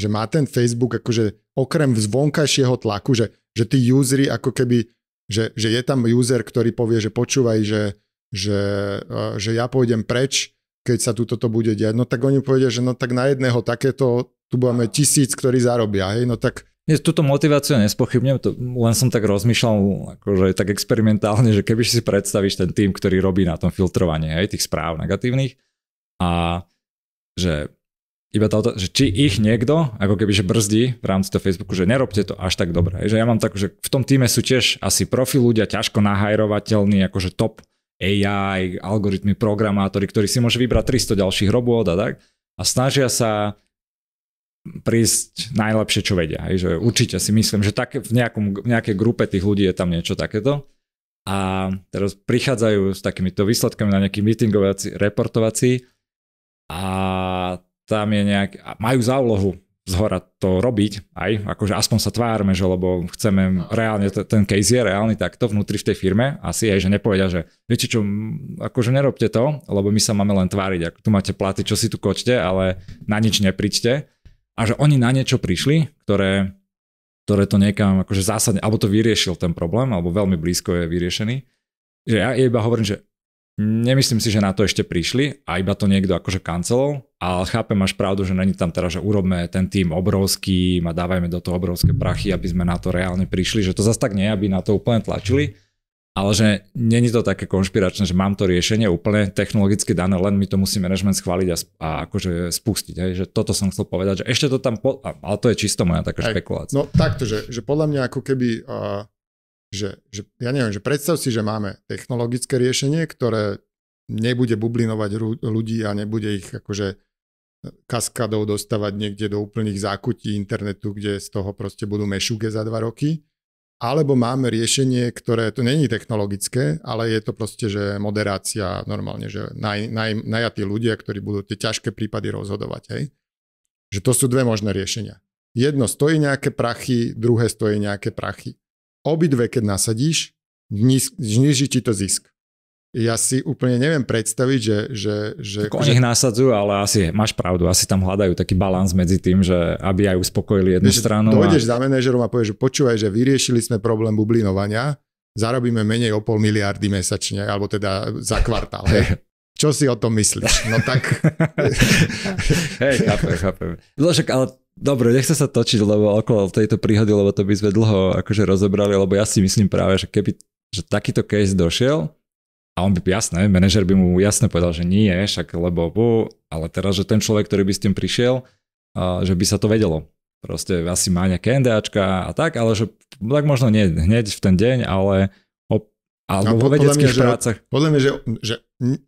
Že má ten Facebook akože okrem zvonkajšieho tlaku, že, že tí usery ako keby, že, že je tam user, ktorý povie, že počúvaj, že že, že ja pôjdem preč, keď sa tu toto bude diať. No tak oni povedia, že no tak na jedného takéto tu máme tisíc, ktorí zarobia. Hej? No tak Tuto motiváciu nespochybnem, to, len som tak rozmýšľal akože tak experimentálne, že keby si predstavíš ten tým, ktorý robí na tom filtrovanie hej, tých správ negatívnych a že iba tá že či ich niekto, ako keby že brzdí v rámci toho Facebooku, že nerobte to až tak dobre. Hej, že ja mám tak, že v tom týme sú tiež asi profi ľudia, ťažko nahajrovateľní, akože top AI, algoritmy, programátori, ktorí si môže vybrať 300 ďalších robôt a tak. A snažia sa prísť najlepšie, čo vedia. Hej, že určite si myslím, že tak v, nejakom, v nejakej grupe tých ľudí je tam niečo takéto. A teraz prichádzajú s takýmito výsledkami na nejaký meetingovací, reportovací a tam je nejak, majú za úlohu zhora to robiť aj, akože aspoň sa tvárme, že lebo chceme reálne, ten case je reálny takto vnútri v tej firme, asi aj, že nepovedia, že viete čo, akože nerobte to, lebo my sa máme len tváriť, ako tu máte platy, čo si tu kočte, ale na nič nepríďte. A že oni na niečo prišli, ktoré, ktoré to niekam akože zásadne, alebo to vyriešil ten problém, alebo veľmi blízko je vyriešený. Že ja iba hovorím, že Nemyslím si, že na to ešte prišli a iba to niekto akože kancelol. ale chápem, máš pravdu, že není tam teraz, že urobme ten tým obrovský a dávajme do toho obrovské prachy, aby sme na to reálne prišli, že to zase tak nie, aby na to úplne tlačili. Ale že není to také konšpiračné, že mám to riešenie úplne technologicky dané, len my to musí management schváliť a, a akože spustiť. Hej? Že toto som chcel povedať, že ešte to tam, po, ale to je čisto moja taká špekulácia. No takto, že, že podľa mňa ako keby uh, že, že ja neviem, že predstav si, že máme technologické riešenie, ktoré nebude bublinovať ľudí a nebude ich akože kaskadou dostávať niekde do úplných zákutí internetu, kde z toho proste budú mešuge za dva roky. Alebo máme riešenie, ktoré to není technologické, ale je to proste, že moderácia normálne, že naj, naj, najatí ľudia, ktorí budú tie ťažké prípady rozhodovať. Hej? Že to sú dve možné riešenia. Jedno stojí nejaké prachy, druhé stojí nejaké prachy obidve, keď nasadíš, zniží ti to zisk. Ja si úplne neviem predstaviť, že... že, že tak akože oni že... ich nasadzujú, ale asi máš pravdu, asi tam hľadajú taký balans medzi tým, že aby aj uspokojili jednu Víš, stranu. Dojdeš a... za manažerom a povieš, že počúvaj, že vyriešili sme problém bublinovania, zarobíme menej o pol miliardy mesačne, alebo teda za kvartál. Hej. Čo si o tom myslíš? No tak... <laughs> <laughs> Hej, chápem, chápem. No však, ale Dobre, nechcem sa točiť lebo okolo tejto príhody, lebo to by sme dlho akože rozobrali, lebo ja si myslím práve, že keby že takýto case došiel a on by jasné, manažer by mu jasne povedal, že nie, však lebo, bu, ale teraz, že ten človek, ktorý by s tým prišiel, uh, že by sa to vedelo. Proste asi má nejaké NDAčka a tak, ale že tak možno nie hneď v ten deň, ale alebo no, vo vedeckých mňa, prácach. Že, podľa mňa, že, že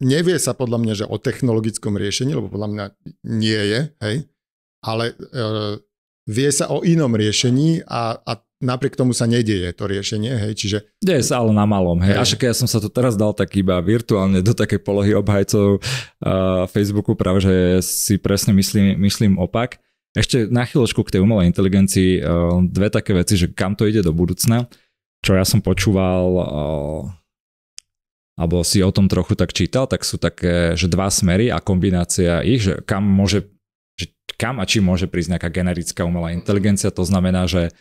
nevie sa podľa mňa, že o technologickom riešení, lebo podľa mňa nie je, hej, ale e, vie sa o inom riešení a, a napriek tomu sa nedieje to riešenie, hej, čiže... Deje sa ale na malom, hej. hej. Až keď ja som sa to teraz dal tak iba virtuálne do takej polohy obhajcov uh, Facebooku, práve že si presne myslím, myslím opak. Ešte na chvíľočku k tej umelej inteligencii uh, dve také veci, že kam to ide do budúcna, čo ja som počúval... Uh, alebo si o tom trochu tak čítal, tak sú také, že dva smery a kombinácia ich, že kam môže že kam a či môže prísť nejaká generická umelá inteligencia. To znamená, že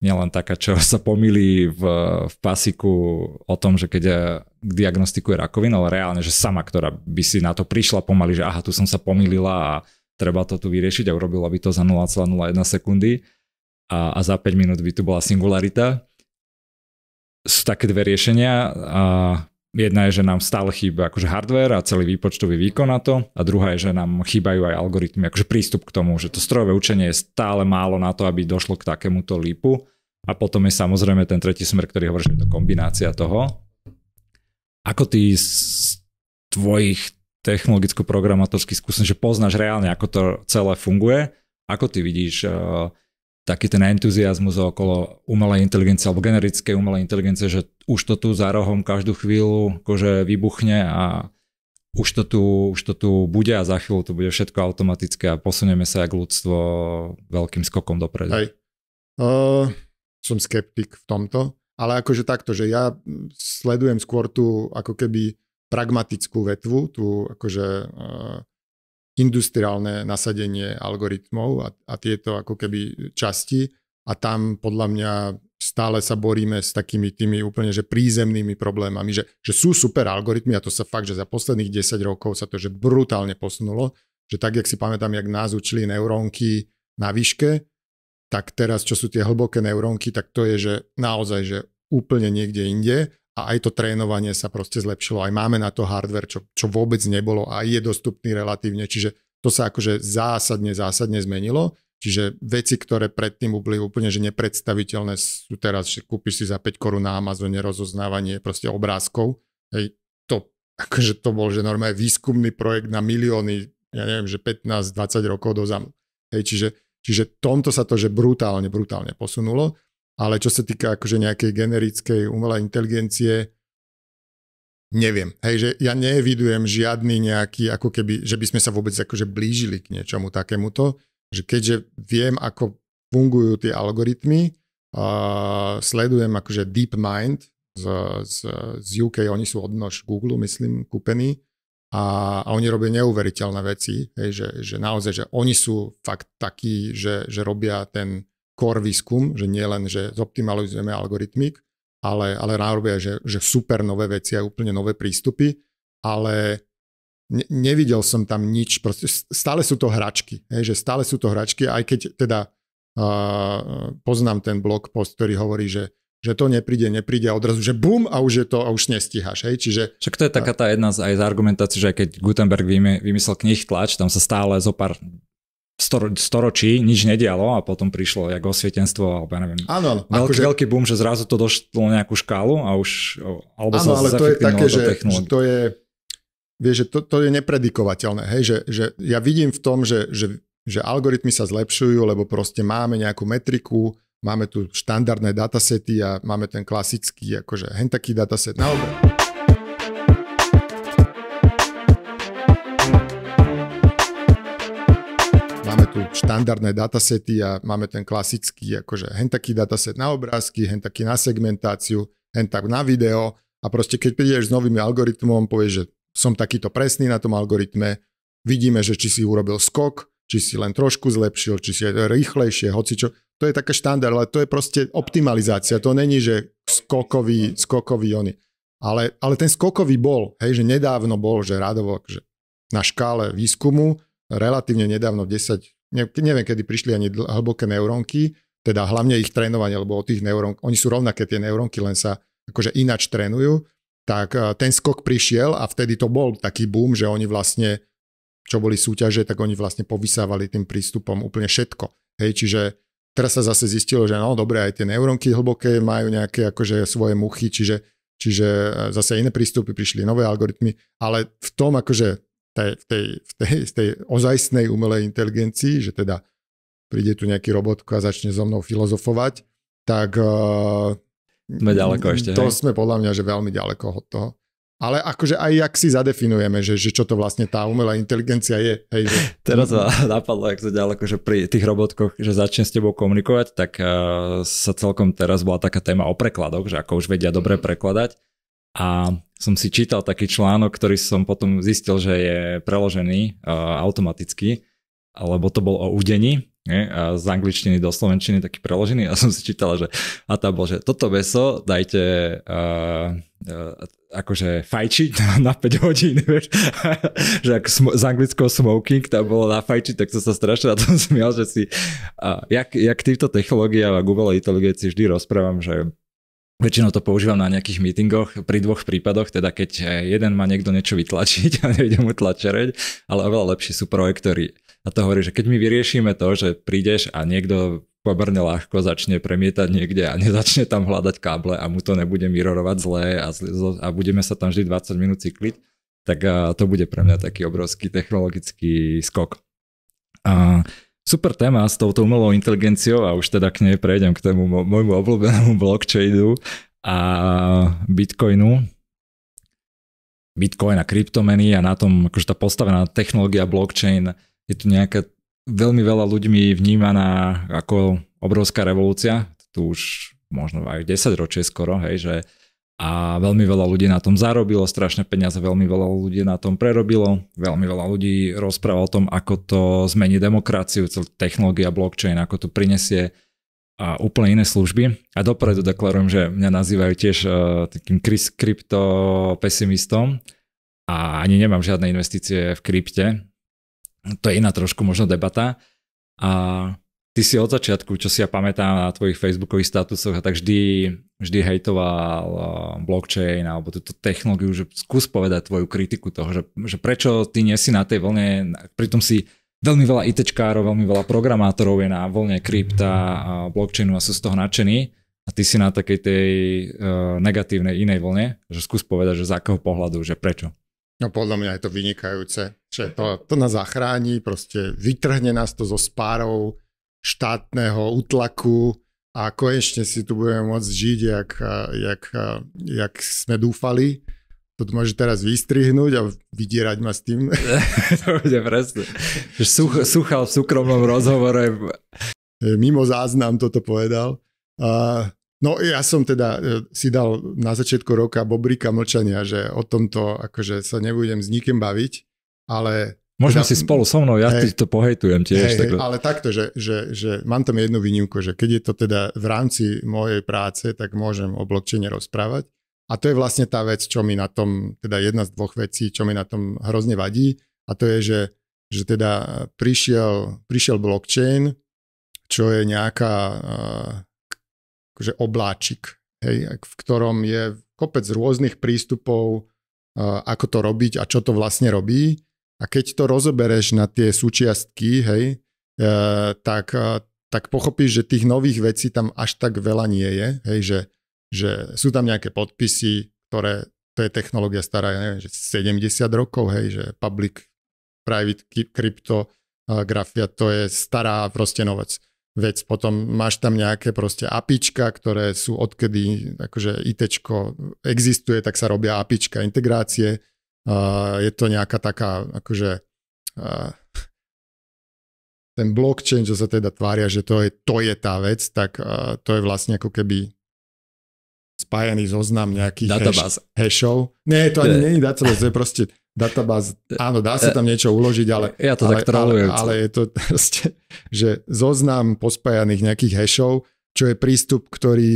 nielen taká, čo sa pomýli v, v pasiku o tom, že keď eh, diagnostikuje rakovinu, ale reálne, že sama, ktorá by si na to prišla pomaly, že aha, tu som sa pomýlila a treba to tu vyriešiť a urobila by to za 0,01 sekundy a, a za 5 minút by tu bola singularita. Sú také dve riešenia a Jedna je, že nám stále chýba akože hardware a celý výpočtový výkon na to a druhá je, že nám chýbajú aj algoritmy, akože prístup k tomu, že to strojové učenie je stále málo na to, aby došlo k takémuto lípu. A potom je samozrejme ten tretí smer, ktorý hovorí, že je to kombinácia toho. Ako ty z tvojich technologicko-programátorských skúseností, že poznáš reálne, ako to celé funguje, ako ty vidíš uh, taký ten entuziasmus okolo umelej inteligencie alebo generickej umelej inteligencie, že už to tu za rohom každú chvíľu akože vybuchne a už to, tu, už to tu bude a za chvíľu to bude všetko automatické a posunieme sa ako ľudstvo veľkým skokom dopredu. Hej. Uh, som skeptik v tomto, ale akože takto, že ja sledujem skôr tú ako keby pragmatickú vetvu, tú akože uh, industriálne nasadenie algoritmov a, a tieto ako keby časti a tam podľa mňa stále sa boríme s takými tými úplne že prízemnými problémami, že, že sú super algoritmy a to sa fakt, že za posledných 10 rokov sa to že brutálne posunulo, že tak, jak si pamätám, jak nás učili neurónky na výške, tak teraz, čo sú tie hlboké neurónky, tak to je, že naozaj, že úplne niekde inde a aj to trénovanie sa proste zlepšilo. Aj máme na to hardware, čo, čo vôbec nebolo a je dostupný relatívne. Čiže to sa akože zásadne, zásadne zmenilo. Čiže veci, ktoré predtým boli úplne že nepredstaviteľné, sú teraz, že kúpiš si za 5 korun na Amazone rozoznávanie proste obrázkov. Hej, to, akože to bol, že normálne výskumný projekt na milióny, ja neviem, že 15-20 rokov dozadu. Hej, čiže, čiže tomto sa to, že brutálne, brutálne posunulo. Ale čo sa týka akože nejakej generickej umelej inteligencie, neviem. Hej, že ja nevidujem žiadny nejaký, ako keby, že by sme sa vôbec akože blížili k niečomu takémuto, že keďže viem, ako fungujú tie algoritmy, uh, sledujem akože DeepMind z, z, z UK, oni sú odnož Google, myslím, kúpení a, a oni robia neuveriteľné veci, hej, že, že naozaj, že oni sú fakt takí, že, že robia ten core výskum, že nie len, že zoptimalizujeme algoritmik, ale, ale robia, že, že super nové veci a úplne nové prístupy, ale ne, nevidel som tam nič, proste stále sú to hračky, hej, že stále sú to hračky, aj keď teda uh, poznám ten blog post, ktorý hovorí, že že to nepríde, nepríde a odrazu, že bum a už je to a už nestíhaš. Hej? Čiže, Však to je taká tá jedna z, aj z argumentácií, že aj keď Gutenberg vymyslel knih tlač, tam sa stále zo pár Stor- storočí nič nedialo a potom prišlo jak osvietenstvo alebo ja neviem. Áno, veľký, akože... veľký boom, že zrazu to došlo nejakú škálu a už alebo ano, sa ale to je také, že, že to je vieš, že to, to je nepredikovateľné, hej, že, že ja vidím v tom, že, že, že algoritmy sa zlepšujú, lebo proste máme nejakú metriku, máme tu štandardné datasety a máme ten klasický, akože hentaký taký dataset na tu štandardné datasety a máme ten klasický, akože hen taký dataset na obrázky, hen taký na segmentáciu, hen tak na video a proste keď prídeš s novým algoritmom, povieš, že som takýto presný na tom algoritme, vidíme, že či si urobil skok, či si len trošku zlepšil, či si rýchlejšie, čo. To je také štandard, ale to je proste optimalizácia. To není, že skokový, skokový oni. Ale, ale ten skokový bol, hej, že nedávno bol, že radovo, že na škále výskumu relatívne nedávno 10 ne, neviem, kedy prišli ani hlboké neurónky, teda hlavne ich trénovanie, lebo o tých neurónk, oni sú rovnaké tie neurónky, len sa akože inač trénujú, tak e, ten skok prišiel a vtedy to bol taký boom, že oni vlastne, čo boli súťaže, tak oni vlastne povysávali tým prístupom úplne všetko. Hej, čiže teraz sa zase zistilo, že no dobre, aj tie neurónky hlboké majú nejaké akože svoje muchy, čiže, čiže e, zase iné prístupy, prišli nové algoritmy, ale v tom akože tej, v, tej, v, tej, v tej ozajstnej umelej inteligencii, že teda príde tu nejaký robotko a začne so mnou filozofovať, tak uh, sme ďaleko ešte. To hej? sme podľa mňa, že veľmi ďaleko od toho. Ale akože aj jak si zadefinujeme, že, že čo to vlastne tá umelá inteligencia je. Hej, že... <laughs> Teraz ma <laughs> napadlo, ak sa ďaleko, že pri tých robotkoch, že začne s tebou komunikovať, tak uh, sa celkom teraz bola taká téma o prekladoch, že ako už vedia dobre mhm. prekladať. A som si čítal taký článok, ktorý som potom zistil, že je preložený uh, automaticky, alebo to bol o údení, nie? a z angličtiny do slovenčiny taký preložený <laughs> a som si čítal, že a tá bol, že toto beso dajte uh, uh, akože fajčiť <laughs> na 5 hodín, <laughs> vieš, že ak sm- z anglického smoking tam bolo na fajčiť, tak to sa strašne na tom smial, že si, uh, jak, jak týmto technológiám a Google inteligencii vždy rozprávam, že Väčšinou to používam na nejakých meetingoch pri dvoch prípadoch, teda keď e, jeden má niekto niečo vytlačiť <laughs> a nejde mu tlačereť, ale oveľa lepšie sú projektory. A to hovorí, že keď my vyriešime to, že prídeš a niekto pomerne ľahko začne premietať niekde a <laughs> nezačne tam hľadať káble a mu to nebude mirorovať zlé a, zl- a budeme sa tam vždy 20 minút cykliť, tak to bude pre mňa taký obrovský technologický skok. A Super téma s touto umelou inteligenciou a už teda k nej prejdem k tému môjmu obľúbenému <laughs> blockchainu a bitcoinu. Bitcoin a kryptomeny a na tom akože tá postavená technológia blockchain je tu nejaká veľmi veľa ľuďmi vnímaná ako obrovská revolúcia. Tu už možno aj 10 ročie skoro, hej, že a veľmi veľa ľudí na tom zarobilo, strašné peniaze, veľmi veľa ľudí na tom prerobilo, veľmi veľa ľudí rozpráva o tom, ako to zmení demokraciu, technológia blockchain, ako to prinesie a úplne iné služby. A dopredu deklarujem, že mňa nazývajú tiež uh, takým kryptopesimistom a ani nemám žiadne investície v krypte. To je iná trošku možno debata. A ty si od začiatku, čo si ja pamätám na tvojich facebookových statusoch, a tak vždy, vždy hejtoval eh, blockchain alebo túto technológiu, že skús povedať tvoju kritiku toho, že, že prečo ty nie si na tej vlne, pritom si veľmi veľa ITčkárov, veľmi veľa programátorov je na voľne krypta mhm. a blockchainu a sú z toho nadšení a ty si na takej tej uh, negatívnej inej vlne, že skús povedať, že z akého pohľadu, že prečo. No podľa mňa je to vynikajúce, že to, to nás zachráni, proste vytrhne nás to zo spárov, štátneho utlaku a konečne si tu budeme môcť žiť, jak, jak, jak sme dúfali. To môže teraz vystrihnúť a vydierať ma s tým. <laughs> <laughs> to bude presne. Such, suchal v súkromnom rozhovore. Mimo záznam toto povedal. no ja som teda e, si dal na začiatku roka bobrika mlčania, že o tomto akože sa nebudem s nikým baviť, ale Môžeme teda, si spolu so mnou, ja hej, to pohejtujem tiež. Hej, hej, ale takto, že, že, že mám tam jednu výnimku, že keď je to teda v rámci mojej práce, tak môžem o blockchaine rozprávať. A to je vlastne tá vec, čo mi na tom, teda jedna z dvoch vecí, čo mi na tom hrozne vadí. A to je, že, že teda prišiel, prišiel blockchain, čo je nejaká eh, akože obláčik, hej, v ktorom je kopec rôznych prístupov, eh, ako to robiť a čo to vlastne robí a keď to rozobereš na tie súčiastky, hej, e, tak, e, tak pochopíš, že tých nových vecí tam až tak veľa nie je, hej, že, že sú tam nejaké podpisy, ktoré, to je technológia stará, ja neviem, že 70 rokov, hej, že public private kryptografia, e, to je stará proste novec vec. Potom máš tam nejaké proste apička, ktoré sú odkedy akože ITčko existuje, tak sa robia apička integrácie, Uh, je to nejaká taká, akože uh, ten blockchain, čo sa teda tvária, že to je, to je tá vec, tak uh, to je vlastne ako keby spájaný zoznam nejakých Hash, hashov. Nie, to ani není databáz, to je proste databáz. Áno, dá sa tam niečo uložiť, ale, ja to ale, tak ale, ale je to proste, že zoznam pospájaných nejakých hashov, čo je prístup, ktorý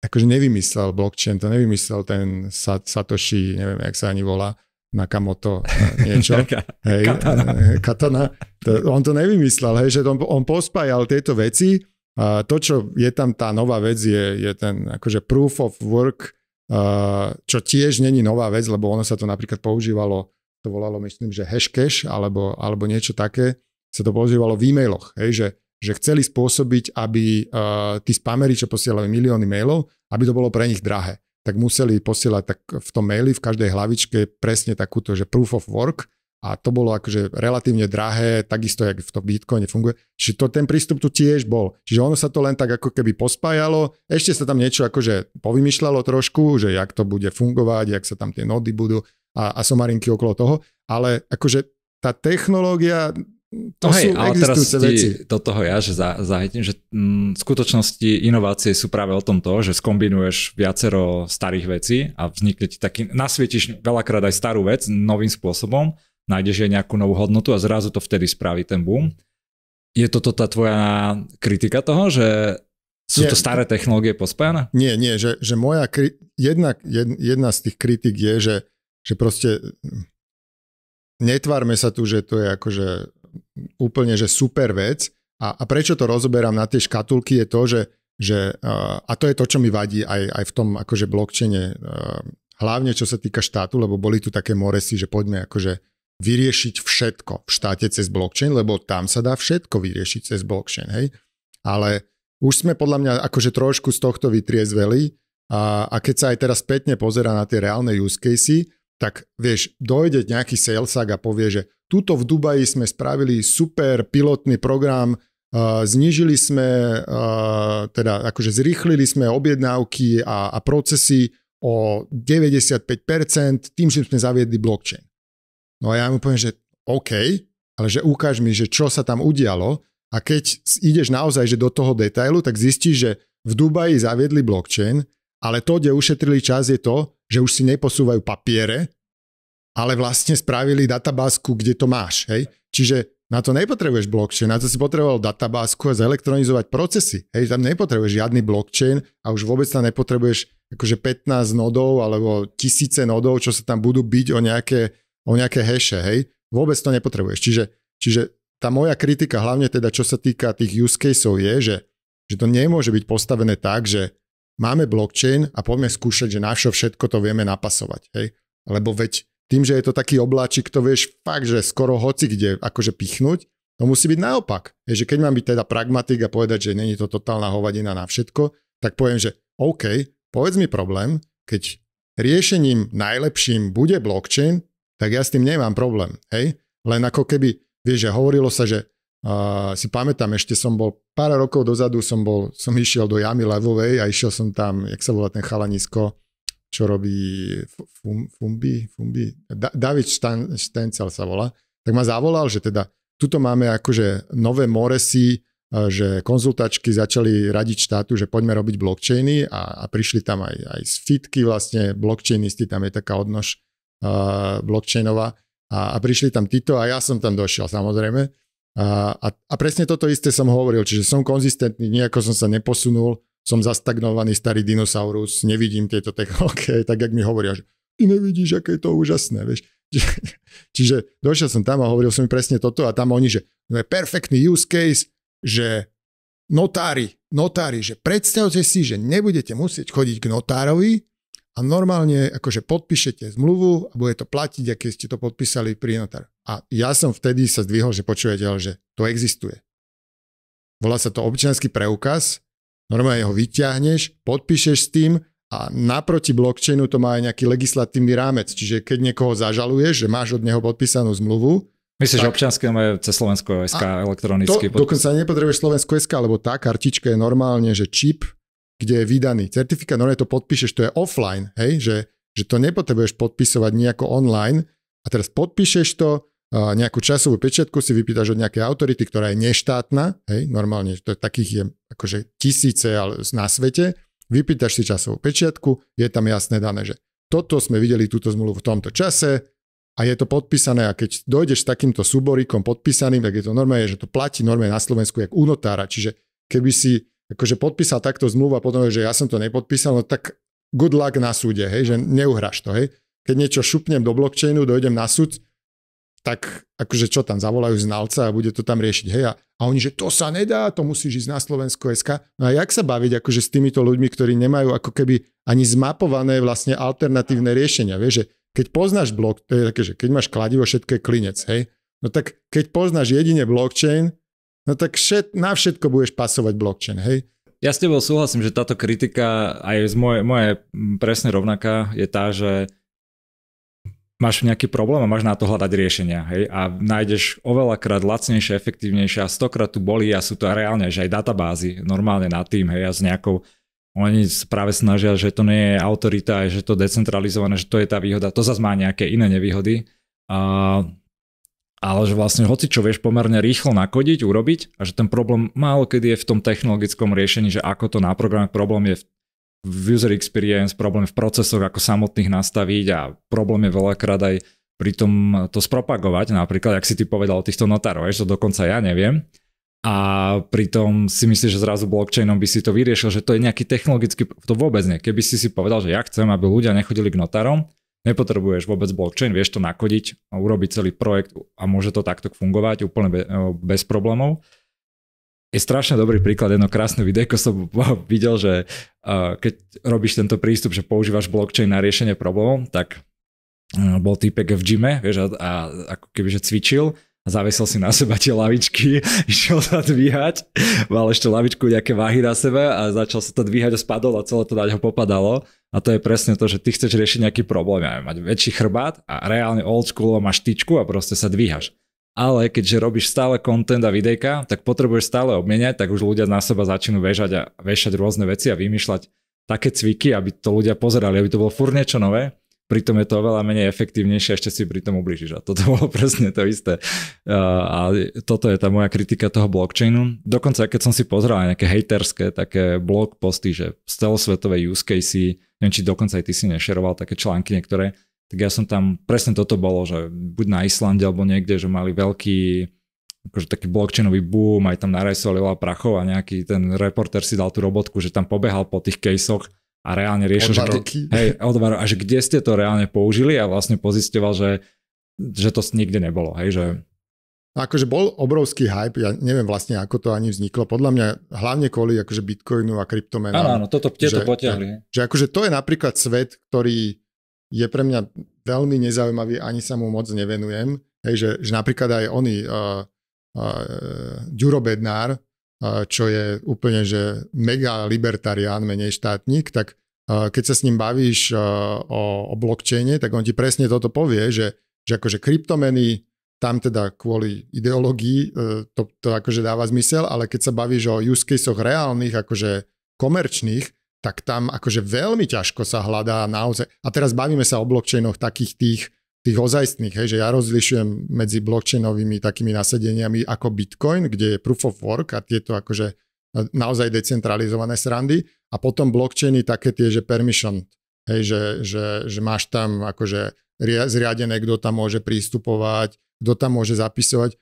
akože nevymyslel blockchain, to nevymyslel ten Satoshi, neviem, jak sa ani volá, Nakamoto e, niečo. <laughs> hej, katana. E, katana. To, on to nevymyslel, hej, že on, on pospájal tieto veci a to, čo je tam tá nová vec, je, je ten akože proof of work, a, e, čo tiež není nová vec, lebo ono sa to napríklad používalo, to volalo myslím, že hashcash alebo, alebo niečo také, sa to používalo v e-mailoch, hej, že že chceli spôsobiť, aby uh, tí spamery, čo posielali milióny mailov, aby to bolo pre nich drahé. Tak museli posielať tak v tom maili v každej hlavičke presne takúto, že proof of work a to bolo akože relatívne drahé, takisto, jak v tom Bitcoine funguje. Čiže to, ten prístup tu tiež bol. Čiže ono sa to len tak ako keby pospájalo, ešte sa tam niečo akože povymýšľalo trošku, že jak to bude fungovať, jak sa tam tie nody budú a, a somarinky okolo toho, ale akože tá technológia to no hej, ale teraz ti veci. do toho ja, že zahytím, že mm, v skutočnosti inovácie sú práve o tom to, že skombinuješ viacero starých vecí a vznikne ti taký, nasvietiš veľakrát aj starú vec novým spôsobom, nájdeš aj nejakú novú hodnotu a zrazu to vtedy spraví ten boom. Je toto tá tvoja kritika toho, že sú nie, to staré technológie pospojené? Nie, nie, že, že moja kri- jedna, jedna z tých kritik je, že, že proste hm, netvárme sa tu, že to je akože úplne že super vec a, a prečo to rozoberám na tie škatulky je to, že, že eh, a to je to, čo mi vadí aj, aj v tom akože blockchaine, eh, hlavne čo sa týka štátu, lebo boli tu také moresy, že poďme akože vyriešiť všetko v štáte cez blockchain, lebo tam sa dá všetko vyriešiť cez blockchain, hej. Ale už sme podľa mňa akože trošku z tohto vytriezveli a, a keď sa aj teraz spätne pozera na tie reálne use casey, tak vieš, dojde nejaký salesák a povie, že tuto v Dubaji sme spravili super pilotný program, uh, znížili sme, uh, teda akože zrýchlili sme objednávky a, a procesy o 95% tým, že sme zaviedli blockchain. No a ja mu poviem, že OK, ale že ukáž mi, že čo sa tam udialo a keď ideš naozaj že do toho detailu, tak zistíš, že v Dubaji zaviedli blockchain, ale to, kde ušetrili čas, je to, že už si neposúvajú papiere, ale vlastne spravili databázku, kde to máš. Hej? Čiže na to nepotrebuješ blockchain, na to si potreboval databázku a zelektronizovať procesy. Hej, tam nepotrebuješ žiadny blockchain a už vôbec tam nepotrebuješ akože 15 nodov alebo tisíce nodov, čo sa tam budú byť o nejaké, o nejaké heše. Hej, vôbec to nepotrebuješ. Čiže, čiže tá moja kritika, hlavne teda čo sa týka tých use caseov, je, že, že to nemôže byť postavené tak, že máme blockchain a poďme skúšať, že na čo všetko to vieme napasovať. Hej? Lebo veď tým, že je to taký obláčik, to vieš fakt, že skoro hoci kde akože pichnúť, to musí byť naopak. Hej, že keď mám byť teda pragmatik a povedať, že není to totálna hovadina na všetko, tak poviem, že OK, povedz mi problém, keď riešením najlepším bude blockchain, tak ja s tým nemám problém. Hej? Len ako keby, vieš, že hovorilo sa, že si pamätám, ešte som bol, pár rokov dozadu som bol, som išiel do jamy Levovej a išiel som tam, jak sa volá ten chalanisko, čo robí fum, Fumbi, Fumbi, da, David Stencel Štencel sa volá, tak ma zavolal, že teda tuto máme akože nové moresy, e, že konzultačky začali radiť štátu, že poďme robiť blockchainy a, a prišli tam aj, aj z fitky vlastne, blockchainisti, tam je taká odnož uh, blockchainová a, a prišli tam títo a ja som tam došiel samozrejme a, a, a presne toto isté som hovoril, čiže som konzistentný, nejako som sa neposunul, som zastagnovaný starý dinosaurus, nevidím tieto technológie, <laughs> tak jak mi hovoria, že ty nevidíš, aké je to úžasné, vieš. <laughs> Čiže došiel som tam a hovoril som im presne toto a tam oni, že no je perfektný use case, že notári, notári, že predstavte si, že nebudete musieť chodiť k notárovi a normálne akože podpíšete zmluvu a bude to platiť, aké ste to podpísali pri notárovi. A ja som vtedy sa zdvihol, že počujete, že to existuje. Volá sa to občianský preukaz, normálne ho vyťahneš, podpíšeš s tým a naproti blockchainu to má aj nejaký legislatívny rámec. Čiže keď niekoho zažaluješ, že máš od neho podpísanú zmluvu, Myslíš, tak, že občianské majú cez Slovensko SK elektronicky? To, dokonca nepotrebuješ Slovensko SK, lebo tá kartička je normálne, že čip, kde je vydaný certifikát, normálne to podpíšeš, to je offline, hej? Že, že to nepotrebuješ podpisovať nejako online a teraz podpíšeš to, nejakú časovú pečiatku si vypýtaš od nejakej autority, ktorá je neštátna, hej, normálne to takých je akože tisíce na svete, vypýtaš si časovú pečiatku, je tam jasné dané, že toto sme videli túto zmluvu v tomto čase a je to podpísané a keď dojdeš s takýmto súboríkom podpísaným, tak je to normálne, že to platí normálne na Slovensku jak u notára, čiže keby si akože podpísal takto zmluvu a potom, že ja som to nepodpísal, no tak good luck na súde, hej, že neuhraš to, hej. Keď niečo šupnem do blockchainu, dojdem na súd, tak akože čo tam, zavolajú znalca a bude to tam riešiť. Hej, a, a oni, že to sa nedá, to musíš ísť na Slovensko SK. No a jak sa baviť akože s týmito ľuďmi, ktorí nemajú ako keby ani zmapované vlastne alternatívne riešenia. Vieš, že keď poznáš blok, to je také, že keď máš kladivo, všetko je klinec, hej. No tak keď poznáš jedine blockchain, no tak všet, na všetko budeš pasovať blockchain, hej. Ja s tebou súhlasím, že táto kritika aj z moje, moje presne rovnaká je tá, že máš nejaký problém a máš na to hľadať riešenia. Hej? A nájdeš oveľa krát lacnejšie, efektívnejšie a stokrát tu boli a sú to reálne, že aj databázy normálne nad tým hej, a s nejakou oni práve snažia, že to nie je autorita, že to decentralizované, že to je tá výhoda. To zase má nejaké iné nevýhody. A, ale že vlastne hoci čo vieš pomerne rýchlo nakodiť, urobiť a že ten problém málo kedy je v tom technologickom riešení, že ako to naprogramovať, problém je v v user experience, problém v procesoch, ako samotných nastaviť a problém je veľakrát aj pri tom to spropagovať, napríklad, ak si ty povedal o týchto notárov, že to dokonca ja neviem, a pritom si myslíš, že zrazu blockchainom by si to vyriešil, že to je nejaký technologický, to vôbec nie. Keby si si povedal, že ja chcem, aby ľudia nechodili k notárom, nepotrebuješ vôbec blockchain, vieš to nakodiť urobiť celý projekt a môže to takto fungovať úplne bez problémov je strašne dobrý príklad, jedno krásne videjko som <laughs> videl, že keď robíš tento prístup, že používaš blockchain na riešenie problémov, tak bol týpek v gyme, vieš, a, a ako keby, že cvičil a zavesil si na seba tie lavičky, <laughs> išiel sa dvíhať, mal ešte lavičku nejaké váhy na sebe a začal sa to dvíhať a spadol a celé to na ho popadalo. A to je presne to, že ty chceš riešiť nejaký problém, ja mať väčší chrbát a reálne old school máš tyčku a proste sa dvíhaš ale keďže robíš stále content a videjka, tak potrebuješ stále obmieniať, tak už ľudia na seba začnú väžať a väšať rôzne veci a vymýšľať také cviky, aby to ľudia pozerali, aby to bolo fur niečo nové, pritom je to oveľa menej efektívnejšie, ešte si pri tom ublížiš. A toto <laughs> bolo presne to isté. A toto je tá moja kritika toho blockchainu. Dokonca, keď som si pozrel nejaké hejterské také blog posty, že z celosvetovej use case, neviem, či dokonca aj ty si nešeroval také články niektoré, tak ja som tam, presne toto bolo, že buď na Islande alebo niekde, že mali veľký akože taký blockchainový boom, aj tam narajsovali veľa prachov a nejaký ten reporter si dal tú robotku, že tam pobehal po tých kejsoch a reálne riešil, že, hej, odvaru, a že kde ste to reálne použili a vlastne pozistoval, že, že to nikde nebolo, hej, že Akože bol obrovský hype, ja neviem vlastne, ako to ani vzniklo. Podľa mňa hlavne kvôli akože bitcoinu a kryptomenám. Áno, áno, toto tieto že, potiahli. Že, že akože to je napríklad svet, ktorý je pre mňa veľmi nezaujímavý, ani sa mu moc nevenujem. Hej, že, že napríklad aj oni, uh, eh, uh, eh, Ďuro Bednár, uh, čo je úplne že mega libertarián, menej štátnik, tak uh, keď sa s ním bavíš uh, o, o blockchaine, tak on ti presne toto povie, že, že akože kryptomeny tam teda kvôli ideológii to, to akože dáva zmysel, ale keď sa bavíš o use case reálnych, akože komerčných, tak tam akože veľmi ťažko sa hľadá naozaj. A teraz bavíme sa o blockchainoch takých tých, tých ozajstných, hej, že ja rozlišujem medzi blockchainovými takými nasedeniami ako Bitcoin, kde je proof of work a tieto akože e, naozaj decentralizované srandy a potom blockchainy také tie, že permission, hej, že, že, že máš tam akože zriadené, kto tam môže prístupovať, kto tam môže zapisovať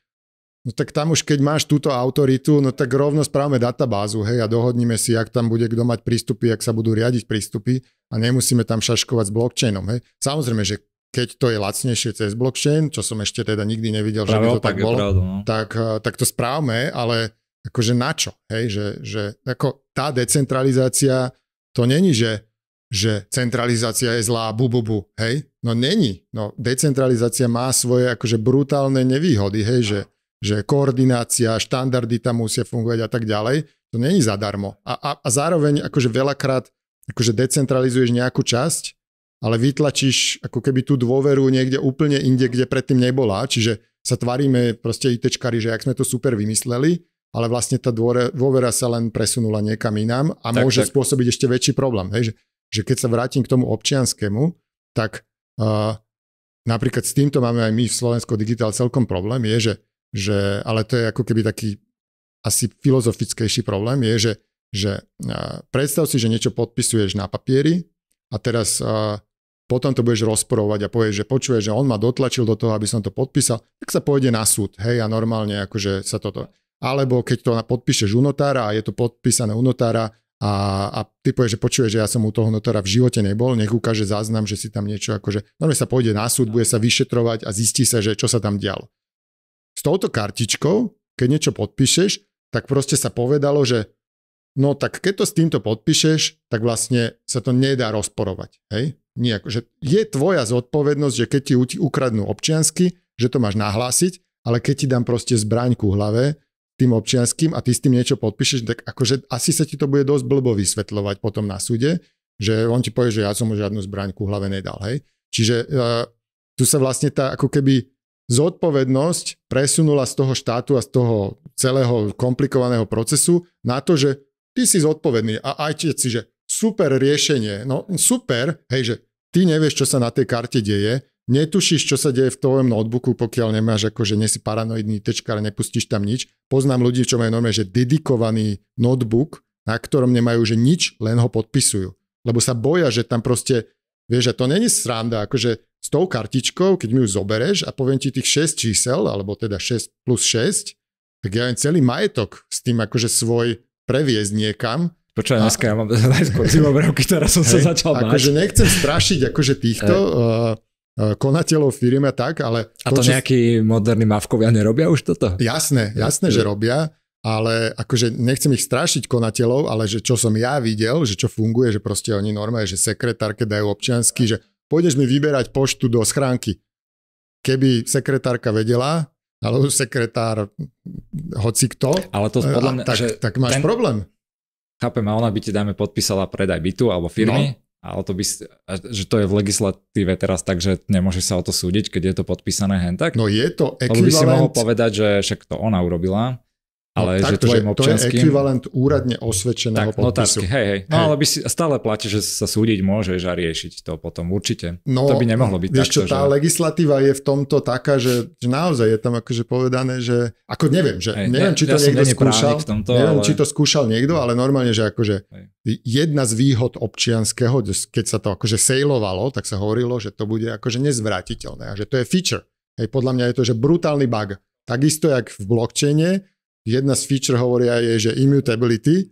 No tak tam už keď máš túto autoritu, no tak rovno spravme databázu, hej, a dohodnime si, ak tam bude kto mať prístupy, ak sa budú riadiť prístupy a nemusíme tam šaškovať s blockchainom, hej. Samozrejme, že keď to je lacnejšie cez blockchain, čo som ešte teda nikdy nevidel, Práve že by to tak bolo, pravda, no. tak, eh, tak to správme, ale akože na čo, hej, že, že ako tá decentralizácia, to není, že že centralizácia je zlá, bu, bu, bu, hej? No není. No, decentralizácia má svoje akože brutálne nevýhody, hej, že, že koordinácia, štandardy tam musia fungovať a tak ďalej. To není zadarmo. A, a, a zároveň akože veľakrát akože decentralizuješ nejakú časť, ale vytlačíš ako keby tú dôveru niekde úplne inde, kde predtým nebola. Čiže sa tvaríme proste ITčkari, že ak sme to super vymysleli, ale vlastne tá dôvera sa len presunula niekam inám a tak, môže tak. spôsobiť ešte väčší problém. Hej? Že, že keď sa vrátim k tomu občianskému, tak uh, napríklad s týmto máme aj my v Slovensko Digital celkom problém, je, že že, ale to je ako keby taký asi filozofickejší problém, je, že, že predstav si, že niečo podpisuješ na papieri a teraz potom to budeš rozporovať a povieš, že počuje, že on ma dotlačil do toho, aby som to podpísal, tak sa pôjde na súd, hej, a normálne akože sa toto... Alebo keď to podpíšeš u notára a je to podpísané u notára a, a ty povieš, že počuje, že ja som u toho notára v živote nebol, nech ukáže záznam, že si tam niečo akože... Normálne sa pôjde na súd, no. bude sa vyšetrovať a zistí sa, že čo sa tam dialo. S touto kartičkou, keď niečo podpíšeš, tak proste sa povedalo, že no tak keď to s týmto podpíšeš, tak vlastne sa to nedá rozporovať. Hej? Nijako, že je tvoja zodpovednosť, že keď ti ukradnú občiansky, že to máš nahlásiť, ale keď ti dám proste zbraň ku hlave tým občianským a ty s tým niečo podpíšeš, tak akože asi sa ti to bude dosť blbo vysvetľovať potom na súde, že on ti povie, že ja som mu žiadnu zbraň ku hlave nedal. Hej? Čiže uh, tu sa vlastne tá ako keby zodpovednosť presunula z toho štátu a z toho celého komplikovaného procesu na to, že ty si zodpovedný a aj si, že super riešenie, no super, hej, že ty nevieš, čo sa na tej karte deje, netušíš, čo sa deje v tvojom notebooku, pokiaľ nemáš ako že nesi paranoidný tečka ale nepustíš tam nič. Poznám ľudí, čo majú normálne, že dedikovaný notebook, na ktorom nemajú že nič, len ho podpisujú. Lebo sa boja, že tam proste Vieš, a to není sranda, akože s tou kartičkou, keď mi ju zobereš a poviem ti tých 6 čísel, alebo teda 6 plus 6, tak ja viem celý majetok s tým akože svoj previesť niekam. Počúvaj, dneska ja mám <laughs> najskôr zimobrevky, teraz som hej, sa začal báť. Akože nechcem strašiť akože týchto uh, konateľov firmy a tak, ale... To, a to čo... nejakí moderní mavkovia nerobia už toto? Jasné, jasné, že robia ale akože nechcem ich strašiť konateľov, ale že čo som ja videl, že čo funguje, že proste oni normálne, že sekretárke dajú občiansky, že pôjdeš mi vyberať poštu do schránky. Keby sekretárka vedela, alebo sekretár hoci kto, ale to podľa mňa, tak, že tak máš ten, problém. Chápem, a ona by ti dajme podpísala predaj bytu alebo firmy, no. ale to by, že to je v legislatíve teraz tak, že nemôžeš sa o to súdiť, keď je to podpísané hen tak. No je to ekvivalent. To by si mohol povedať, že však to ona urobila. No, ale no, že tvojim občanským... To je ekvivalent úradne osvedčeného tak, no podpisu. Notársky, hej, hej, hej. No ale by si stále platí, že sa súdiť môžeš a riešiť to potom určite. No, to by nemohlo byť vieš takto. Čo, tá že... legislatíva je v tomto taká, že, že naozaj je tam akože povedané, že ako neviem, že hej, neviem, ne, či to ja niekto skúšal, tomto, neviem, ale... či to skúšal niekto, ale normálne, že akože hej. jedna z výhod občianského, keď sa to akože sejlovalo, tak sa hovorilo, že to bude akože nezvratiteľné a že to je feature. Hej, podľa mňa je to, že brutálny bug. Takisto, jak v blockchaine, jedna z feature hovoria je, že immutability,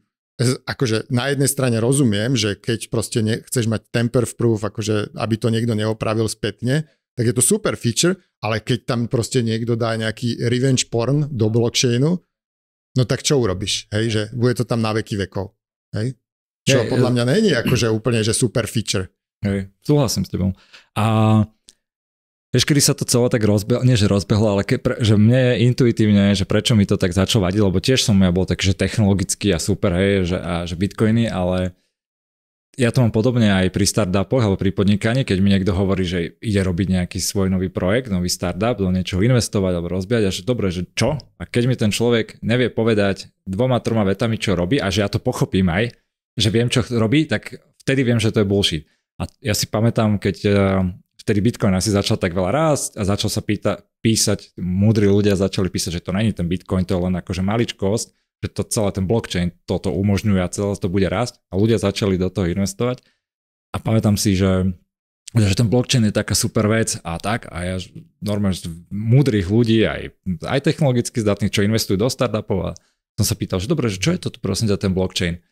akože na jednej strane rozumiem, že keď proste ne, chceš mať temper v proof, akože aby to niekto neopravil spätne, tak je to super feature, ale keď tam proste niekto dá nejaký revenge porn do blockchainu, no tak čo urobíš, hej, že bude to tam na veky vekov, hej? Čo hey, podľa e- mňa není akože úplne, že super feature. Hej, súhlasím s tebou. A Vieš, kedy sa to celé tak rozbehlo, nie že rozbehlo, ale ke, pre, že mne je intuitívne, že prečo mi to tak začalo vadiť, lebo tiež som ja bol tak, že technologický a super, hej, že, a, že bitcoiny, ale ja to mám podobne aj pri startupoch alebo pri podnikaní, keď mi niekto hovorí, že ide robiť nejaký svoj nový projekt, nový startup, do niečoho investovať alebo rozbiať a že dobre, že čo? A keď mi ten človek nevie povedať dvoma, troma vetami, čo robí a že ja to pochopím aj, že viem, čo robí, tak vtedy viem, že to je bullshit. A ja si pamätám, keď eh, vtedy Bitcoin asi začal tak veľa rásť a začal sa pýta, písať, múdri ľudia začali písať, že to není ten Bitcoin, to je len akože maličkosť, že to celé ten blockchain toto umožňuje a celé to bude rásť a ľudia začali do toho investovať a pamätám si, že že ten blockchain je taká super vec a tak a ja normálne múdrych ľudí aj, aj technologicky zdatných, čo investujú do startupov a som sa pýtal, že dobre, že čo je to tu prosím za ten blockchain?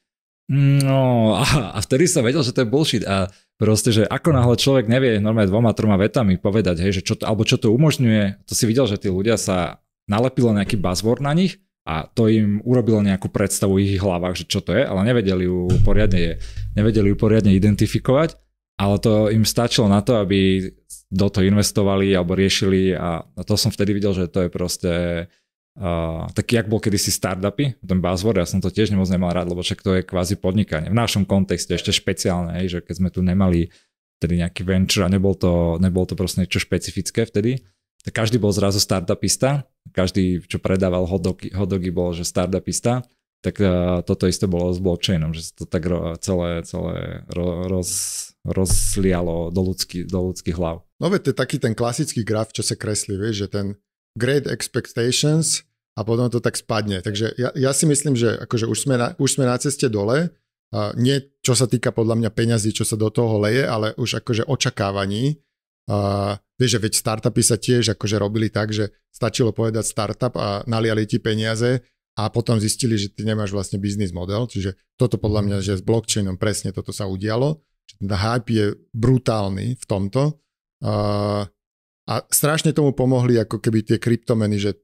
Mm, no a, a vtedy som vedel, že to je bullshit a proste, že ako náhle človek nevie normálne dvoma, troma vetami povedať, hej, že čo to, alebo čo to umožňuje, to si videl, že tí ľudia sa nalepilo nejaký buzzword na nich a to im urobilo nejakú predstavu v ich hlavách, že čo to je, ale nevedeli ju poriadne, nevedeli ju poriadne identifikovať, ale to im stačilo na to, aby do toho investovali alebo riešili a, a to som vtedy videl, že to je proste Uh, tak jak bol kedysi startupy, ten buzzword, ja som to tiež nemoc nemal rád, lebo však to je kvázi podnikanie. V našom kontexte ešte špeciálne, hej, že keď sme tu nemali tedy nejaký venture a nebol to, nebol to proste niečo špecifické vtedy, tak každý bol zrazu startupista, každý, čo predával hodogy, hodogy bol, že startupista, tak uh, toto isté bolo s blockchainom, že sa to tak ro, celé, celé ro, roz, rozlialo do, ľudský, do ľudských hlav. No veď to je taký ten klasický graf, čo sa kreslí, vieš, že ten, Great Expectations a potom to tak spadne. Takže ja, ja si myslím, že akože už, sme na, už sme na ceste dole, uh, nie čo sa týka podľa mňa peňazí, čo sa do toho leje, ale už akože očakávaní. Uh, vieš, že veď startupy sa tiež akože robili tak, že stačilo povedať startup a naliali ti peniaze a potom zistili, že ty nemáš vlastne biznis model. Čiže toto podľa mňa, že s blockchainom presne toto sa udialo. Čiže ten hype je brutálny v tomto. Uh, a strašne tomu pomohli ako keby tie kryptomeny, že...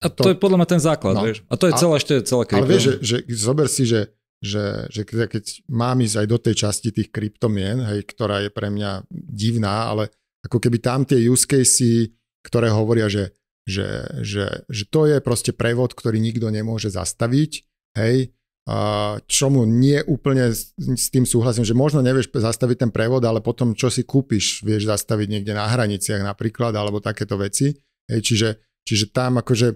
A to, to je podľa mňa ten základ, no. vieš. A to je celá ešte celá krypto. Ale vieš, že, že zober si, že, že, že keď mám ísť aj do tej časti tých kryptomien, hej, ktorá je pre mňa divná, ale ako keby tam tie use casey, ktoré hovoria, že, že, že, že to je proste prevod, ktorý nikto nemôže zastaviť, hej, a čomu nie úplne s, tým súhlasím, že možno nevieš zastaviť ten prevod, ale potom čo si kúpiš, vieš zastaviť niekde na hraniciach napríklad, alebo takéto veci. Hej, čiže, čiže tam akože...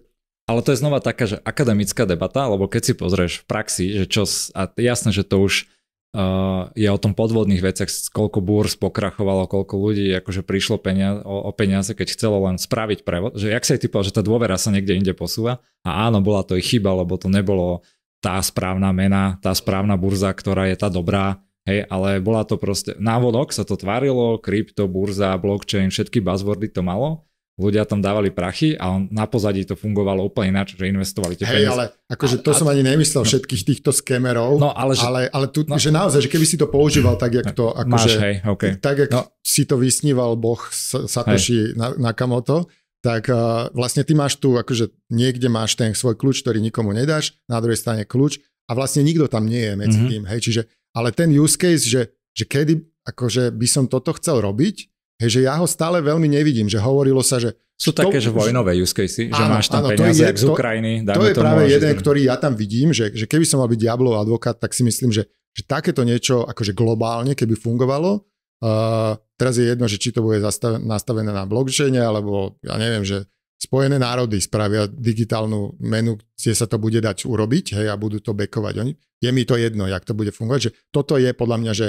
Ale to je znova taká, že akademická debata, lebo keď si pozrieš v praxi, že čo, a jasné, že to už uh, je o tom podvodných veciach, koľko búr pokrachovalo, koľko ľudí akože prišlo peniaz, o, o peniaze, keď chcelo len spraviť prevod, že jak sa aj typoval, že tá dôvera sa niekde inde posúva a áno, bola to ich chyba, lebo to nebolo tá správna mena, tá správna burza, ktorá je tá dobrá, Hej, ale bola to proste, návodok sa to tvárilo, krypto, burza, blockchain, všetky buzzwordy to malo, ľudia tam dávali prachy a on, na pozadí to fungovalo úplne ináč, že investovali tie Hej, peniaze. ale akože to a, som a, ani nemyslel no, všetkých týchto skémerov, no, ale, že, ale, ale tu, no, že naozaj, že keby si to používal tak, jak no, to, akože, máš, hej, okay. tak, jak no, si to vysníval boh Satoshi hej. Nakamoto, na tak uh, vlastne ty máš tu, akože niekde máš ten svoj kľúč, ktorý nikomu nedáš, na druhej strane kľúč a vlastne nikto tam nie je medzi mm-hmm. tým, hej, čiže, ale ten use case, že, že kedy akože by som toto chcel robiť, hej, že ja ho stále veľmi nevidím, že hovorilo sa, že... Sú to, také, že vojnové use casey, že áno, máš tam áno, peniaze je, z Ukrajiny. To, to je tomu, práve jeden, to... ktorý ja tam vidím, že, že keby som mal byť diablov advokát, tak si myslím, že, že takéto niečo akože globálne, keby fungovalo, uh, Teraz je jedno, že či to bude nastavené na blockchaine, alebo ja neviem, že Spojené národy spravia digitálnu menu, kde sa to bude dať urobiť hej, a budú to bekovať. Oni, je mi to jedno, jak to bude fungovať. Že toto je podľa mňa, že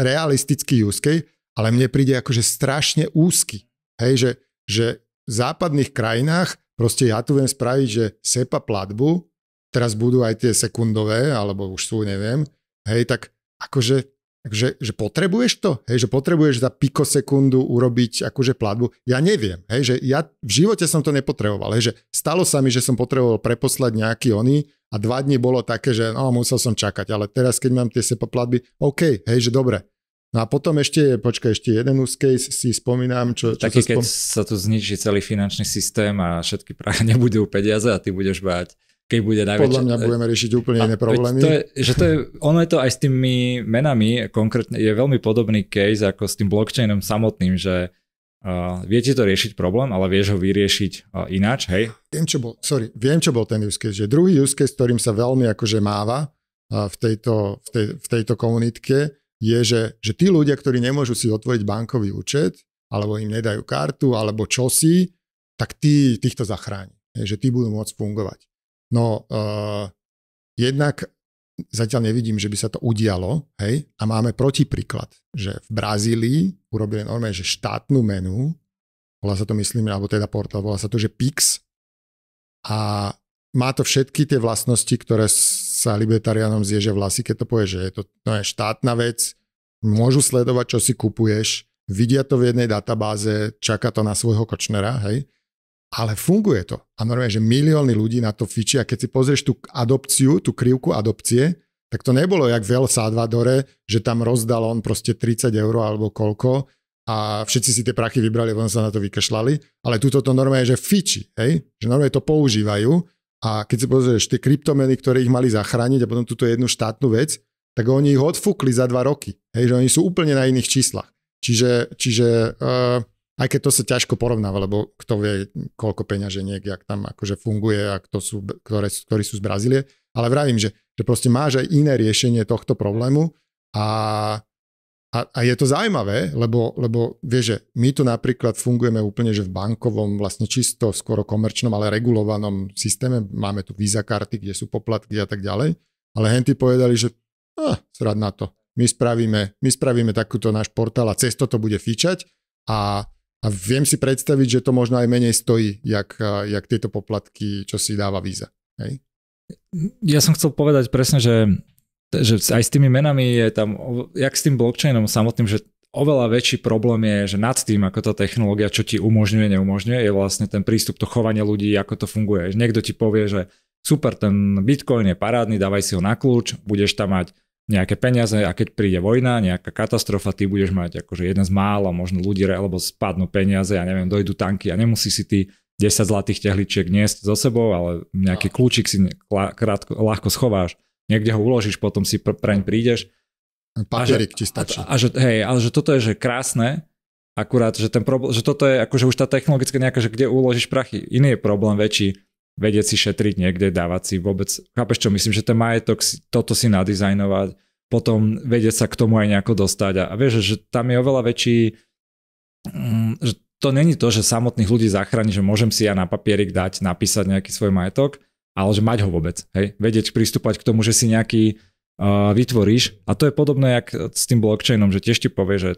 realistický use case, ale mne príde akože strašne úzky. Hej, že, že v západných krajinách proste ja tu viem spraviť, že SEPA platbu, teraz budú aj tie sekundové, alebo už sú, neviem, hej, tak akože Takže že potrebuješ to? Hej, že potrebuješ za pikosekundu urobiť akože platbu? Ja neviem. Hej, že ja v živote som to nepotreboval. Hej, že stalo sa mi, že som potreboval preposlať nejaký oný a dva dni bolo také, že no, musel som čakať, ale teraz, keď mám tie SEPA platby, OK, hej, že dobre. No a potom ešte, počkaj, ešte jeden use case si spomínam, čo, čo Taký, sa spom... keď sa tu zničí celý finančný systém a všetky práve <laughs> nebudú peniaze a ty budeš báť keď bude najväčšie. Podľa mňa budeme riešiť úplne iné problémy. To je, že to je, ono je to aj s tými menami, konkrétne je veľmi podobný case ako s tým blockchainom samotným, že uh, viete to riešiť problém, ale vieš ho vyriešiť uh, ináč, hej? Viem čo, bol, sorry, viem, čo bol ten use case, že druhý use case, ktorým sa veľmi akože máva uh, v tejto, v tej, v tejto komunitke, je, že, že tí ľudia, ktorí nemôžu si otvoriť bankový účet, alebo im nedajú kartu, alebo čosi, tak tí, týchto zachráni, že tí budú môcť fungovať. No, uh, jednak zatiaľ nevidím, že by sa to udialo, hej, a máme protipríklad, že v Brazílii urobili normálne, že štátnu menu, volá sa to myslím, alebo teda portál, volá sa to, že Pix a má to všetky tie vlastnosti, ktoré sa libertariánom zježe vlasy, keď to povie, že je to, to je štátna vec, môžu sledovať, čo si kupuješ, vidia to v jednej databáze, čaká to na svojho kočnera, hej, ale funguje to. A normálne, že milióny ľudí na to fičia. Keď si pozrieš tú adopciu, tú krivku adopcie, tak to nebolo jak v El Salvadore, že tam rozdal on proste 30 eur alebo koľko a všetci si tie prachy vybrali, len sa na to vykašľali, ale túto to normálne, že fiči, hej? že normálne to používajú a keď si pozrieš tie kryptomeny, ktoré ich mali zachrániť a potom túto jednu štátnu vec, tak oni ich odfúkli za dva roky, hej? že oni sú úplne na iných číslach. Čiže, čiže uh, aj keď to sa ťažko porovnáva, lebo kto vie, koľko peňaženiek, jak tam akože funguje a kto sú, ktoré, ktorí sú z Brazílie. Ale vravím, že, že proste máš aj iné riešenie tohto problému a, a, a je to zaujímavé, lebo, lebo vieš, že my tu napríklad fungujeme úplne, že v bankovom, vlastne čisto skoro komerčnom, ale regulovanom systéme. Máme tu Visa karty, kde sú poplatky a tak ďalej. Ale henty povedali, že ah, srad na to. My spravíme, my spravíme takúto náš portál a cez toto bude fičať a a viem si predstaviť, že to možno aj menej stojí, jak, jak tieto poplatky, čo si dáva víza. Hej? Ja som chcel povedať presne, že, že aj s tými menami je tam, jak s tým blockchainom samotným, že oveľa väčší problém je, že nad tým, ako tá technológia, čo ti umožňuje, neumožňuje, je vlastne ten prístup, to chovanie ľudí, ako to funguje. Niekto ti povie, že super, ten Bitcoin je parádny, dávaj si ho na kľúč, budeš tam mať nejaké peniaze a keď príde vojna, nejaká katastrofa, ty budeš mať akože jeden z mála, možno ľudí, alebo spadnú peniaze, ja neviem, dojdú tanky a nemusí si ty 10 zlatých tehličiek niesť so sebou, ale nejaký no. kľúčik si krátko, ľahko schováš, niekde ho uložíš, potom si pr- preň prídeš. Papierik ti stačí. A, že, hej, ale že toto je že krásne, akurát, že, ten problém, že toto je akože už tá technologická nejaká, že kde uložíš prachy. Iný je problém väčší, vedieť si šetriť niekde, dávať si vôbec, chápeš čo, myslím, že ten majetok, toto si nadizajnovať, potom vedieť sa k tomu aj nejako dostať a, a vieš, že tam je oveľa väčší, mm, že to není to, že samotných ľudí zachráni, že môžem si ja na papierik dať, napísať nejaký svoj majetok, ale že mať ho vôbec, hej, vedieť pristúpať k tomu, že si nejaký uh, vytvoríš a to je podobné jak s tým blockchainom, že tiež ti povie, že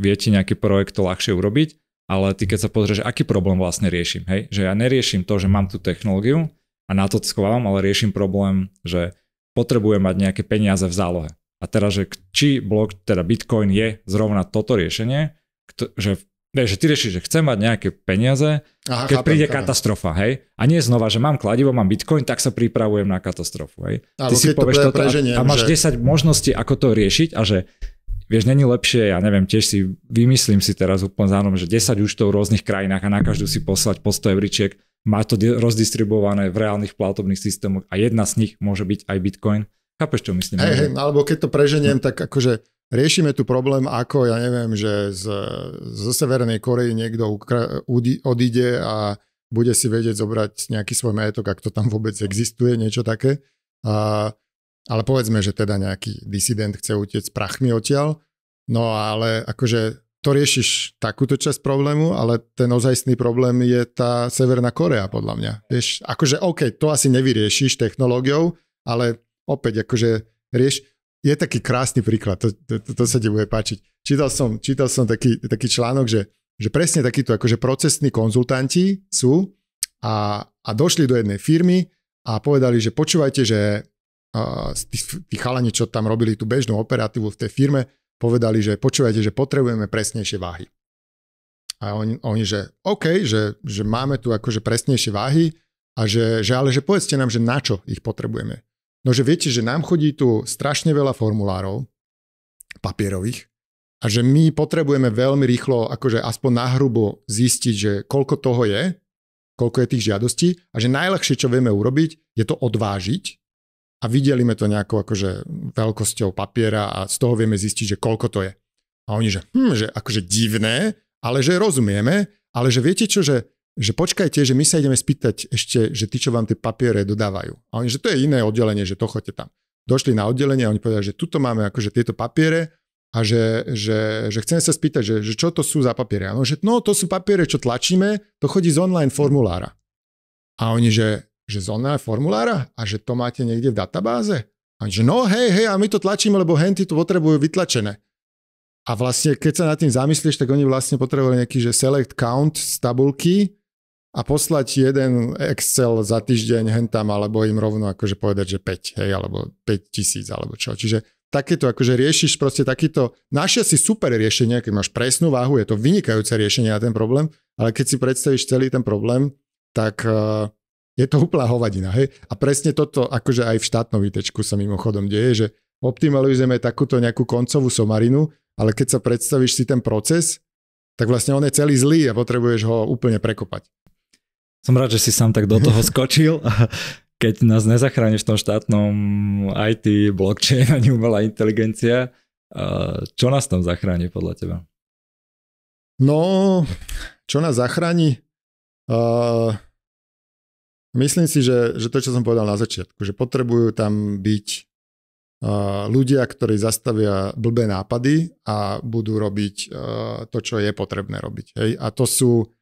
vie ti nejaký projekt to ľahšie urobiť, ale ty keď sa pozrieš, aký problém vlastne riešim, hej? Že ja neriešim to, že mám tú technológiu a na to schovávam, ale riešim problém, že potrebujem mať nejaké peniaze v zálohe. A teraz, že či blok, teda Bitcoin je zrovna toto riešenie, kto, že, Vieš, že ty riešiš, že chcem mať nejaké peniaze, Aha, keď chápem, príde chápem. katastrofa, hej? A nie znova, že mám kladivo, mám Bitcoin, tak sa pripravujem na katastrofu, hej? ty si povieš to toto a, a máš že... 10 možností, ako to riešiť a že Vieš, není lepšie, ja neviem, tiež si vymyslím si teraz úplne zánom, že 10 účtov v rôznych krajinách a na každú si poslať po 100 euríčiek, má to rozdistribuované v reálnych platobných systémoch a jedna z nich môže byť aj Bitcoin. Chápeš, čo myslím? Hey, hey, alebo keď to preženiem, no. tak akože riešime tu problém, ako, ja neviem, že z, zo Severnej Korei niekto ukra- odíde a bude si vedieť zobrať nejaký svoj majetok, ak to tam vôbec existuje, niečo také. A ale povedzme, že teda nejaký disident chce utiec prachmi odtiaľ, no ale akože to riešiš takúto časť problému, ale ten ozajstný problém je tá Severná Korea, podľa mňa. Vieš, akože OK, to asi nevyriešiš technológiou, ale opäť akože rieš... Je taký krásny príklad, to, to, to, to sa ti bude páčiť. Čítal som, čítal som taký, taký článok, že, že presne takíto akože procesní konzultanti sú a, a došli do jednej firmy a povedali, že počúvajte, že uh, tí chalani, čo tam robili tú bežnú operatívu v tej firme, povedali, že počúvajte, že potrebujeme presnejšie váhy. A oni, oni že OK, že, že máme tu akože presnejšie váhy, a že, že ale že povedzte nám, že na čo ich potrebujeme. No že viete, že nám chodí tu strašne veľa formulárov papierových a že my potrebujeme veľmi rýchlo, akože aspoň hrubo zistiť, že koľko toho je, koľko je tých žiadostí a že najľahšie, čo vieme urobiť, je to odvážiť a videlíme to nejakou akože veľkosťou papiera a z toho vieme zistiť, že koľko to je. A oni, že hm, že akože divné, ale že rozumieme, ale že viete čo, že, že počkajte, že my sa ideme spýtať ešte, že tí, čo vám tie papiere dodávajú. A oni, že to je iné oddelenie, že to chodte tam. Došli na oddelenie a oni povedali, že tuto máme akože tieto papiere a že, že, že chceme sa spýtať, že, že čo to sú za papiere. A oni, že no, to sú papiere, čo tlačíme, to chodí z online formulára. A oni, že že z formulára a že to máte niekde v databáze? A že no hej, hej, a my to tlačíme, lebo henty to potrebujú vytlačené. A vlastne, keď sa nad tým zamyslíš, tak oni vlastne potrebovali nejaký, že select count z tabulky a poslať jeden Excel za týždeň hentam, alebo im rovno akože povedať, že 5, hej, alebo 5 tisíc, alebo čo. Čiže takéto, akože riešiš proste takýto, našia si super riešenie, keď máš presnú váhu, je to vynikajúce riešenie na ten problém, ale keď si predstavíš celý ten problém, tak uh, je to úplná hovadina. Hej? A presne toto, akože aj v štátnom výtečku sa mimochodom deje, že optimalizujeme takúto nejakú koncovú somarinu, ale keď sa predstavíš si ten proces, tak vlastne on je celý zlý a potrebuješ ho úplne prekopať. Som rád, že si sám tak do toho <laughs> skočil. Keď nás nezachrániš v tom štátnom IT, blockchain ani umelá inteligencia, čo nás tam zachráni podľa teba? No, čo nás zachráni? Uh, Myslím si, že, že to, čo som povedal na začiatku, že potrebujú tam byť uh, ľudia, ktorí zastavia blbé nápady a budú robiť uh, to, čo je potrebné robiť. Hej? A to sú,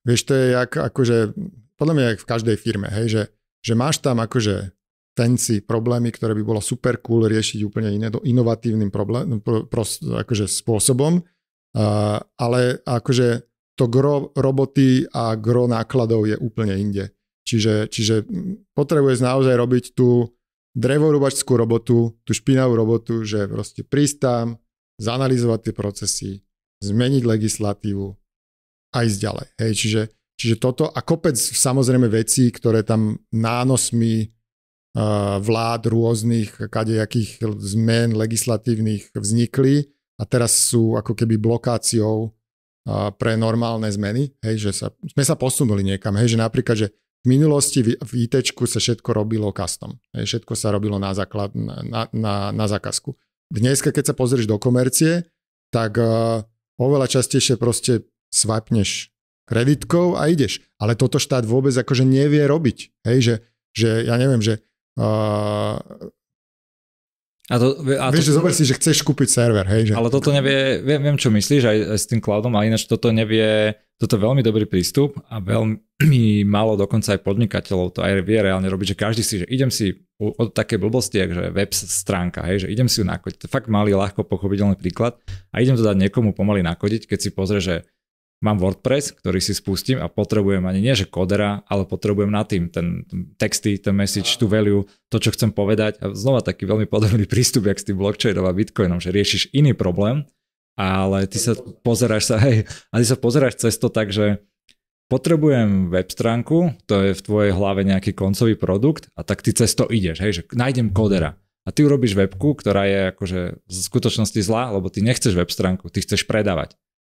vieš, to je jak, akože, podľa mňa jak v každej firme, hej? Že, že máš tam akože fancy problémy, ktoré by bolo super cool riešiť úplne iné, inovatívnym problém, no, pro, pro, akože spôsobom, uh, ale akože to gro roboty a gro nákladov je úplne inde. Čiže, čiže potrebuješ naozaj robiť tú drevorubačskú robotu, tú špinavú robotu, že proste prísť tam, zanalizovať tie procesy, zmeniť legislatívu a ísť ďalej. Hej, čiže, čiže toto a kopec samozrejme vecí, ktoré tam nánosmi eh, vlád rôznych kadejakých zmen legislatívnych vznikli a teraz sú ako keby blokáciou eh, pre normálne zmeny, hej, že sa, sme sa posunuli niekam, hej, že napríklad, že v minulosti v, IT sa všetko robilo custom. Všetko sa robilo na, základ, na, na, na zákazku. Dneska, keď sa pozrieš do komercie, tak uh, oveľa častejšie proste svapneš kreditkou a ideš. Ale toto štát vôbec akože nevie robiť. Hej, že, že ja neviem, že uh, a to, a to, Vieš, že zober si, že chceš kúpiť server, hej? Že... Ale toto nevie, viem, viem čo myslíš aj, aj s tým cloudom, ale ináč toto nevie, toto je veľmi dobrý prístup a veľmi <clears throat> málo dokonca aj podnikateľov to aj vie reálne robiť, že každý si, že idem si od také blbosti, že web stránka, hej, že idem si ju nakodiť. To je fakt malý, ľahko pochopiteľný príklad a idem to dať niekomu pomaly nakodiť, keď si pozrie, že mám WordPress, ktorý si spustím a potrebujem ani nie, že kodera, ale potrebujem na tým ten texty, ten message, tú value, to, čo chcem povedať. A znova taký veľmi podobný <laughs> prístup, jak s tým blockchainom a bitcoinom, že riešiš iný problém, ale ty sa pozeráš sa, hej, a ty sa pozeráš cez to tak, že potrebujem web stránku, to je v tvojej hlave nejaký koncový produkt a tak ty cez to ideš, hej, že nájdem kodera. A ty urobíš webku, ktorá je akože v skutočnosti zlá, lebo ty nechceš web stránku, ty chceš predávať.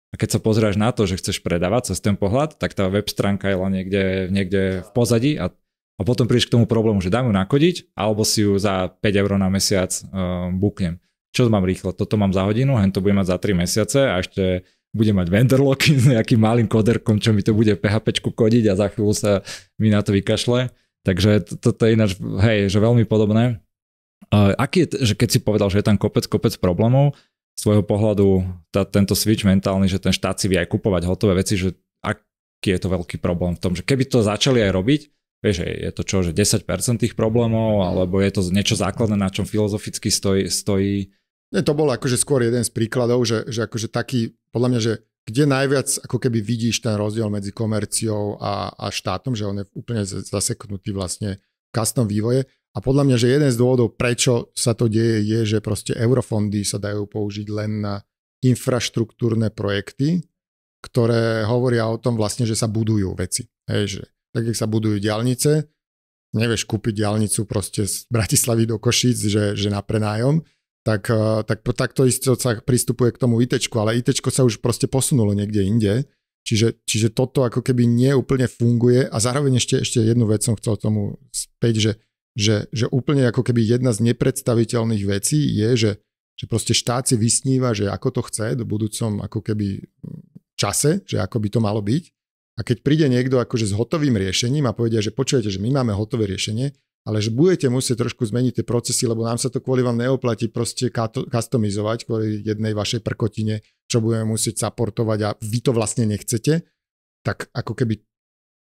A keď sa pozráš na to, že chceš predávať cez ten pohľad, tak tá web stránka je len niekde, niekde v pozadí a, a potom prídeš k tomu problému, že dám ju nakodiť, alebo si ju za 5 eur na mesiac um, buknem. Čo mám rýchlo? Toto mám za hodinu, hen to budem mať za 3 mesiace a ešte budem mať vendor locky s nejakým malým koderkom, čo mi to bude PHP kodiť a za chvíľu sa mi na to vykašle. Takže toto to, to je ináč, hej, že veľmi podobné. Uh, aký je, že keď si povedal, že je tam kopec, kopec problémov, svojho pohľadu tá, tento switch mentálny, že ten štát si vie aj kupovať hotové veci, že aký je to veľký problém v tom, že keby to začali aj robiť, vieš, je to čo, že 10% tých problémov, mhm. alebo je to niečo základné, na čom filozoficky stojí, stojí nie, to bol akože skôr jeden z príkladov, že, že akože taký, podľa mňa, že kde najviac ako keby vidíš ten rozdiel medzi komerciou a, a štátom, že on je úplne zaseknutý vlastne v kasnom vývoje a podľa mňa, že jeden z dôvodov, prečo sa to deje, je, že proste eurofondy sa dajú použiť len na infraštruktúrne projekty, ktoré hovoria o tom vlastne, že sa budujú veci. Hej, že tak, keď sa budujú diálnice, nevieš kúpiť diálnicu proste z Bratislavy do Košíc, že, že na prenájom, tak, eh, tak, tak to isto sa pristupuje k tomu IT, ale IT sa už proste posunulo niekde inde. Čiže, čiže toto ako keby neúplne funguje a zároveň ešte, ešte jednu vec som chcel tomu späť, že že, že úplne ako keby jedna z nepredstaviteľných vecí je, že, že proste štát si vysníva, že ako to chce do budúcom ako keby mm, čase, že ako by to malo byť. A keď príde niekto akože s hotovým riešením a povedia, že počujete, že my máme hotové riešenie, ale že budete musieť trošku zmeniť tie procesy, lebo nám sa to kvôli vám neoplatí proste customizovať kvôli jednej vašej prkotine, čo budeme musieť saportovať a vy to vlastne nechcete, tak ako keby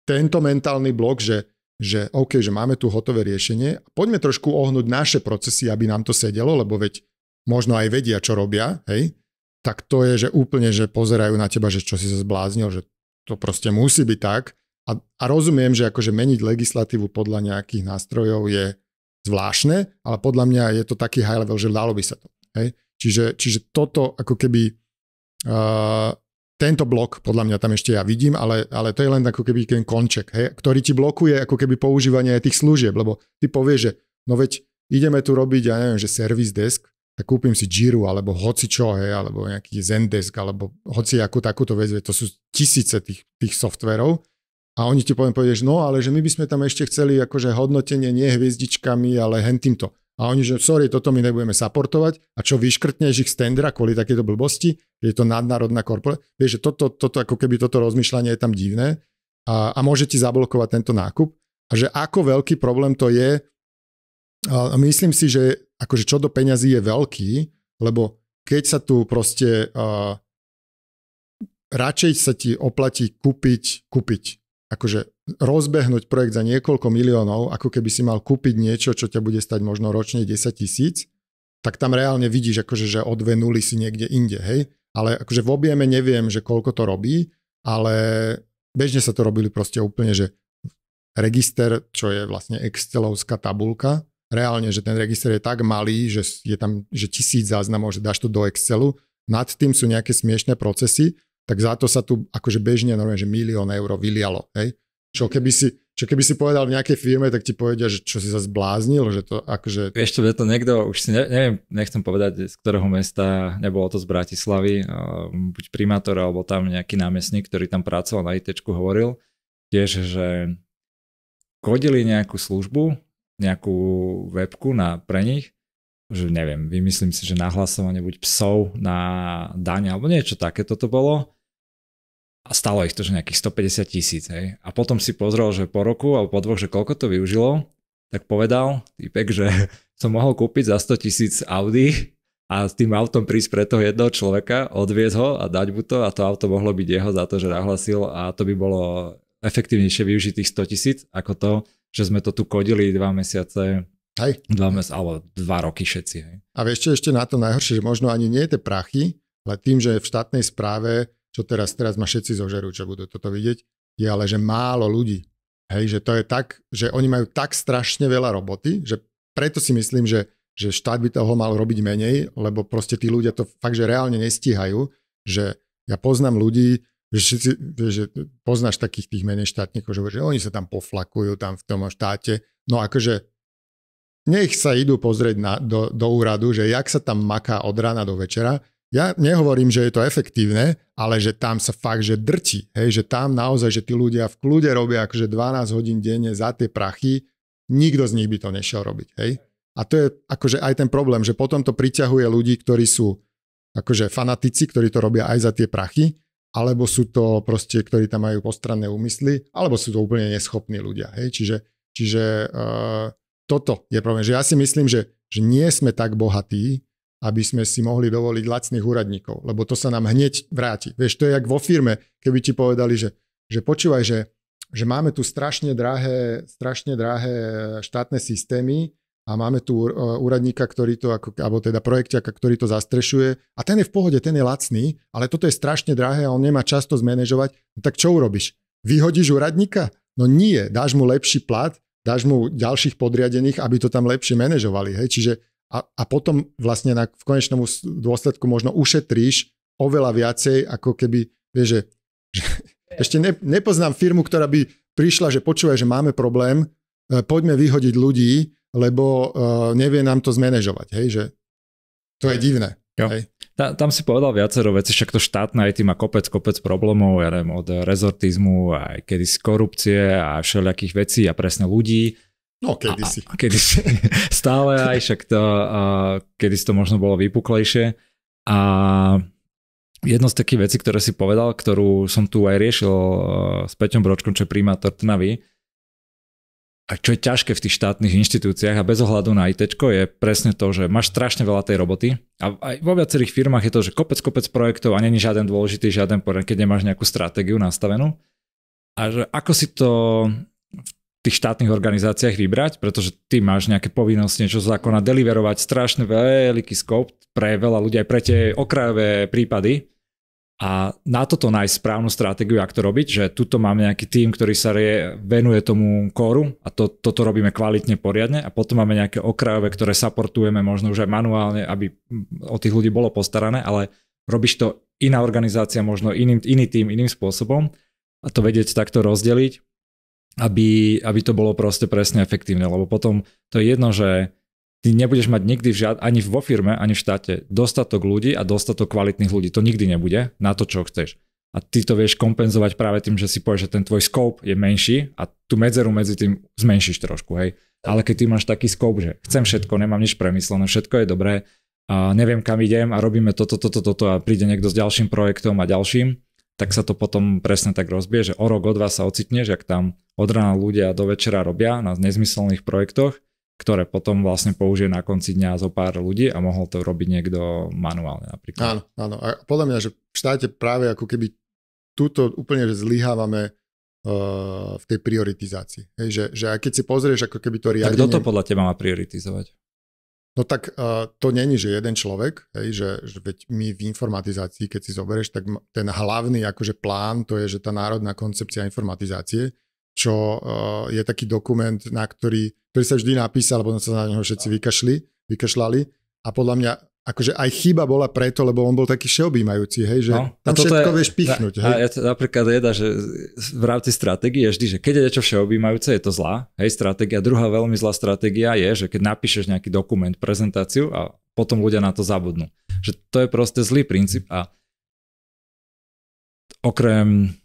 tento mentálny blok, že že OK, že máme tu hotové riešenie, poďme trošku ohnúť naše procesy, aby nám to sedelo, lebo veď možno aj vedia, čo robia, hej, tak to je, že úplne, že pozerajú na teba, že čo si sa zbláznil, že to proste musí byť tak. A, a rozumiem, že akože meniť legislatívu podľa nejakých nástrojov je zvláštne, ale podľa mňa je to taký high level, že dalo by sa to. Hej? Čiže, čiže toto ako keby uh, tento blok, podľa mňa tam ešte ja vidím, ale, ale to je len ako keby ten konček, hej, ktorý ti blokuje ako keby používanie aj tých služieb, lebo ty povieš, že no veď ideme tu robiť, ja neviem, že service desk, tak kúpim si Jiru alebo hoci čo, hej, alebo nejaký Zendesk, alebo hoci akú takúto vec, to sú tisíce tých, tých softverov a oni ti poviem, povieš, no ale že my by sme tam ešte chceli akože hodnotenie nie hviezdičkami, ale hen týmto a oni, že sorry, toto my nebudeme supportovať a čo vyškrtneš ich z tendra kvôli takéto blbosti, je to nadnárodná korporácia, vieš, že toto, toto, ako keby toto rozmýšľanie je tam divné a, a môže ti zablokovať tento nákup a že ako veľký problém to je, a myslím si, že akože čo do peňazí je veľký, lebo keď sa tu proste a, radšej sa ti oplatí kúpiť, kúpiť. Akože rozbehnúť projekt za niekoľko miliónov, ako keby si mal kúpiť niečo, čo ťa bude stať možno ročne 10 tisíc, tak tam reálne vidíš, akože, že o dve nuly si niekde inde, hej? Ale akože v objeme neviem, že koľko to robí, ale bežne sa to robili proste úplne, že register, čo je vlastne Excelovská tabulka, reálne, že ten register je tak malý, že je tam že tisíc záznamov, že dáš to do Excelu, nad tým sú nejaké smiešné procesy, tak za to sa tu akože bežne normálne, že milión eur vylialo, hej? Čo keby si, čo keby si povedal v nejakej firme, tak ti povedia, že čo si sa zbláznil, že to akože... Vieš čo, to niekto, už si ne, neviem, nechcem povedať, z ktorého mesta, nebolo to z Bratislavy, buď primátor, alebo tam nejaký námestník, ktorý tam pracoval na IT, hovoril tiež, že kodili nejakú službu, nejakú webku na, pre nich, že neviem, vymyslím si, že nahlasovanie buď psov na daň, alebo niečo také toto bolo a stalo ich to, že nejakých 150 tisíc. Hej. A potom si pozrel, že po roku alebo po dvoch, že koľko to využilo, tak povedal týpek, že <laughs> som mohol kúpiť za 100 tisíc Audi a s tým autom prísť pre toho jedného človeka, odviezť ho a dať mu to a to auto mohlo byť jeho za to, že nahlasil a to by bolo efektívnejšie využiť tých 100 tisíc ako to, že sme to tu kodili dva mesiace Hej. Dva mes, alebo dva roky všetci. Hej. A vieš čo, ešte na to najhoršie, že možno ani nie je tie prachy, ale tým, že v štátnej správe čo teraz, teraz ma všetci zožerú, čo budú toto vidieť, je ale, že málo ľudí. Hej, že to je tak, že oni majú tak strašne veľa roboty, že preto si myslím, že, že štát by toho mal robiť menej, lebo proste tí ľudia to fakt, že reálne nestíhajú, že ja poznám ľudí, že, všetci, že poznáš takých tých menej štátnikov, že, že oni sa tam poflakujú tam v tom štáte. No akože nech sa idú pozrieť na, do, do úradu, že jak sa tam maká od rána do večera, ja nehovorím, že je to efektívne, ale že tam sa fakt, že drti, hej, že tam naozaj, že tí ľudia v kľude robia akože 12 hodín denne za tie prachy, nikto z nich by to nešiel robiť, hej. A to je akože aj ten problém, že potom to priťahuje ľudí, ktorí sú akože fanatici, ktorí to robia aj za tie prachy, alebo sú to proste, ktorí tam majú postranné úmysly, alebo sú to úplne neschopní ľudia, hej. Čiže, čiže uh, toto je problém, že ja si myslím, že, že nie sme tak bohatí, aby sme si mohli dovoliť lacných úradníkov, lebo to sa nám hneď vráti. Vieš, to je jak vo firme, keby ti povedali, že, že počúvaj, že, že máme tu strašne drahé, strašne drahé štátne systémy a máme tu e, úradníka, ktorý to, ako, alebo teda projektiaka, ktorý to zastrešuje a ten je v pohode, ten je lacný, ale toto je strašne drahé a on nemá často zmanéžovať, no tak čo urobíš? Vyhodíš úradníka? No nie, dáš mu lepší plat, dáš mu ďalších podriadených, aby to tam lepšie manažovali. Hej? Čiže a, a potom vlastne na, v konečnom dôsledku možno ušetríš oveľa viacej, ako keby, vieš, že, že <laughs> ešte ne, nepoznám firmu, ktorá by prišla, že počúvaj, že máme problém, e, poďme vyhodiť ľudí, lebo uh, nevie nám to zmanéžovať, hej, že to je divné. Jo. Hej. Ta, tam si povedal viacero veci, však to štátne IT má kopec, kopec problémov, ja neviem, od rezortizmu, aj kedy z korupcie a všelijakých vecí a presne ľudí No, kedysi. A, a, kedysi. <laughs> Stále aj, však to, a, kedysi to možno bolo vypuklejšie. A jedno z takých vecí, ktoré si povedal, ktorú som tu aj riešil e, s Peťom Bročkom, čo je primátor Trnavy, a čo je ťažké v tých štátnych inštitúciách a bez ohľadu na IT je presne to, že máš strašne veľa tej roboty a aj vo viacerých firmách je to, že kopec, kopec projektov a není žiaden dôležitý, žiaden poriadok, keď nemáš nejakú stratégiu nastavenú. A že ako si to tých štátnych organizáciách vybrať, pretože ty máš nejaké povinnosti niečo zákona deliverovať, strašne veľký scope pre veľa ľudí, aj pre tie okrajové prípady. A na toto nájsť správnu stratégiu, ako to robiť, že tuto mám nejaký tým, ktorý sa rie, venuje tomu kóru a to, toto robíme kvalitne, poriadne a potom máme nejaké okrajové, ktoré supportujeme možno už aj manuálne, aby o tých ľudí bolo postarané, ale robíš to iná organizácia, možno iným, iný tým, iným spôsobom a to vedieť takto rozdeliť aby, aby to bolo proste presne efektívne, lebo potom to je jedno, že ty nebudeš mať nikdy v žiad, ani vo firme, ani v štáte dostatok ľudí a dostatok kvalitných ľudí. To nikdy nebude na to, čo chceš. A ty to vieš kompenzovať práve tým, že si povieš, že ten tvoj scope je menší a tú medzeru medzi tým zmenšíš trošku, hej. Ale keď ty máš taký scope, že chcem všetko, nemám nič premyslené, všetko je dobré, a neviem kam idem a robíme toto, toto, toto a príde niekto s ďalším projektom a ďalším, tak sa to potom presne tak rozbije, že o rok, o dva sa ocitneš, ak tam od rána ľudia do večera robia na nezmyselných projektoch, ktoré potom vlastne použije na konci dňa zo pár ľudí a mohol to robiť niekto manuálne napríklad. Áno, áno. A podľa mňa, že v štáte práve ako keby túto úplne že zlyhávame uh, v tej prioritizácii. Hej, že, že aj keď si pozrieš ako keby to riadenie... Tak kto to podľa teba má prioritizovať? No tak uh, to není, že jeden človek, hej, že, že veď my v informatizácii, keď si zoberieš, tak ten hlavný akože plán, to je, že tá národná koncepcia informatizácie, čo uh, je taký dokument, na ktorý, ktorý sa vždy napísal, potom sa na neho všetci vykašli, vykašľali a podľa mňa akože aj chyba bola preto, lebo on bol taký všeobjímajúci, hej, že no, tam všetko je, vieš pichnúť. Hej. A ja to napríklad jedna, že v rámci stratégie je vždy, že keď je niečo všeobjímajúce, je to zlá, hej, stratégia. Druhá veľmi zlá stratégia je, že keď napíšeš nejaký dokument, prezentáciu a potom ľudia na to zabudnú. Že to je proste zlý princíp a okrem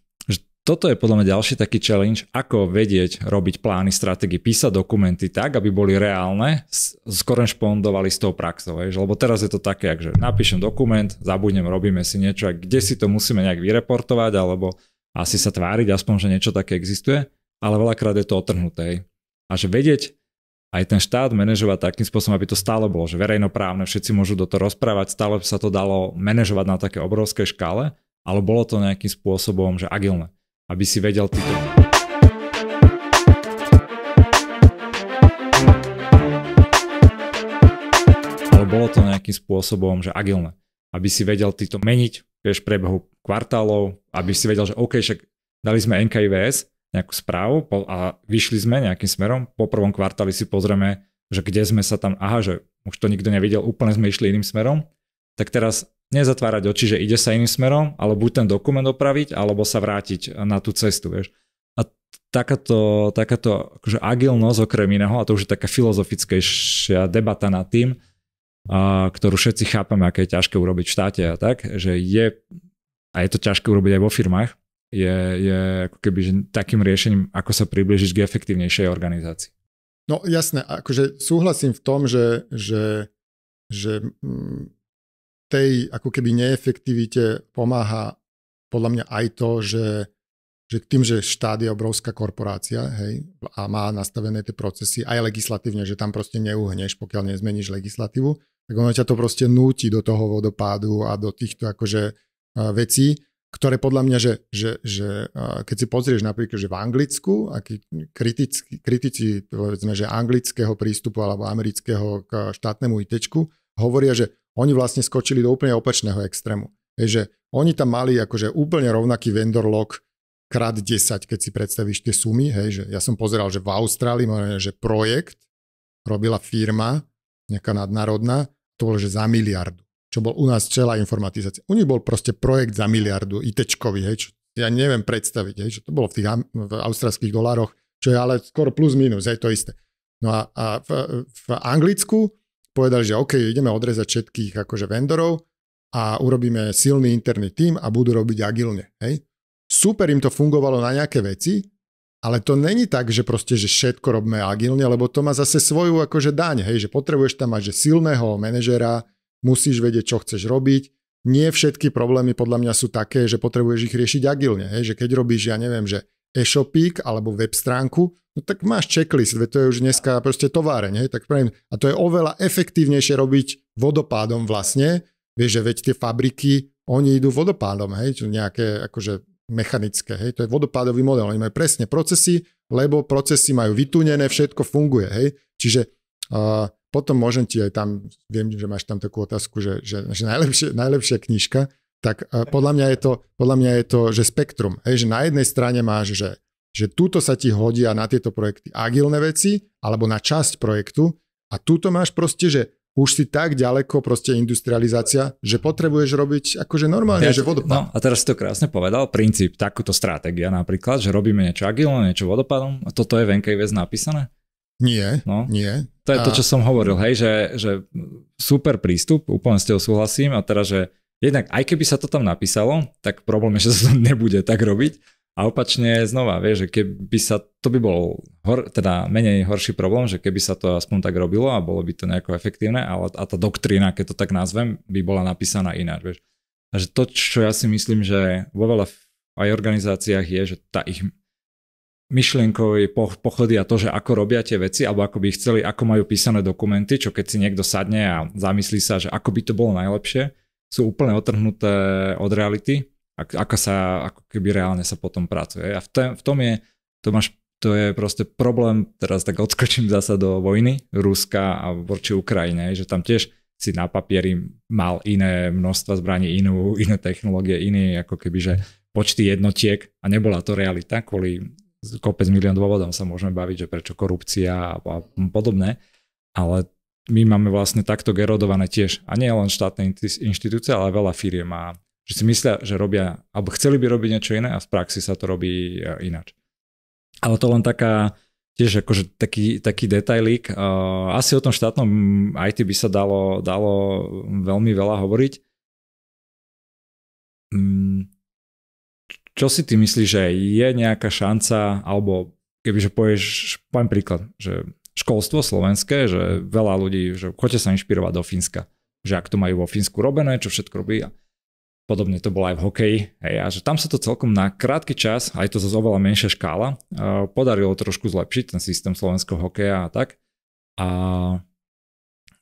toto je podľa mňa ďalší taký challenge, ako vedieť robiť plány, stratégie, písať dokumenty tak, aby boli reálne, skorešpondovali s tou praxou. Vieš? Lebo teraz je to také, že napíšem dokument, zabudnem, robíme si niečo, a kde si to musíme nejak vyreportovať, alebo asi sa tváriť, aspoň, že niečo také existuje, ale veľakrát je to otrhnuté. A že vedieť aj ten štát manažovať takým spôsobom, aby to stále bolo, že verejnoprávne, všetci môžu do toho rozprávať, stále sa to dalo manažovať na také obrovskej škále, ale bolo to nejakým spôsobom, že agilné aby si vedel tyto... Ale bolo to nejakým spôsobom, že agilné. Aby si vedel ty to meniť, vieš, v priebehu kvartálov, aby si vedel, že OK, však dali sme NKIVS, nejakú správu a vyšli sme nejakým smerom. Po prvom kvartáli si pozrieme, že kde sme sa tam, aha, že už to nikto nevidel, úplne sme išli iným smerom. Tak teraz nezatvárať oči, že ide sa iným smerom, ale buď ten dokument opraviť, alebo sa vrátiť na tú cestu, vieš. A takáto, takáto akože agilnosť okrem iného, a to už je taká filozofickejšia debata nad tým, a, ktorú všetci chápame, aké je ťažké urobiť v štáte a tak, že je, a je to ťažké urobiť aj vo firmách, je, je ako keby že takým riešením, ako sa približiť k efektívnejšej organizácii. No jasné, akože súhlasím v tom, že, že, že mm, tej ako keby neefektivite pomáha podľa mňa aj to, že, že tým, že štát je obrovská korporácia hej, a má nastavené tie procesy aj legislatívne, že tam proste neuhneš, pokiaľ nezmeníš legislatívu, tak ono ťa to proste núti do toho vodopádu a do týchto akože e, vecí, ktoré podľa mňa, že, že, že e, keď si pozrieš napríklad, že v Anglicku, akí kritici, kritici povedzme, že anglického prístupu alebo amerického k štátnemu ITčku, hovoria, že oni vlastne skočili do úplne opačného extrému. Je, že oni tam mali akože úplne rovnaký vendor lock krát 10, keď si predstavíš tie sumy. Hej, že ja som pozeral, že v Austrálii že projekt robila firma, nejaká nadnárodná, to bolo, že za miliardu. Čo bol u nás celá informatizácia. U nich bol proste projekt za miliardu, ITčkový, hej, čo ja neviem predstaviť, hej, že to bolo v tých v australských dolároch, čo je ale skoro plus minus, hej, to isté. No a, a v, v Anglicku povedali, že OK, ideme odrezať všetkých akože vendorov a urobíme silný interný tím a budú robiť agilne. Hej? Super im to fungovalo na nejaké veci, ale to není tak, že proste, že všetko robíme agilne, lebo to má zase svoju akože daň, hej, že potrebuješ tam mať že silného manažera, musíš vedieť, čo chceš robiť. Nie všetky problémy podľa mňa sú také, že potrebuješ ich riešiť agilne, hej, že keď robíš, ja neviem, že e-shopík alebo web stránku, no tak máš checklist, veď to je už dneska proste továreň, hej, tak prejme. a to je oveľa efektívnejšie robiť vodopádom vlastne, vieš, že veď tie fabriky, oni idú vodopádom, hej, čo nejaké akože mechanické, hej, to je vodopádový model, oni majú presne procesy, lebo procesy majú vytunené, všetko funguje, hej, čiže uh, potom môžem ti aj tam, viem, že máš tam takú otázku, že, že, že najlepšia, najlepšia knižka, tak e, podľa mňa je to, podľa mňa je to že spektrum. Hej, že na jednej strane máš, že, že túto sa ti hodia na tieto projekty agilné veci alebo na časť projektu a túto máš proste, že už si tak ďaleko proste industrializácia, že potrebuješ robiť akože normálne, ja, že vodopád. No a teraz si to krásne povedal, princíp, takúto stratégia napríklad, že robíme niečo agilné, niečo vodopádom a toto je venkej vec napísané? Nie, no. nie. To je a... to, čo som hovoril, hej, že, že super prístup, úplne s tebou súhlasím a teraz, že jednak aj keby sa to tam napísalo, tak problém je, že sa to nebude tak robiť. A opačne znova, vieš, že keby sa, to by bol hor, teda menej horší problém, že keby sa to aspoň tak robilo a bolo by to nejako efektívne, ale a tá doktrína, keď to tak nazvem, by bola napísaná ináč, vieš. Takže to, čo ja si myslím, že vo veľa aj organizáciách je, že tá ich myšlienkový pochody a to, že ako robia tie veci, alebo ako by chceli, ako majú písané dokumenty, čo keď si niekto sadne a zamyslí sa, že ako by to bolo najlepšie, sú úplne otrhnuté od reality, ak, ako sa, ako keby reálne sa potom pracuje. A v, tém, v tom je, to máš to je proste problém, teraz tak odskočím zasa do vojny Ruska a voči Ukrajine, že tam tiež si na papieri mal iné množstva zbraní, inú, iné technológie, iný ako keby, že počty jednotiek a nebola to realita, kvôli kopec milión dôvodom sa môžeme baviť, že prečo korupcia a podobné, ale my máme vlastne takto gerodované tiež. A nie len štátne inštitúcie, ale veľa firiem že si myslia, že robia, alebo chceli by robiť niečo iné a v praxi sa to robí eh, ináč. Ale to len taká, tiež akože taký, taký detailík. Eh, asi o tom štátnom IT by sa dalo, dalo veľmi veľa hovoriť. Mm, čo si ty myslíš, že je nejaká šanca, alebo kebyže povieš, poviem príklad, že školstvo slovenské, že veľa ľudí, že chodte sa inšpirovať do Fínska, že ak to majú vo Fínsku robené, čo všetko robí. Podobne to bolo aj v hokeji. Hej, a že tam sa to celkom na krátky čas, aj to zase oveľa menšia škála, e, podarilo trošku zlepšiť ten systém slovenského hokeja a tak. A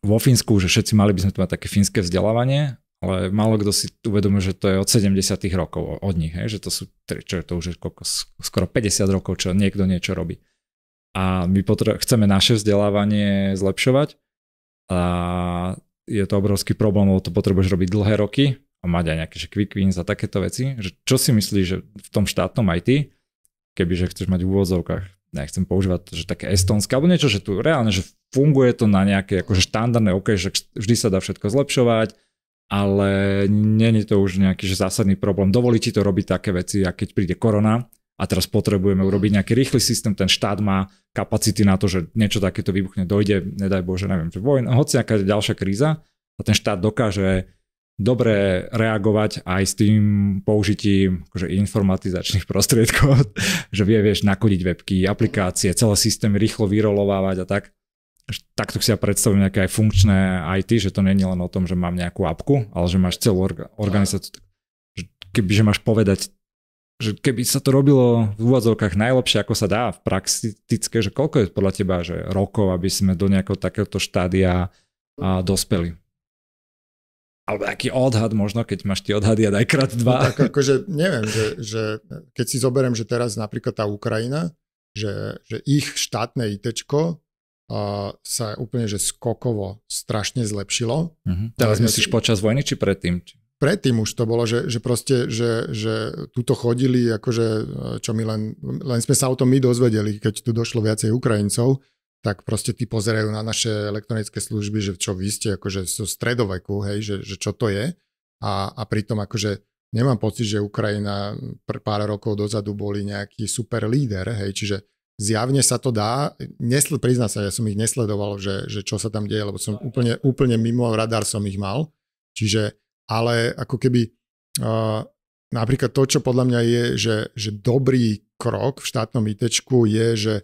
vo Fínsku, že všetci mali by sme tu mať také fínske vzdelávanie, ale málo kto si uvedomuje, že to je od 70 rokov od nich, hej, že to sú, čo je to už je skoro 50 rokov, čo niekto niečo robí a my potre- chceme naše vzdelávanie zlepšovať a je to obrovský problém, lebo to potrebuješ robiť dlhé roky a mať aj nejaké že quick wins a takéto veci. Že čo si myslíš, že v tom štátnom IT, kebyže chceš mať v úvodzovkách, nechcem používať že také estonské, alebo niečo, že tu reálne, že funguje to na nejaké akože štandardné, OK, že vždy sa dá všetko zlepšovať, ale není to už nejaký že zásadný problém. Dovolí ti to robiť také veci, ako keď príde korona, a teraz potrebujeme urobiť nejaký rýchly systém, ten štát má kapacity na to, že niečo takéto vybuchne, dojde, nedaj Bože, neviem, že vojna, hoci nejaká ďalšia kríza a ten štát dokáže dobre reagovať aj s tým použitím akože informatizačných prostriedkov, <laughs> že vie, vieš nakodiť webky, aplikácie, celé systémy rýchlo vyrolovávať a tak. Takto si ja predstavujem nejaké aj funkčné IT, že to není len o tom, že mám nejakú apku, ale že máš celú orga- organizáciu. Kebyže máš povedať že keby sa to robilo v úvodzovkách najlepšie, ako sa dá v praktické, že koľko je podľa teba že rokov, aby sme do nejakého takéhoto štádia a, dospeli? Alebo aký odhad možno, keď máš tie odhady a daj krát dva. No, tak akože neviem, že, že keď si zoberiem, že teraz napríklad tá Ukrajina, že, že ich štátne ITčko uh, sa úplne že skokovo strašne zlepšilo. Uh-huh. Teraz myslíš si... počas vojny či predtým? Či predtým už to bolo, že, že proste, že, že tuto chodili, akože, e, čo my len, len sme sa o tom my dozvedeli, keď tu došlo viacej Ukrajincov, tak proste tí pozerajú na naše elektronické služby, že čo vy ste, akože so stredoveku, hej, že, že čo to je. A, a pritom akože nemám pocit, že Ukrajina pr- pár rokov dozadu boli nejaký super líder, hej, čiže zjavne sa to dá. Nesl, prizná sa, ja som ich nesledoval, že, že čo sa tam deje, lebo som úplne, úplne mimo radar som ich mal. Čiže ale ako keby uh, napríklad to, čo podľa mňa je, že, že dobrý krok v štátnom IT je, že,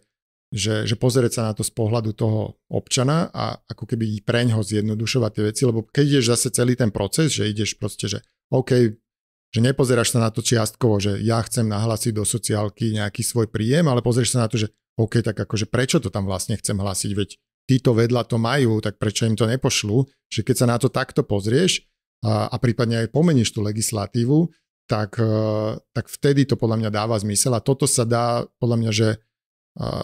že, že pozrieť sa na to z pohľadu toho občana a ako keby preň ho zjednodušovať tie veci, lebo keď ideš zase celý ten proces, že ideš proste, že OK, že nepozeráš sa na to čiastkovo, že ja chcem nahlásiť do sociálky nejaký svoj príjem, ale pozrieš sa na to, že OK, tak akože prečo to tam vlastne chcem hlásiť. veď títo vedľa to majú, tak prečo im to nepošlu, že keď sa na to takto pozrieš, a, a prípadne aj pomeníš tú legislatívu, tak, e, tak vtedy to podľa mňa dáva zmysel a toto sa dá podľa mňa, že e,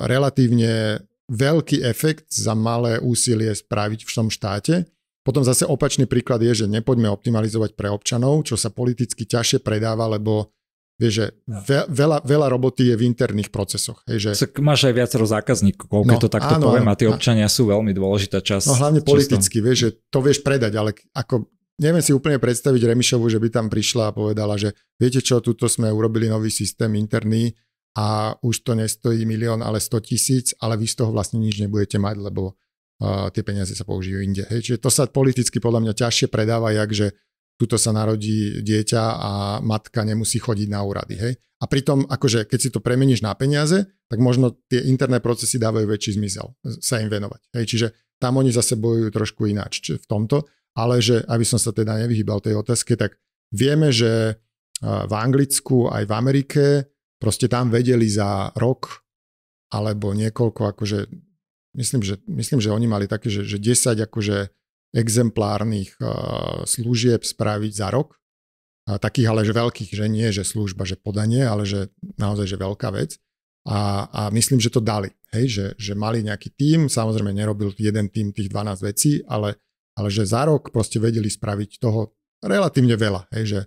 relatívne veľký efekt za malé úsilie spraviť v tom štáte. Potom zase opačný príklad je, že nepoďme optimalizovať pre občanov, čo sa politicky ťažšie predáva, lebo Vieš, že no. ve, veľa, veľa roboty je v interných procesoch. Hej, že... Máš aj viacero zákazníkov, keď no, to takto áno, poviem, a tí občania a... sú veľmi dôležitá časť. No hlavne politicky, častom. vieš, že to vieš predať, ale ako neviem si úplne predstaviť Remišovu, že by tam prišla a povedala, že viete čo, tuto sme urobili nový systém interný a už to nestojí milión, ale 100 tisíc, ale vy z toho vlastne nič nebudete mať, lebo uh, tie peniaze sa použijú inde. Hej, čiže to sa politicky podľa mňa ťažšie predáva, jak že tuto sa narodí dieťa a matka nemusí chodiť na úrady. Hej? A pritom, akože, keď si to premeníš na peniaze, tak možno tie interné procesy dávajú väčší zmysel e, sa im venovať. Hej? Čiže tam oni zase bojujú trošku ináč v tomto ale že aby som sa teda nevyhýbal tej otázke, tak vieme, že v Anglicku aj v Amerike proste tam vedeli za rok alebo niekoľko, akože myslím, že, myslím, že oni mali také, že, že 10 akože exemplárnych služieb spraviť za rok. A takých ale že veľkých, že nie, že služba, že podanie, ale že naozaj, že veľká vec. A, a myslím, že to dali. Hej, že, že mali nejaký tím, samozrejme nerobil jeden tým tých 12 vecí, ale ale že za rok proste vedeli spraviť toho relatívne veľa. Hej, že,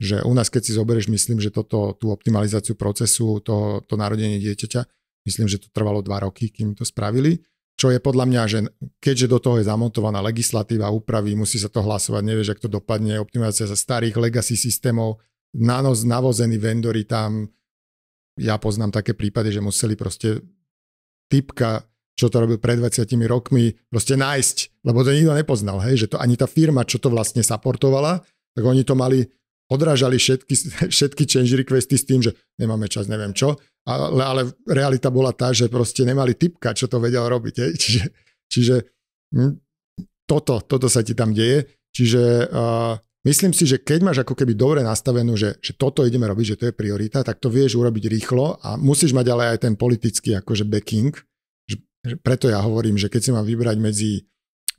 že u nás, keď si zoberieš, myslím, že toto, tú optimalizáciu procesu, to, to narodenie dieťaťa, myslím, že to trvalo dva roky, kým to spravili, čo je podľa mňa, že keďže do toho je zamontovaná legislatíva, úpravy, musí sa to hlasovať, nevieš, ak to dopadne, optimalizácia sa starých legacy systémov, nanos, navození vendory tam, ja poznám také prípady, že museli proste typka čo to robil pred 20 rokmi, proste nájsť, lebo to nikto nepoznal, hej, že to ani tá firma, čo to vlastne saportovala, tak oni to mali, odrážali všetky, <laughs> všetky change requesty s tým, že nemáme čas, neviem čo, ale, ale realita bola tá, že proste nemali typka, čo to vedel robiť, hej, <laughs> čiže, čiže hm, toto, toto sa ti tam deje, čiže uh, Myslím si, že keď máš ako keby dobre nastavenú, že, že toto ideme robiť, že to je priorita, tak to vieš urobiť rýchlo a musíš mať ale aj ten politický akože backing, preto ja hovorím, že keď si mám vybrať medzi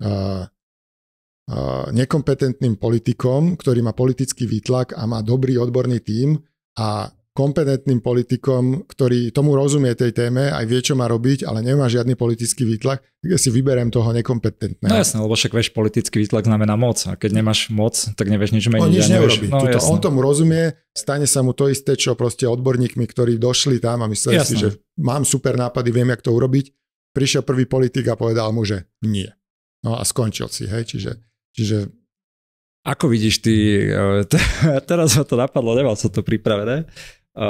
uh, uh, nekompetentným politikom, ktorý má politický výtlak a má dobrý odborný tím a kompetentným politikom, ktorý tomu rozumie tej téme, aj vie, čo má robiť, ale nemá žiadny politický výtlak, tak ja si vyberiem toho nekompetentného. No jasné, lebo však vieš, politický výtlak znamená moc a keď nemáš moc, tak nevieš nič meniť. On nič neurobí. No, Tuto, on tomu rozumie, stane sa mu to isté, čo proste odborníkmi, ktorí došli tam a mysleli jasné. si, že mám super nápady, viem, jak to urobiť prišiel prvý politik a povedal mu, že nie. No a skončil si, hej, čiže, čiže ako vidíš ty, e, <laughs> teraz ma to napadlo, nemal som to pripravené, e,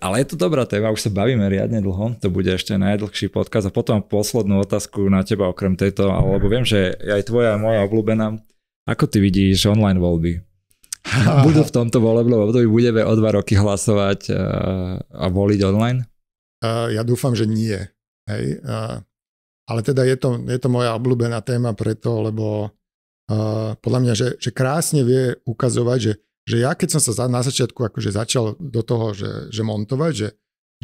ale je to dobrá téma, už sa bavíme riadne dlho, to bude ešte najdlhší podkaz a potom poslednú otázku na teba okrem tejto, lebo viem, že aj tvoja, aj moja obľúbená, ako ty vidíš online voľby? <laughs> Budú v tomto volebnom období, budeme o dva roky hlasovať e, a voliť online? Ja dúfam, že nie. Hej. A, ale teda je to, je to moja obľúbená téma preto, lebo uh, podľa mňa, že, že krásne vie ukazovať, že, že ja keď som sa za, na začiatku akože začal do toho, že, že montovať, že,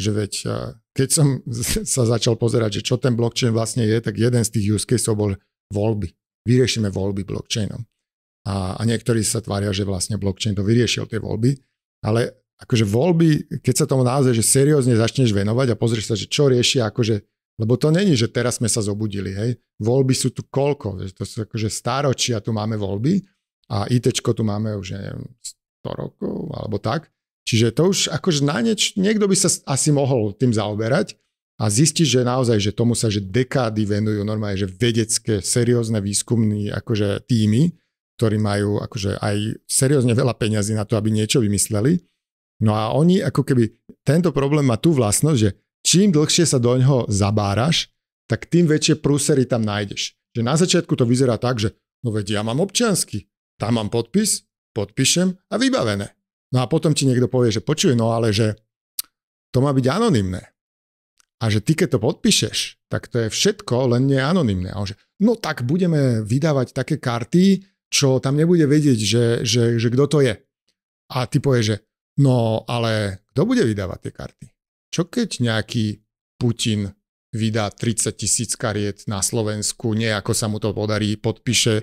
že veď, uh, keď som <laughs> sa začal pozerať, že čo ten blockchain vlastne je, tak jeden z tých use caseov bol voľby. Vyriešime voľby blockchainom. A, a niektorí sa tvária, že vlastne blockchain to vyriešil, tie voľby. Ale akože voľby, keď sa tomu naozaj že seriózne začneš venovať a pozrieš sa, že čo riešia akože lebo to není, že teraz sme sa zobudili. Hej. Voľby sú tu koľko? To sú akože stáročia, tu máme voľby a IT tu máme už neviem, 100 rokov alebo tak. Čiže to už akože na nieč, niekto by sa asi mohol tým zaoberať a zistiť, že naozaj, že tomu sa že dekády venujú normálne, že vedecké, seriózne výskumní akože týmy, ktorí majú akože aj seriózne veľa peňazí na to, aby niečo vymysleli. No a oni ako keby, tento problém má tú vlastnosť, že čím dlhšie sa do ňoho zabáraš, tak tým väčšie prúsery tam nájdeš. Že na začiatku to vyzerá tak, že no veď ja mám občiansky, tam mám podpis, podpíšem a vybavené. No a potom ti niekto povie, že počuj, no ale že to má byť anonymné. A že ty, keď to podpíšeš, tak to je všetko, len nie anonymné. A on že, no tak budeme vydávať také karty, čo tam nebude vedieť, že, že, že kto to je. A ty povieš, že no ale kto bude vydávať tie karty? Čo keď nejaký Putin vydá 30 tisíc kariet na Slovensku, nejako sa mu to podarí, podpíše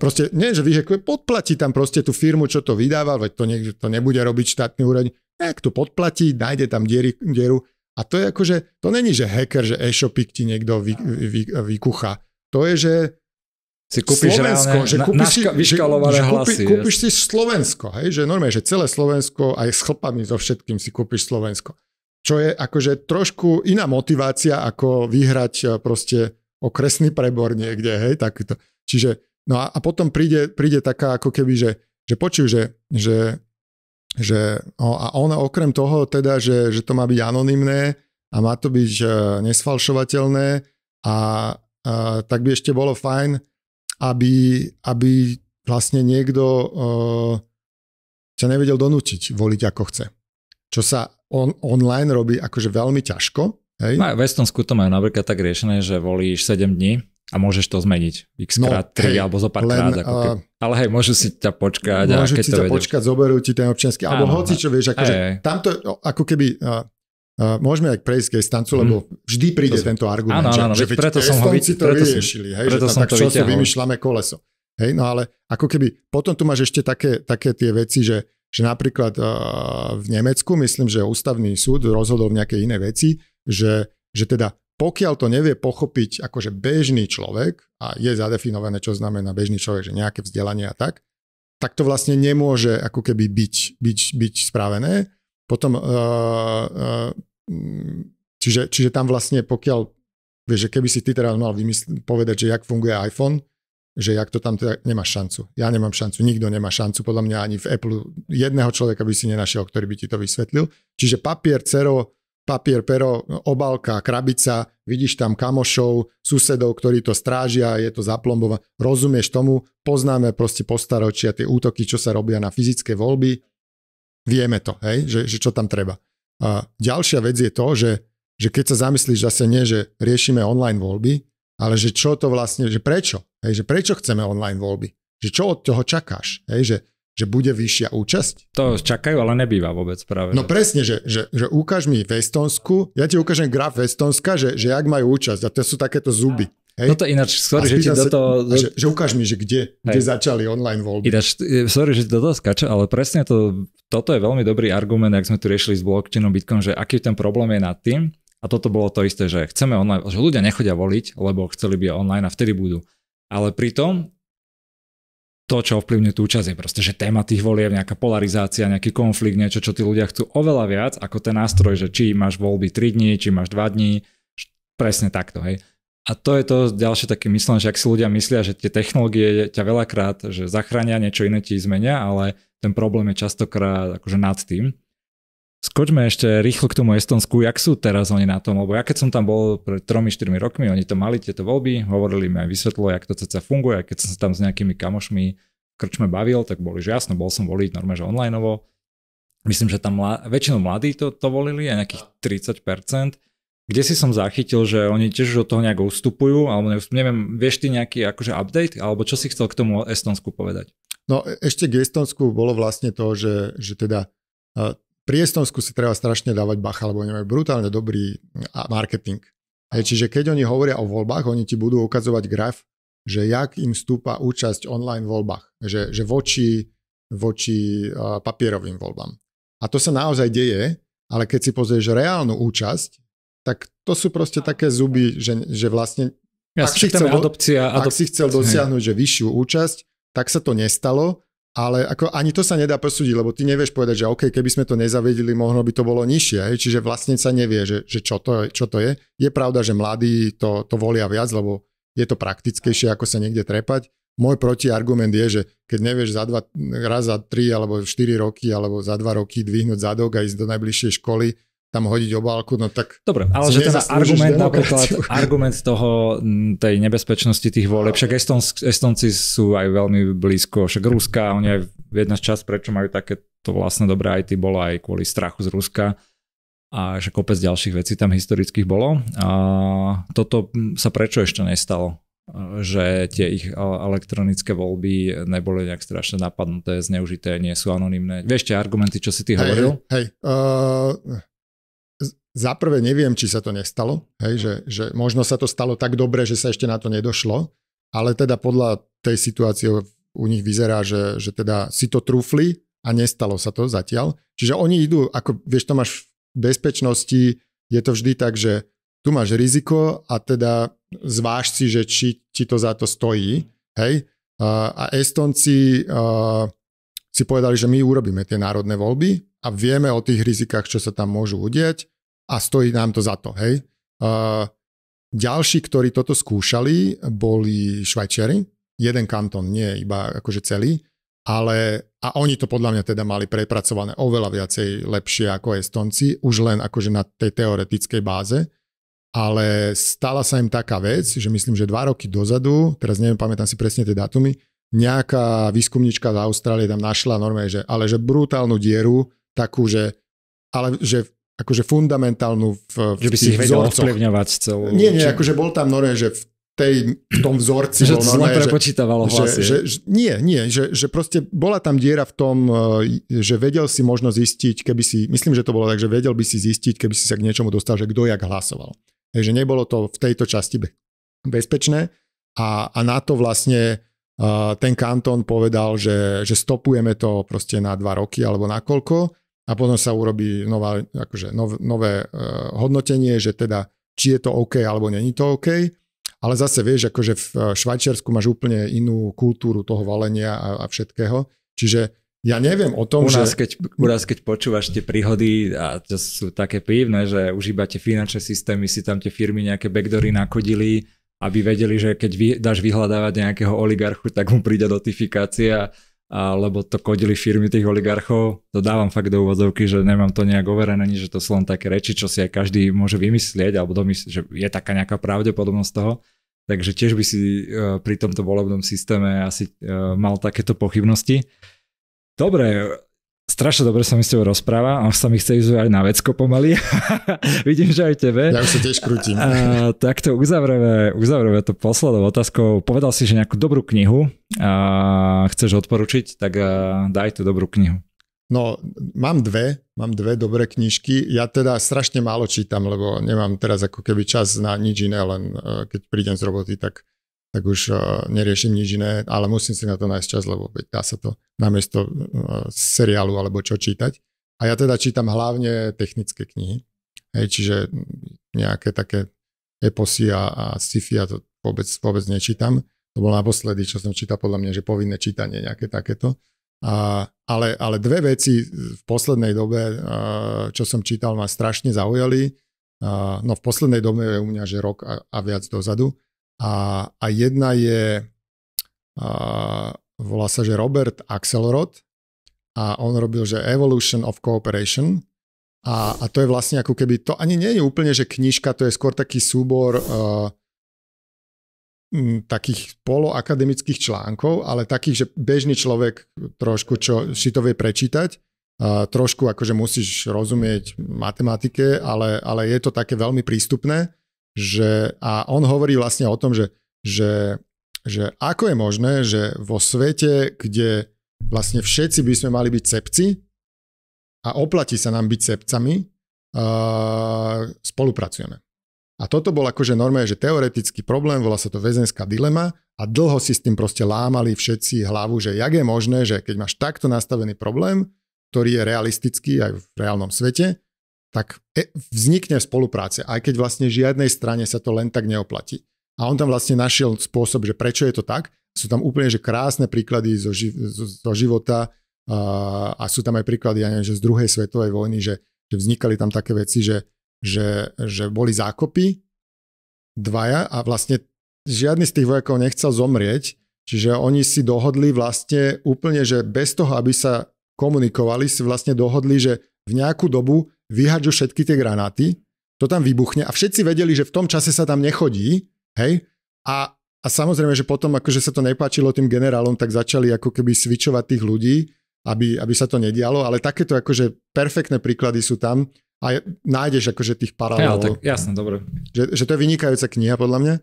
proste, nie že vyhekuje, podplatí tam proste tú firmu, čo to vydáva, veď to, niekde, to nebude robiť štátny úrad, nejak to podplatí, nájde tam diery, dieru a to je že to není, že hacker, že e-shopik ti niekto vy, vy, vy, vykucha. To je, že si kúpiš Slovensko, reálne, že kúpiš, na, si, že, že hlasy, kúpi, kúpiš si Slovensko, hej, že normálne, že celé Slovensko aj s chlpami so všetkým si kúpiš Slovensko čo je akože trošku iná motivácia, ako vyhrať eh, proste okresný prebor niekde, hej, takýto. Čiže, no a, a potom príde, príde taká ako keby, že, že počuj, že, že, že o, no a ona okrem toho teda, že, že to má byť anonymné a má to byť eh, nesfalšovateľné a, a tak by ešte bolo fajn, aby, aby vlastne niekto sa eh, ťa nevedel donútiť voliť ako chce čo sa on, online robí akože veľmi ťažko. Hej? No, v Estonsku to majú napríklad tak riešené, že volíš 7 dní a môžeš to zmeniť x no, krát, 3 hej, alebo zo pár len, krát. Ako uh, ale hej, môžu si ťa počkať. Môžu a keď si to ťa počkať, zoberú ti ten občiansky, alebo áno, hoci čo vieš, akože tamto ako keby uh, Uh, môžeme aj prejsť k stancu, lebo mhm. vždy príde to tento argument, áno, áno, že veď preto som ho videl, to vyriešili, hej, preto že som tak to čo vyťahol. vymýšľame koleso. Hej, no ale ako keby, potom tu máš ešte také, také tie veci, že že napríklad eh, v Nemecku, myslím, že ústavný súd rozhodol v nejakej inej veci, že, že teda pokiaľ to nevie pochopiť akože bežný človek, a je zadefinované, čo znamená bežný človek, že nejaké vzdelanie a tak, tak to vlastne nemôže ako keby byť, byť, byť spravené. Potom, uh, uh, čiže, čiže tam vlastne pokiaľ, vieš, že keby si ty teraz mal vymysl- povedať, že jak funguje iPhone, že jak to tam teda nemáš šancu. Ja nemám šancu, nikto nemá šancu, podľa mňa ani v Apple jedného človeka by si nenašiel, ktorý by ti to vysvetlil. Čiže papier, cero, papier, pero, obálka, krabica, vidíš tam kamošov, susedov, ktorí to strážia, je to zaplombované. Rozumieš tomu, poznáme proste postaročia tie útoky, čo sa robia na fyzické voľby, vieme to, hej, že, že čo tam treba. A ďalšia vec je to, že, že keď sa zamyslíš zase nie, že riešime online voľby, ale že čo to vlastne, že prečo? Hej, že prečo chceme online voľby? Že čo od toho čakáš? Hej, že, že bude vyššia účasť? To čakajú, ale nebýva vôbec práve. No presne, že, že, že ukáž mi v Estonsku, ja ti ukážem graf Estonska, že, že jak majú účasť a to sú takéto zuby. No hej? Toto ináč, sorry, že ti do toho... Že, že ukáž mi, že kde, kde začali online voľby. Ináč, e, sorry, že ti do toho skáča, ale presne to, toto je veľmi dobrý argument, ak sme tu riešili s blockchainom Bitcoin, že aký ten problém je nad tým, a toto bolo to isté, že chceme online, že ľudia nechodia voliť, lebo chceli by online a vtedy budú ale pritom to, čo ovplyvňuje tú časť, je proste, že téma tých volieb, nejaká polarizácia, nejaký konflikt, niečo, čo tí ľudia chcú oveľa viac ako ten nástroj, že či máš voľby 3 dní, či máš 2 dní, presne takto, hej. A to je to ďalšie také myslenie, že ak si ľudia myslia, že tie technológie ťa veľakrát že zachránia, niečo iné ti zmenia, ale ten problém je častokrát akože nad tým. Skočme ešte rýchlo k tomu Estonsku, jak sú teraz oni na tom, lebo ja keď som tam bol pred 3-4 rokmi, oni to mali tieto voľby, hovorili mi aj vysvetlo, jak to ceca funguje, a keď som sa tam s nejakými kamošmi krčme bavil, tak boli, že jasno, bol som voliť normálne, že onlineovo. Myslím, že tam mla, väčšinou mladí to, to volili, aj nejakých 30%. Kde si som zachytil, že oni tiež od toho nejak ustupujú, alebo neviem, vieš ty nejaký akože update, alebo čo si chcel k tomu Estonsku povedať? No e-, ešte k Estonsku bolo vlastne to, že, že teda priestorsku si treba strašne dávať bacha, lebo oni majú brutálne dobrý marketing. Hej, čiže keď oni hovoria o voľbách, oni ti budú ukazovať graf, že jak im stúpa účasť online voľbách, že, že voči, voči papierovým voľbám. A to sa naozaj deje, ale keď si pozrieš reálnu účasť, tak to sú proste také zuby, že, že vlastne ja ak, si chcel, adopcia, ak adopcia, si chcel dosiahnuť že vyššiu účasť, tak sa to nestalo ale ako ani to sa nedá posúdiť, lebo ty nevieš povedať, že OK, keby sme to nezavedili, možno by to bolo nižšie, hej? čiže vlastne sa nevie, že, že čo, to, čo to je. Je pravda, že mladí to, to volia viac, lebo je to praktickejšie, ako sa niekde trepať. Môj protiargument je, že keď nevieš za dva, raz za tri alebo štyri roky alebo za dva roky dvihnúť zadok a ísť do najbližšej školy, tam hodiť obálku, no tak... Dobre, ale že ten argument, napríklad, argument toho, tej nebezpečnosti tých volieb, však Eston, Estonci sú aj veľmi blízko, však Ruska, oni aj jedna z čas, prečo majú takéto vlastné dobré IT, bolo aj kvôli strachu z Ruska a že kopec ďalších vecí tam historických bolo. A toto sa prečo ešte nestalo? že tie ich elektronické voľby neboli nejak strašne napadnuté, zneužité, nie sú anonimné. Vieš tie argumenty, čo si ty hej, hovoril? Hej, hej. Uh, za prvé neviem, či sa to nestalo, hej, že, mhm. že možno sa to stalo tak dobre, že sa ešte na to nedošlo, ale teda podľa tej situácie u nich vyzerá, že, že teda si to trúfli a nestalo sa to zatiaľ. Čiže oni idú, ako vieš, to máš v bezpečnosti, je to vždy tak, že tu máš riziko a teda zváž si, že či ti to za to stojí. Hej? A Estonci si povedali, že my urobíme tie národné voľby a vieme o tých rizikách, čo sa tam môžu udieť a stojí nám to za to. Hej? Uh, ďalší, ktorí toto skúšali, boli Švajčiari. Jeden kanton, nie iba akože celý. Ale, a oni to podľa mňa teda mali prepracované oveľa viacej lepšie ako Estonci, už len akože na tej teoretickej báze. Ale stala sa im taká vec, že myslím, že dva roky dozadu, teraz neviem, pamätám si presne tie datumy, nejaká výskumnička z Austrálie tam našla normálne, že, ale že brutálnu dieru, takú, že ale že akože fundamentálnu v, v Že by si ich vedel ovplyvňovať celú. Nie, nie, akože bol tam normálne, že v tej, v tom vzorci že bol normálne, že, prepočítavalo hlasy. Že, že, nie, nie, že, že proste bola tam diera v tom, e, že vedel si možno zistiť, keby si, myslím, že to bolo tak, že vedel by si zistiť, keby si sa k niečomu dostal, že kto jak hlasoval. Takže nebolo to v tejto časti bezpečné a, a na to vlastne uh, ten kantón povedal, že, že stopujeme to proste na dva roky alebo na koľko a potom sa urobí nová, akože nov, nové uh, hodnotenie, že teda či je to OK alebo není to OK. Ale zase vieš, akože v eh, Švajčiarsku máš úplne inú kultúru toho valenia a, a všetkého. Čiže ja neviem o tom, u nás, že... Keď, u nás, keď počúvaš tie príhody a to sú také pivné, že už iba tie finančné systémy si tam tie firmy nejaké backdory nakodili, aby vedeli, že keď vy, dáš vyhľadávať nejakého oligarchu, tak mu príde notifikácia a, lebo to kodili firmy tých oligarchov. To dávam fakt do úvodovky, že nemám to nejak overené, ani že to sú len také reči, čo si aj každý môže vymyslieť, alebo domyslieť, že je taká nejaká pravdepodobnosť toho. Takže tiež by si e, pri tomto volebnom systéme asi e, mal takéto pochybnosti. Dobre, strašne dobre sa mi s tebou rozpráva On sa mi chce ísť aj na vecko pomaly. <laughs> Vidím, že aj tebe. Ja už sa tiež krútim. A, tak to uzavrieme, uzavrieme to poslednou otázkou. Povedal si, že nejakú dobrú knihu a chceš odporučiť, tak daj tú dobrú knihu. No, mám dve, mám dve dobré knižky. Ja teda strašne málo čítam, lebo nemám teraz ako keby čas na nič iné, len e, keď prídem z roboty, tak tak už eh, neriešim nič iné, ale musím si na to nájsť čas, lebo dá sa to namiesto eh, seriálu alebo čo čítať. A ja teda čítam hlavne technické knihy, hej, čiže nejaké také eposy a, a sci-fi a to vôbec, vôbec nečítam. To bolo naposledy, čo som čítal, podľa mňa, že povinné čítanie nejaké takéto. A, ale, ale dve veci v poslednej dobe, eh, čo som čítal, ma strašne zaujali. no v poslednej dobe je u mňa, že rok a, a viac dozadu a, a jedna je, a, volá sa, že Robert Axelrod a on robil, že Evolution of Cooperation a, a to je vlastne ako keby, to ani nie je úplne, že knižka, to je skôr taký súbor a, e, m, takých poloakademických článkov, ale takých, že bežný človek trošku, čo si to vie prečítať, uh, trošku akože musíš rozumieť matematike, ale, ale je to také veľmi prístupné že, a on hovorí vlastne o tom, že, že, že ako je možné, že vo svete, kde vlastne všetci by sme mali byť cepci a oplatí sa nám byť cepcami, uh, spolupracujeme. A toto bol akože normálne, že teoretický problém, volá sa to väzenská dilema a dlho si s tým proste lámali všetci hlavu, že jak je možné, že keď máš takto nastavený problém, ktorý je realistický aj v reálnom svete, tak e, vznikne spolupráce. aj keď vlastne žiadnej strane sa to len tak neoplatí. A on tam vlastne našiel spôsob, že prečo je to tak. Sú tam úplne že krásne príklady zo, ži- zo života a, a sú tam aj príklady, ja neviem, že z druhej svetovej vojny, že, že vznikali tam také veci, že, že, že boli zákopy dvaja a vlastne žiadny z tých vojakov nechcel zomrieť, čiže oni si dohodli vlastne úplne, že bez toho, aby sa komunikovali, si vlastne dohodli, že v nejakú dobu vyhaďu všetky tie granáty, to tam vybuchne a všetci vedeli, že v tom čase sa tam nechodí, hej, a, a samozrejme, že potom akože sa to nepáčilo tým generálom, tak začali ako keby svičovať tých ľudí, aby, aby sa to nedialo, ale takéto akože perfektné príklady sú tam a nájdeš akože tých paralelov. Ja, tak jasne, dobre. Že, že to je vynikajúca kniha podľa mňa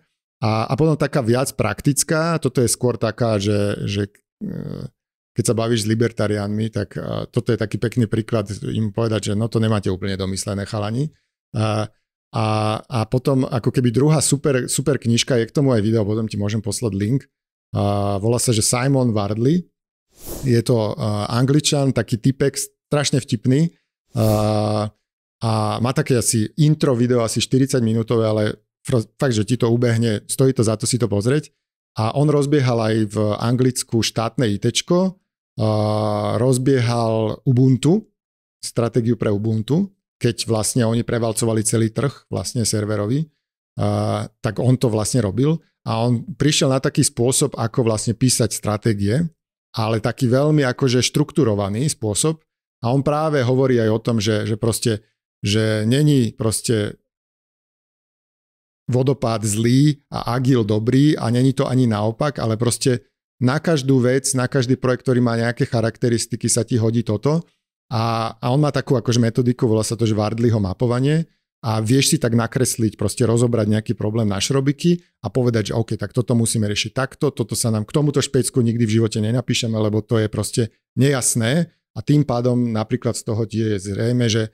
a, a potom taká viac praktická, toto je skôr taká, že, že e, keď sa bavíš s libertariánmi, tak uh, toto je taký pekný príklad im povedať, že no to nemáte úplne domyslené chalani. Uh, a, a potom ako keby druhá super, super knižka, je k tomu aj video, potom ti môžem poslať link, uh, volá sa, že Simon Wardley, je to uh, angličan, taký typek, strašne vtipný uh, a má také asi intro video, asi 40 minútové, ale fakt, že ti to ubehne, stojí to za to si to pozrieť. A on rozbiehal aj v Anglicku štátne ITčko, rozbiehal Ubuntu, stratégiu pre Ubuntu, keď vlastne oni prevalcovali celý trh vlastne uh, tak on to vlastne robil a on prišiel na taký spôsob, ako vlastne písať stratégie, ale taký veľmi akože štrukturovaný spôsob a on práve hovorí aj o tom, že, že proste, že není proste vodopád zlý a agil dobrý a není to ani naopak, ale proste na každú vec, na každý projekt, ktorý má nejaké charakteristiky, sa ti hodí toto. A, a on má takú akože metodiku, volá sa to, že vardliho mapovanie a vieš si tak nakresliť, proste rozobrať nejaký problém na šrobiky a povedať, že OK, tak toto musíme riešiť takto, toto sa nám k tomuto špecku nikdy v živote nenapíšeme, lebo to je proste nejasné a tým pádom napríklad z toho tie je zrejme, že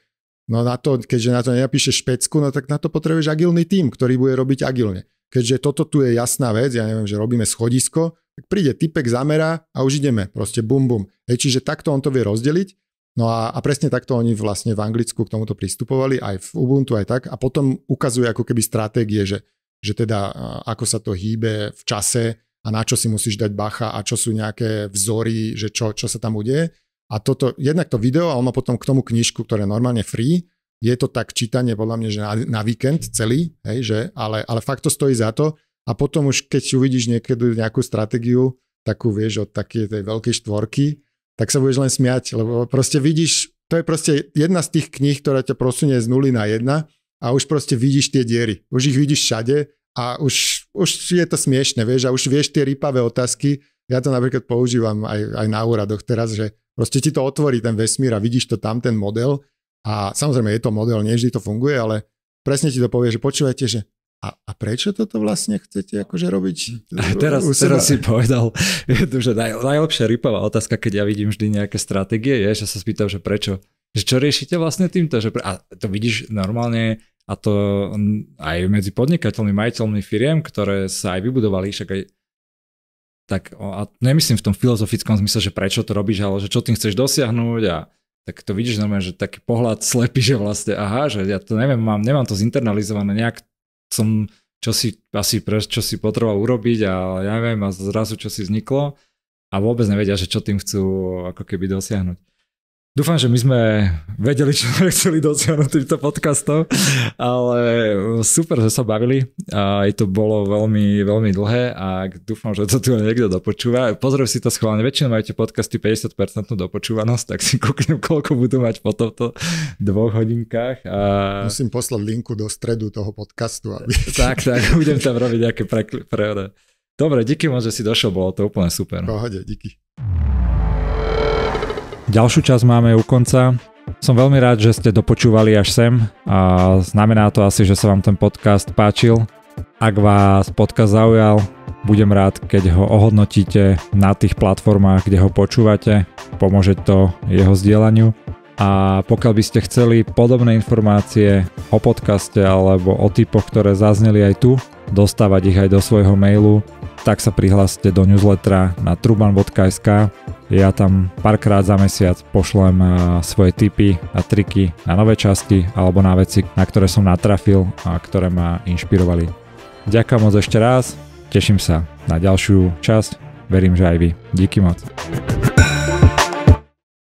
no na to, keďže na to nenapíšeš špecku, no tak na to potrebuješ agilný tím, ktorý bude robiť agilne keďže toto tu je jasná vec, ja neviem, že robíme schodisko, tak príde typek, zamera a už ideme, proste bum bum. Hej, čiže takto on to vie rozdeliť, No a, a presne takto oni vlastne v Anglicku k tomuto pristupovali, aj v Ubuntu, aj tak. A potom ukazuje ako keby stratégie, že, že teda ako sa to hýbe v čase a na čo si musíš dať bacha a čo sú nejaké vzory, že čo, čo sa tam udeje. A toto, jednak to video a on má potom k tomu knižku, ktorá je normálne free je to tak čítanie podľa mňa, že na, na víkend celý, hej, že, ale, ale fakt to stojí za to. A potom už keď uvidíš niekedy nejakú stratégiu, takú vieš od takej tej veľkej štvorky, tak sa budeš len smiať, lebo proste vidíš, to je proste jedna z tých kníh, ktorá ťa prosunie z nuly na jedna a už proste vidíš tie diery. Už ich vidíš všade a už, už je to smiešne, vieš, a už vieš tie rýpavé otázky. Ja to napríklad používam aj, aj na úradoch teraz, že proste ti to otvorí ten vesmír a vidíš to tam, ten model a samozrejme, je to model, nie vždy to funguje, ale presne ti to povie, že počúvajte, že a, a prečo toto vlastne chcete akože robiť? A teraz, teraz si povedal, <laughs> že naj, najlepšia rypová otázka, keď ja vidím vždy nejaké stratégie, je, že sa spýtam, že prečo? Že čo riešite vlastne týmto? Že pre, a to vidíš normálne a to aj medzi podnikateľmi, majiteľmi firiem, ktoré sa aj vybudovali, však aj tak a nemyslím v tom filozofickom zmysle, že prečo to robíš, ale že čo tým chceš dosiahnuť a tak to vidíš normálne, že taký pohľad <laughs> slepý, že vlastne aha, že ja to neviem, mám, nemám to zinternalizované, nejak som čo si, asi pre, čo si potreboval urobiť a ja neviem, a zrazu čo si vzniklo a vôbec nevedia, že čo tým chcú ako keby dosiahnuť. Dúfam, že my sme vedeli, čo sme chceli dosiahnuť týmto podcastom, ale super, že sa bavili. Aj to bolo veľmi, veľmi dlhé a dúfam, že to tu niekto dopočúva. Pozriev si to schválne. Väčšinou majte podcasty 50% dopočúvanosť, tak si kúknem, koľko budú mať po tomto dvoch hodinkách. A... Musím poslať linku do stredu toho podcastu. Aby... Tak, tak, budem tam robiť nejaké Pre... Dobre, díky moc, že si došiel, bolo to úplne super. Pohode, díky. Ďalšiu časť máme u konca. Som veľmi rád, že ste dopočúvali až sem a znamená to asi, že sa vám ten podcast páčil. Ak vás podcast zaujal, budem rád, keď ho ohodnotíte na tých platformách, kde ho počúvate. Pomôže to jeho zdieľaniu. A pokiaľ by ste chceli podobné informácie o podcaste alebo o typoch, ktoré zazneli aj tu, dostávať ich aj do svojho mailu, tak sa prihláste do newslettera na truban.sk. Ja tam párkrát za mesiac pošlem eh, svoje tipy a triky na nové časti alebo na veci, na ktoré som natrafil a ktoré ma inšpirovali. Ďakujem moc ešte raz, teším sa na ďalšiu časť, verím, že aj vy. Díky moc.